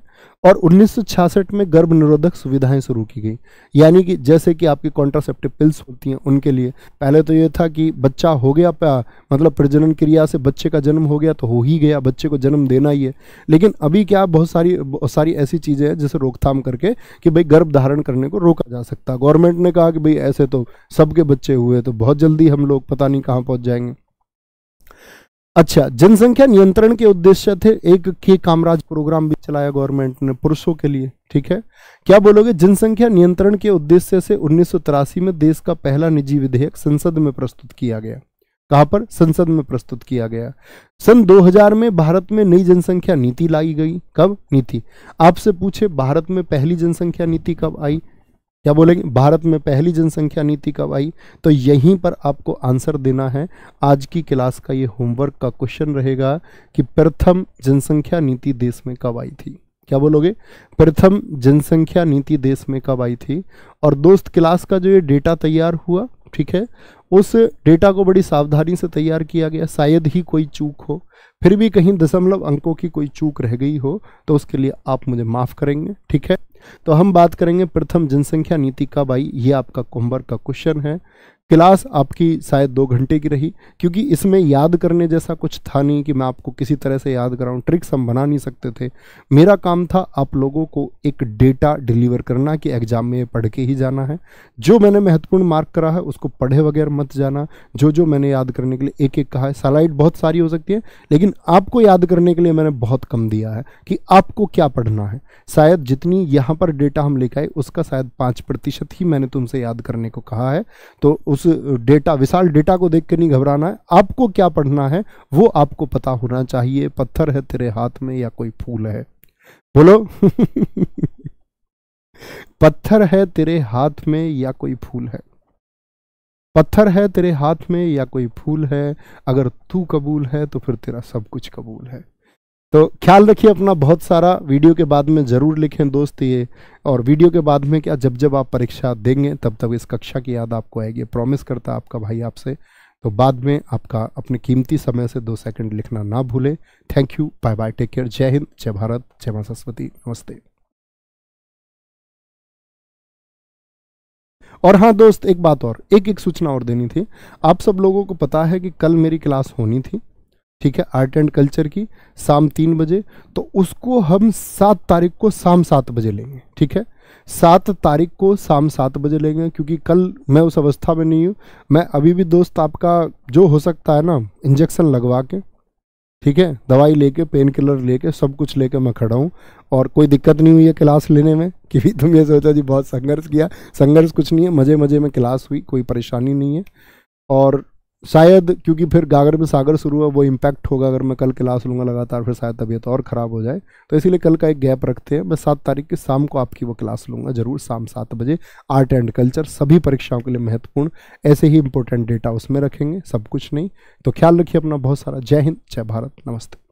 और उन्नीस में गर्भ निरोधक सुविधाएं शुरू की गई यानी कि जैसे कि आपकी कॉन्ट्रासेप्टिव पिल्स होती हैं उनके लिए पहले तो ये था कि बच्चा हो गया मतलब प्रजनन क्रिया से बच्चे का जन्म हो गया तो हो ही गया बच्चे को जन्म देना ही है लेकिन अभी क्या बहुत सारी बहुत सारी ऐसी चीज़ें हैं जिसे रोकथाम करके कि भाई गर्भ धारण करने को रोका जा सकता है गवर्नमेंट ने कहा कि भाई ऐसे तो सबके बच्चे हुए तो बहुत जल्दी हम लोग पता नहीं कहाँ पहुँच जाएंगे अच्छा जनसंख्या नियंत्रण के उद्देश्य थे एक के कामराज प्रोग्राम भी चलाया गवर्नमेंट ने पुरुषों के लिए ठीक है क्या बोलोगे जनसंख्या नियंत्रण के उद्देश्य से उन्नीस में देश का पहला निजी विधेयक संसद में प्रस्तुत किया गया कहा पर संसद में प्रस्तुत किया गया सन 2000 में भारत में नई जनसंख्या नीति लाई गई कब नीति आपसे पूछे भारत में पहली जनसंख्या नीति कब आई क्या बोलेंगे भारत में पहली जनसंख्या नीति कब आई तो यहीं पर आपको आंसर देना है आज की क्लास का ये होमवर्क का क्वेश्चन रहेगा कि प्रथम जनसंख्या नीति देश में कब आई थी क्या बोलोगे प्रथम जनसंख्या नीति देश में कब आई थी और दोस्त क्लास का जो ये डेटा तैयार हुआ ठीक है उस डेटा को बड़ी सावधानी से तैयार किया गया शायद ही कोई चूक हो फिर भी कहीं दशमलव अंकों की कोई चूक रह गई हो तो उसके लिए आप मुझे माफ़ करेंगे ठीक है तो हम बात करेंगे प्रथम जनसंख्या नीति का भाई ये आपका कुंभर का क्वेश्चन है क्लास आपकी शायद दो घंटे की रही क्योंकि इसमें याद करने जैसा कुछ था नहीं कि मैं आपको किसी तरह से याद कराऊँ ट्रिक्स हम बना नहीं सकते थे मेरा काम था आप लोगों को एक डेटा डिलीवर करना कि एग्ज़ाम में पढ़ के ही जाना है जो मैंने महत्वपूर्ण मार्क करा है उसको पढ़े वगैरह मत जाना जो जो मैंने याद करने के लिए एक एक कहा है सलाइड बहुत सारी हो सकती है लेकिन आपको याद करने के लिए मैंने बहुत कम दिया है कि आपको क्या पढ़ना है शायद जितनी यहाँ पर डेटा हम लेकर आए उसका शायद पाँच प्रतिशत ही मैंने तुमसे याद करने को कहा है तो उस उस डेटा विशाल डेटा को देख के नहीं घबराना है आपको क्या पढ़ना है वो आपको पता होना चाहिए पत्थर है तेरे हाथ में या कोई फूल है बोलो पत्थर है तेरे हाथ में या कोई फूल है पत्थर है तेरे हाथ में या कोई फूल है अगर तू कबूल है तो फिर तेरा सब कुछ कबूल है तो ख्याल रखिए अपना बहुत सारा वीडियो के बाद में ज़रूर लिखें दोस्त ये और वीडियो के बाद में क्या जब जब आप परीक्षा देंगे तब तक इस कक्षा की याद आपको आएगी प्रॉमिस करता आपका भाई आपसे तो बाद में आपका अपने कीमती समय से दो सेकंड लिखना ना भूलें thank you bye bye take care जय हिंद जय भारत जय माँ सरस्वती नमस्ते और हाँ दोस्त एक बात और एक एक सूचना और देनी थी आप सब लोगों को पता है कि कल मेरी क्लास होनी थी ठीक है आर्ट एंड कल्चर की शाम तीन बजे तो उसको हम सात तारीख को शाम सात बजे लेंगे ठीक है सात तारीख को शाम सात बजे लेंगे क्योंकि कल मैं उस अवस्था में नहीं हूँ मैं अभी भी दोस्त आपका जो हो सकता है ना इंजेक्शन लगवा के ठीक है दवाई लेके पेन किलर लेके सब कुछ लेके मैं खड़ा हूँ और कोई दिक्कत नहीं हुई है क्लास लेने में कि भी तुम ये सोचा जी बहुत संघर्ष किया संघर्ष कुछ नहीं है मज़े मज़े में क्लास हुई कोई परेशानी नहीं है और शायद क्योंकि फिर गागर में सागर शुरू हुआ वो इम्पैक्ट होगा अगर मैं कल क्लास लूँगा लगातार फिर शायद तबीयत और ख़राब हो जाए तो इसीलिए कल का एक गैप रखते हैं मैं सात तारीख की शाम को आपकी वो क्लास लूँगा ज़रूर शाम सात बजे आर्ट एंड कल्चर सभी परीक्षाओं के लिए महत्वपूर्ण ऐसे ही इंपॉर्टेंट डेटा उसमें रखेंगे सब कुछ नहीं तो ख्याल रखिए अपना बहुत सारा जय हिंद जय भारत नमस्ते